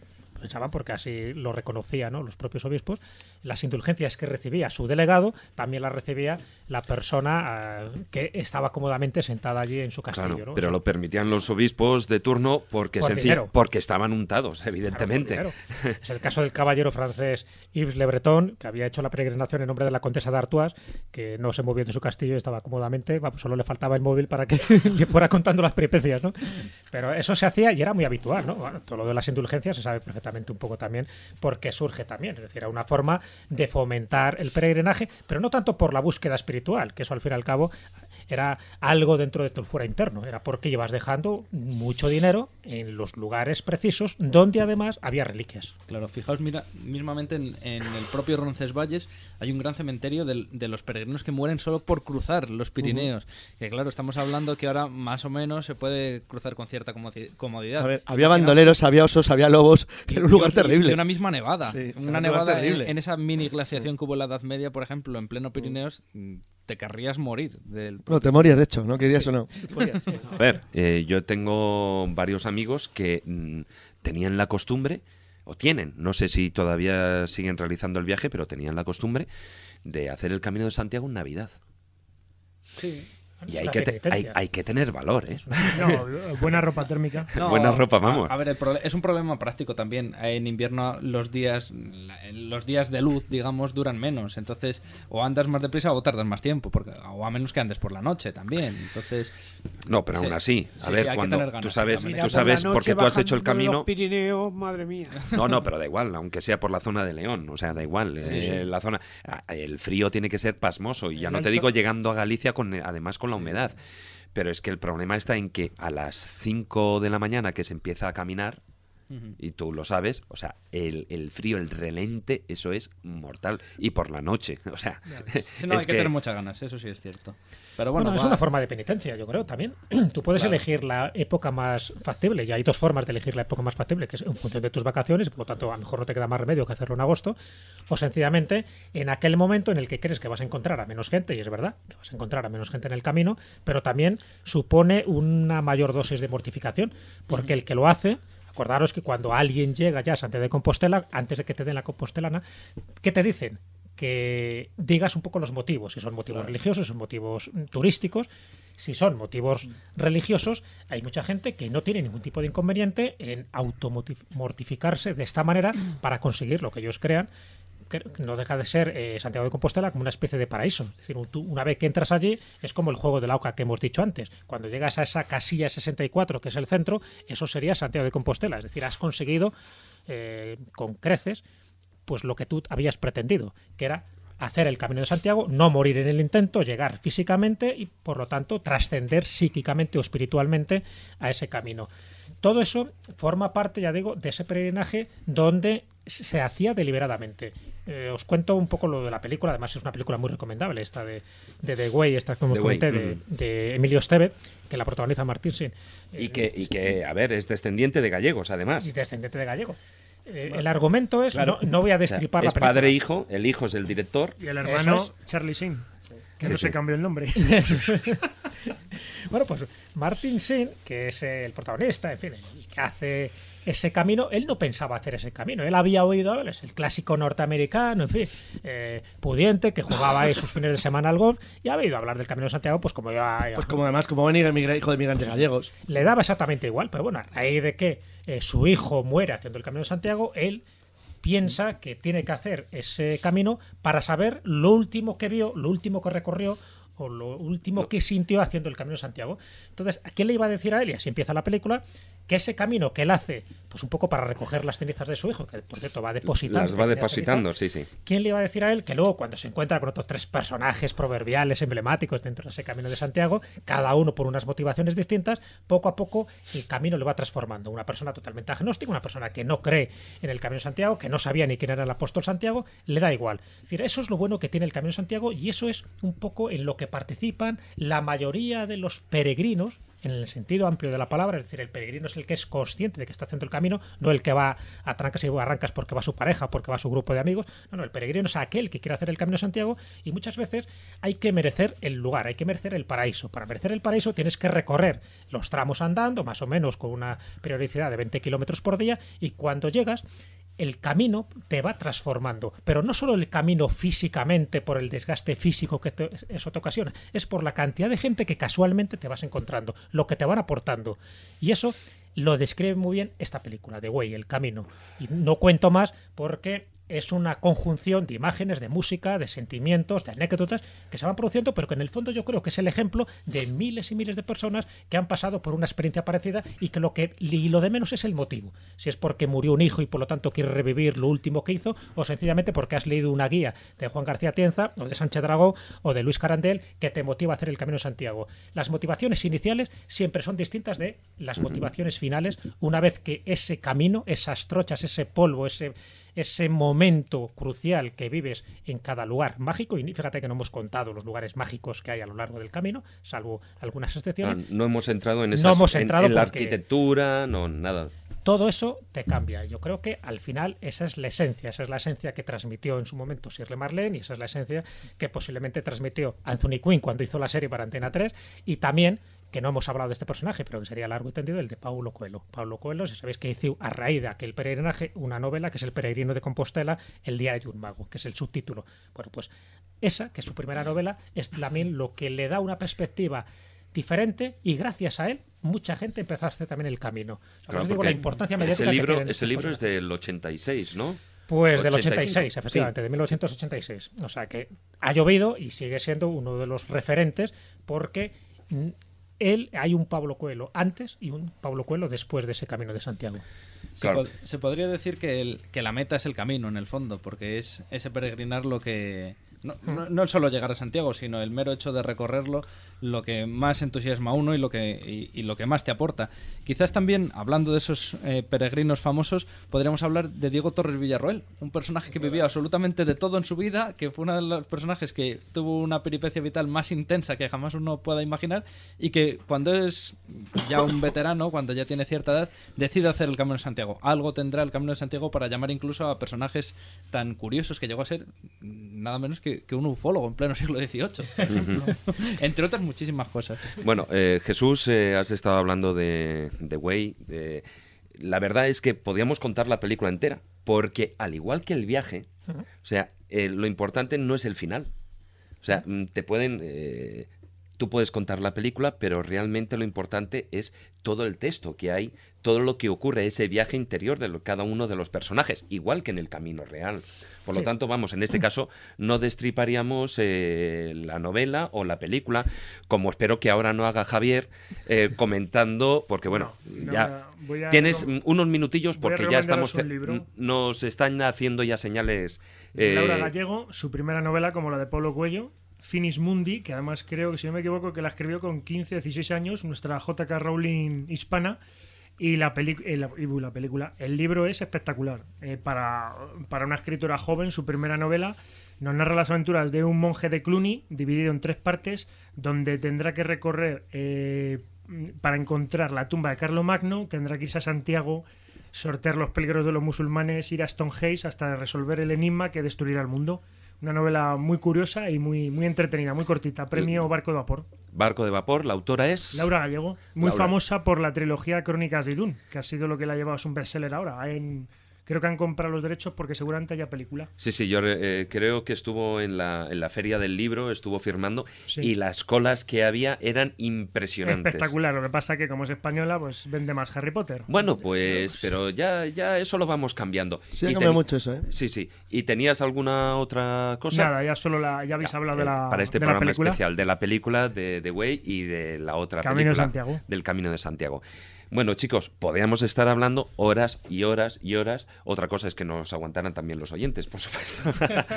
pensaban porque así lo reconocían los propios obispos, las indulgencias que recibía su delegado también las recibía la persona ah, que estaba cómodamente sentada allí en su castillo. Pero lo permitían los obispos de turno porque, porque estaban untados, evidentemente. es el caso del caballero francés Yves Le Breton, que había hecho la peregrinación en nombre de la condesa de Artois, que no se movió de su castillo, y estaba cómodamente, solo le faltaba el móvil para que le fuera contando las peripecias. ¿no? Pero eso se hacía y era muy habitual. todo lo de las indulgencias se sabe perfectamente un poco también porque surge también. Es decir, era una forma de fomentar el peregrinaje, pero no tanto por la búsqueda espiritual, que eso al fin y al cabo era algo dentro de tu fuera interno, era porque llevas dejando mucho dinero en los lugares precisos donde además había reliquias. Claro, fijaos mira, mismamente en, el propio Roncesvalles hay un gran cementerio de, los peregrinos que mueren solo por cruzar los Pirineos, que claro, estamos hablando que ahora más o menos se puede cruzar con cierta comodidad. había bandoleros, había osos, había lobos, que era un lugar terrible. de una misma nevada, una nevada terrible. En, esa mini glaciación que hubo en la Edad Media, por ejemplo, en pleno Pirineos, te querrías morir del No, te morías, de hecho, ¿no? Querías o no. A ver, eh, yo tengo varios amigos que mm, tenían la costumbre, o tienen, no sé si todavía siguen realizando el viaje, pero tenían la costumbre de hacer el Camino de Santiago en Navidad. Sí. Y hay que, hay, que, tener valor, ¿eh? No, buena ropa térmica. buena ropa, vamos. A, ver, es un problema práctico también. En invierno los días los días de luz, digamos, duran menos. Entonces, o andas más deprisa o tardas más tiempo, porque o a menos que andes por la noche también. Entonces, no, pero aún así, a ver, cuando tú sabes, tú por sabes porque tú has hecho el camino. Pirineos, madre mía. No, no, pero da igual, aunque sea por la zona de León, o sea, da igual, eh, la zona el frío tiene que ser pasmoso y ya no te digo llegando a Galicia con además con la humedad. Pero es que el problema está en que a las 5 de la mañana que se empieza a caminar, y tú lo sabes, o sea, el, frío, el relente, eso es mortal. Y por la noche, o sea... no, hay que, tener muchas ganas, eso sí es cierto. Pero bueno, es una forma de penitencia, yo creo, también. Tú puedes elegir la época más factible, y hay dos formas de elegir la época más factible, que es en función de tus vacaciones, por lo tanto, a lo mejor no te queda más remedio que hacerlo en agosto, o sencillamente en aquel momento en el que crees que vas a encontrar a menos gente, y es verdad, que vas a encontrar a menos gente en el camino, pero también supone una mayor dosis de mortificación, porque el que lo hace Acordaros que cuando alguien llega ya a de Compostela, antes de que te den la compostelana, ¿qué te dicen? que digas un poco los motivos, si son motivos religiosos, si son motivos mm, turísticos. Si son motivos mm. religiosos, hay mucha gente que no tiene ningún tipo de inconveniente en automortificarse de esta manera mm. para conseguir lo que ellos crean no deja de ser eh, Santiago de Compostela como una especie de paraíso. Es decir, una vez que entras allí, es como el juego de la oca que hemos dicho antes. Cuando llegas a esa casilla 64, que es el centro, eso sería Santiago de Compostela. Es decir, has conseguido eh, con creces pues lo que tú habías pretendido, que era hacer el Camino de Santiago, no morir en el intento, llegar físicamente y por lo tanto trascender psíquicamente o espiritualmente a ese camino. Todo eso forma parte, ya digo, de ese peregrinaje donde se hacía deliberadamente. Eh, os cuento un poco lo de la película, además es una película muy recomendable, esta de, The Way, esta como comenté, mm. De, Emilio Esteve, que la protagoniza Martín Sin. Y, eh, que, que, a ver, es descendiente de gallegos, además. Y descendiente de gallegos. Eh, el argumento es, no, voy a destripar la película. Es padre e hijo, el hijo es el director. Y el hermano es. Charlie Sin, que no se cambió el nombre. bueno, pues Martin Sin, que es el protagonista, en fin, el que hace ese camino, él no pensaba hacer ese camino, él había oído, es el clásico norteamericano, en fin, eh, pudiente, que jugaba ahí sus fines de semana al golf, y había oído hablar del Camino de Santiago, pues como pues como además, como hijo de migrantes gallegos. Le daba exactamente igual, pero bueno, a raíz de que eh, su hijo muere haciendo el Camino de Santiago, él piensa que tiene que hacer ese camino para saber lo último que vio, lo último que recorrió o lo último que sintió haciendo el Camino de Santiago. Entonces, ¿qué le iba a decir a él? Y así empieza la película, que ese camino que él hace, pues un poco para recoger las cenizas de su hijo, que el cierto va depositando. Las va depositando, sí, sí. ¿Quién le iba a decir a él que luego, cuando se encuentra con otros tres personajes proverbiales, emblemáticos dentro de ese camino de Santiago, cada uno por unas motivaciones distintas, poco a poco el camino le va transformando? Una persona totalmente agnóstica, una persona que no cree en el camino de Santiago, que no sabía ni quién era el apóstol Santiago, le da igual. Es decir, eso es lo bueno que tiene el camino de Santiago y eso es un poco en lo que participan la mayoría de los peregrinos en el sentido amplio de la palabra, es decir, el peregrino es el que es consciente de que está haciendo el camino, no el que va a trancas y arrancas porque va su pareja, porque va su grupo de amigos, no, no, el peregrino es aquel que quiere hacer el camino a Santiago y muchas veces hay que merecer el lugar, hay que merecer el paraíso. Para merecer el paraíso tienes que recorrer los tramos andando, más o menos con una periodicidad de 20 kilómetros por día, y cuando llegas el camino te va transformando, pero no solo el camino físicamente por el desgaste físico que eso te ocasiona, es por la cantidad de gente que casualmente te vas encontrando, lo que te van aportando. Y eso lo describe muy bien esta película, The Way, El Camino. Y no cuento más porque es una conjunción de imágenes, de música, de sentimientos, de anécdotas que se van produciendo, pero que en el fondo yo creo que es el ejemplo de miles y miles de personas que han pasado por una experiencia parecida y que lo que lo de menos es el motivo. Si es porque murió un hijo y por lo tanto quiere revivir lo último que hizo, o sencillamente porque has leído una guía de Juan García Tienza, o de Sánchez Dragó, o de Luis Carandel, que te motiva a hacer el Camino de Santiago. Las motivaciones iniciales siempre son distintas de las motivaciones finales una vez que ese camino, esas trochas, ese polvo, ese, ese momento crucial que vives en cada lugar mágico, y fíjate que no hemos contado los lugares mágicos que hay a lo largo del camino, salvo algunas excepciones. No, hemos entrado en, esas, no hemos entrado en, la arquitectura, no, nada todo eso te cambia. Yo creo que al final esa es la esencia, esa es la esencia que transmitió en su momento Shirley Marlene y esa es la esencia que posiblemente transmitió Anthony Quinn cuando hizo la serie para Antena 3 y también que no hemos hablado de este personaje, pero que sería largo y tendido, el de Paulo Coelho. Paulo Coelho, si sabéis que hizo a raíz de aquel peregrinaje una novela que es El peregrino de Compostela, El día de un mago, que es el subtítulo. Bueno, pues esa, que es su primera novela, es también lo que le da una perspectiva diferente y gracias a él mucha gente empezó a hacer también el camino. O digo la importancia ese libro, ese libro es del 86, ¿no? Pues del 86, efectivamente, de 1986. O sea que ha llovido y sigue siendo uno de los referentes porque él, hay un Pablo Coelho antes y un Pablo Coelho después de ese camino de Santiago. Se, podría decir que, el, que, la meta es el camino, en el fondo, porque es ese peregrinar lo que, no, no, solo llegar a Santiago, sino el mero hecho de recorrerlo, lo que más entusiasma a uno y lo que, lo que más te aporta. Quizás también, hablando de esos eh, peregrinos famosos, podríamos hablar de Diego Torres Villarroel, un personaje que vivió absolutamente de todo en su vida, que fue uno de los personajes que tuvo una peripecia vital más intensa que jamás uno pueda imaginar y que cuando es ya un veterano, cuando ya tiene cierta edad, decide hacer el Camino de Santiago. Algo tendrá el Camino de Santiago para llamar incluso a personajes tan curiosos que llegó a ser nada menos que que, un ufólogo en pleno siglo XVIII, entre otras muchísimas cosas. Bueno, eh, Jesús, eh, has estado hablando de, de Way. la verdad es que podíamos contar la película entera, porque al igual que el viaje, o sea, eh, lo importante no es el final. O sea, mm, te pueden... tú puedes contar la película, pero realmente lo importante es todo el texto que hay todo lo que ocurre, ese viaje interior de cada uno de los personajes, igual que en el camino real. Por lo tanto, vamos, en este caso no destriparíamos eh, la novela o la película, como espero que ahora no haga Javier, eh, comentando, porque bueno, ya tienes unos minutillos porque ya estamos, nos están haciendo ya señales. Laura eh, Gallego, su primera novela como la de Polo Cuello, Finis Mundi, que además creo que si no me equivoco que la escribió con 15, 16 años, nuestra JK Rowling hispana, y eh, la, película, el libro es espectacular. Eh, para, una escritora joven, su primera novela nos narra las aventuras de un monje de Cluny, dividido en tres partes, donde tendrá que recorrer eh, para encontrar la tumba de Carlomagno, Magno, tendrá que irse a Santiago, sortear los peligros de los musulmanes, ir a Stonehenge hasta resolver el enigma que destruirá el mundo. Una novela muy curiosa y muy, muy entretenida, muy cortita. Premio Barco de Vapor. Barco de Vapor, la autora es... Laura Gallego, muy famosa por la trilogía Crónicas de Idún, que ha sido lo que la ha llevado, ser un bestseller ahora. En creo que han comprado los derechos porque seguramente haya película. Sí, sí, yo eh, creo que estuvo en la, feria del libro, estuvo firmando y las colas que había eran impresionantes. Espectacular, lo que pasa es que como es española, pues vende más Harry Potter. Bueno, pues, pero ya, ya eso lo vamos cambiando. Sí, y mucho eso, ¿eh? Sí, sí. ¿Y tenías alguna otra cosa? Nada, ya solo ya habéis hablado de eh, la Para este programa especial, de la película de The Way y de la otra Camino película, de del Camino de Santiago. Bueno, chicos, podríamos estar hablando horas y horas y horas. Otra cosa es que nos aguantaran también los oyentes, por supuesto.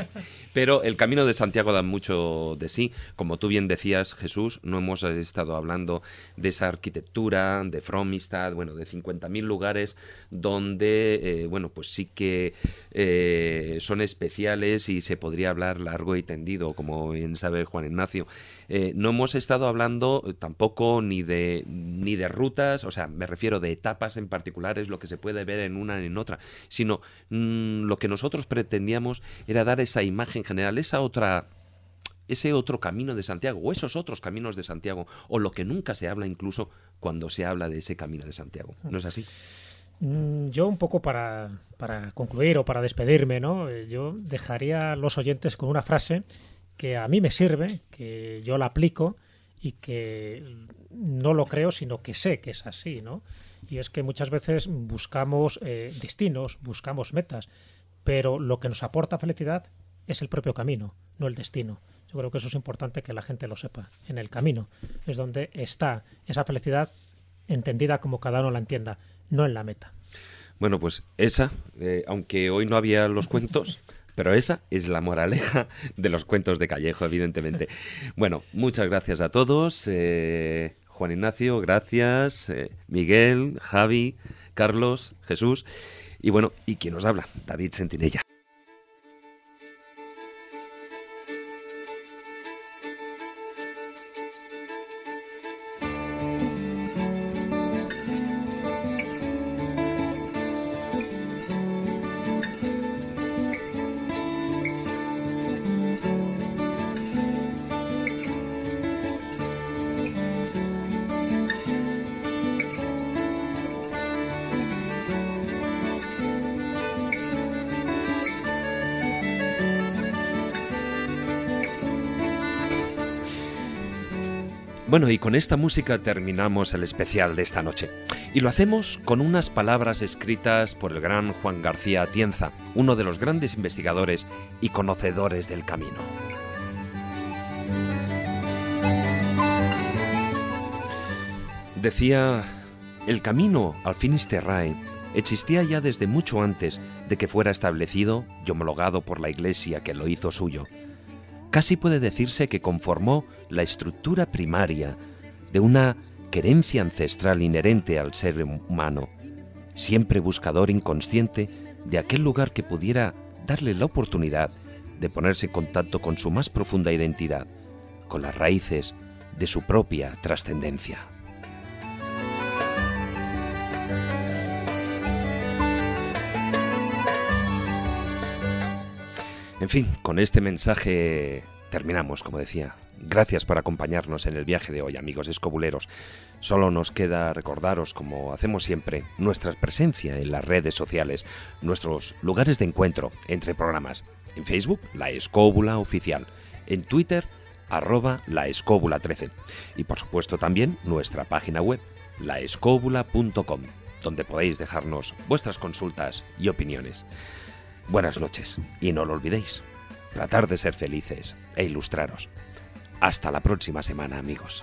Pero el camino de Santiago da mucho de sí. Como tú bien decías, Jesús, no hemos estado hablando de esa arquitectura, de Fromistad, bueno, de 50.000 lugares donde, eh, bueno, pues sí que eh, son especiales y se podría hablar largo y tendido, como bien sabe Juan Ignacio. Eh, no hemos estado hablando tampoco ni de, ni de rutas, o sea, me refiero de etapas en particulares lo que se puede ver en una en otra, sino mm, lo que nosotros pretendíamos era dar esa imagen general, esa otra ese otro camino de Santiago o esos otros caminos de Santiago o lo que nunca se habla incluso cuando se habla de ese camino de Santiago. ¿No es así? Mm, yo un poco para, para, concluir o para despedirme, ¿no? Eh, yo dejaría a los oyentes con una frase que a mí me sirve, que yo la aplico y que no lo creo, sino que sé que es así, ¿no? Y es que muchas veces buscamos eh, destinos, buscamos metas, pero lo que nos aporta felicidad es el propio camino, no el destino. Yo creo que eso es importante que la gente lo sepa. En el camino es donde está esa felicidad entendida como cada uno la entienda no en la meta. Bueno, pues esa, eh, aunque hoy no había los cuentos, pero esa es la moraleja de los cuentos de Callejo, evidentemente. Bueno, muchas gracias a todos. Eh, Juan Ignacio, gracias. Eh, Miguel, Javi, Carlos, Jesús. Y bueno, ¿y quien nos habla? David Sentinella. Bueno, y con esta música terminamos el especial de esta noche. Y lo hacemos con unas palabras escritas por el gran Juan García Atienza, uno de los grandes investigadores y conocedores del camino. Decía, el camino al Finisterrae existía ya desde mucho antes de que fuera establecido y homologado por la Iglesia que lo hizo suyo. Casi puede decirse que conformó la estructura primaria de una querencia ancestral inherente al ser humano, siempre buscador inconsciente de aquel lugar que pudiera darle la oportunidad de ponerse en contacto con su más profunda identidad, con las raíces de su propia trascendencia. En fin, con este mensaje terminamos, como decía. Gracias por acompañarnos en el viaje de hoy, amigos escobuleros. Solo nos queda recordaros, como hacemos siempre, nuestra presencia en las redes sociales, nuestros lugares de encuentro entre programas. En Facebook, La Escóbula Oficial. En Twitter, arroba La Escóbula 13. Y por supuesto también nuestra página web, laescóbula.com, donde podéis dejarnos vuestras consultas y opiniones. Buenas noches y no lo olvidéis. Tratar de ser felices e ilustraros. Hasta la próxima semana, amigos.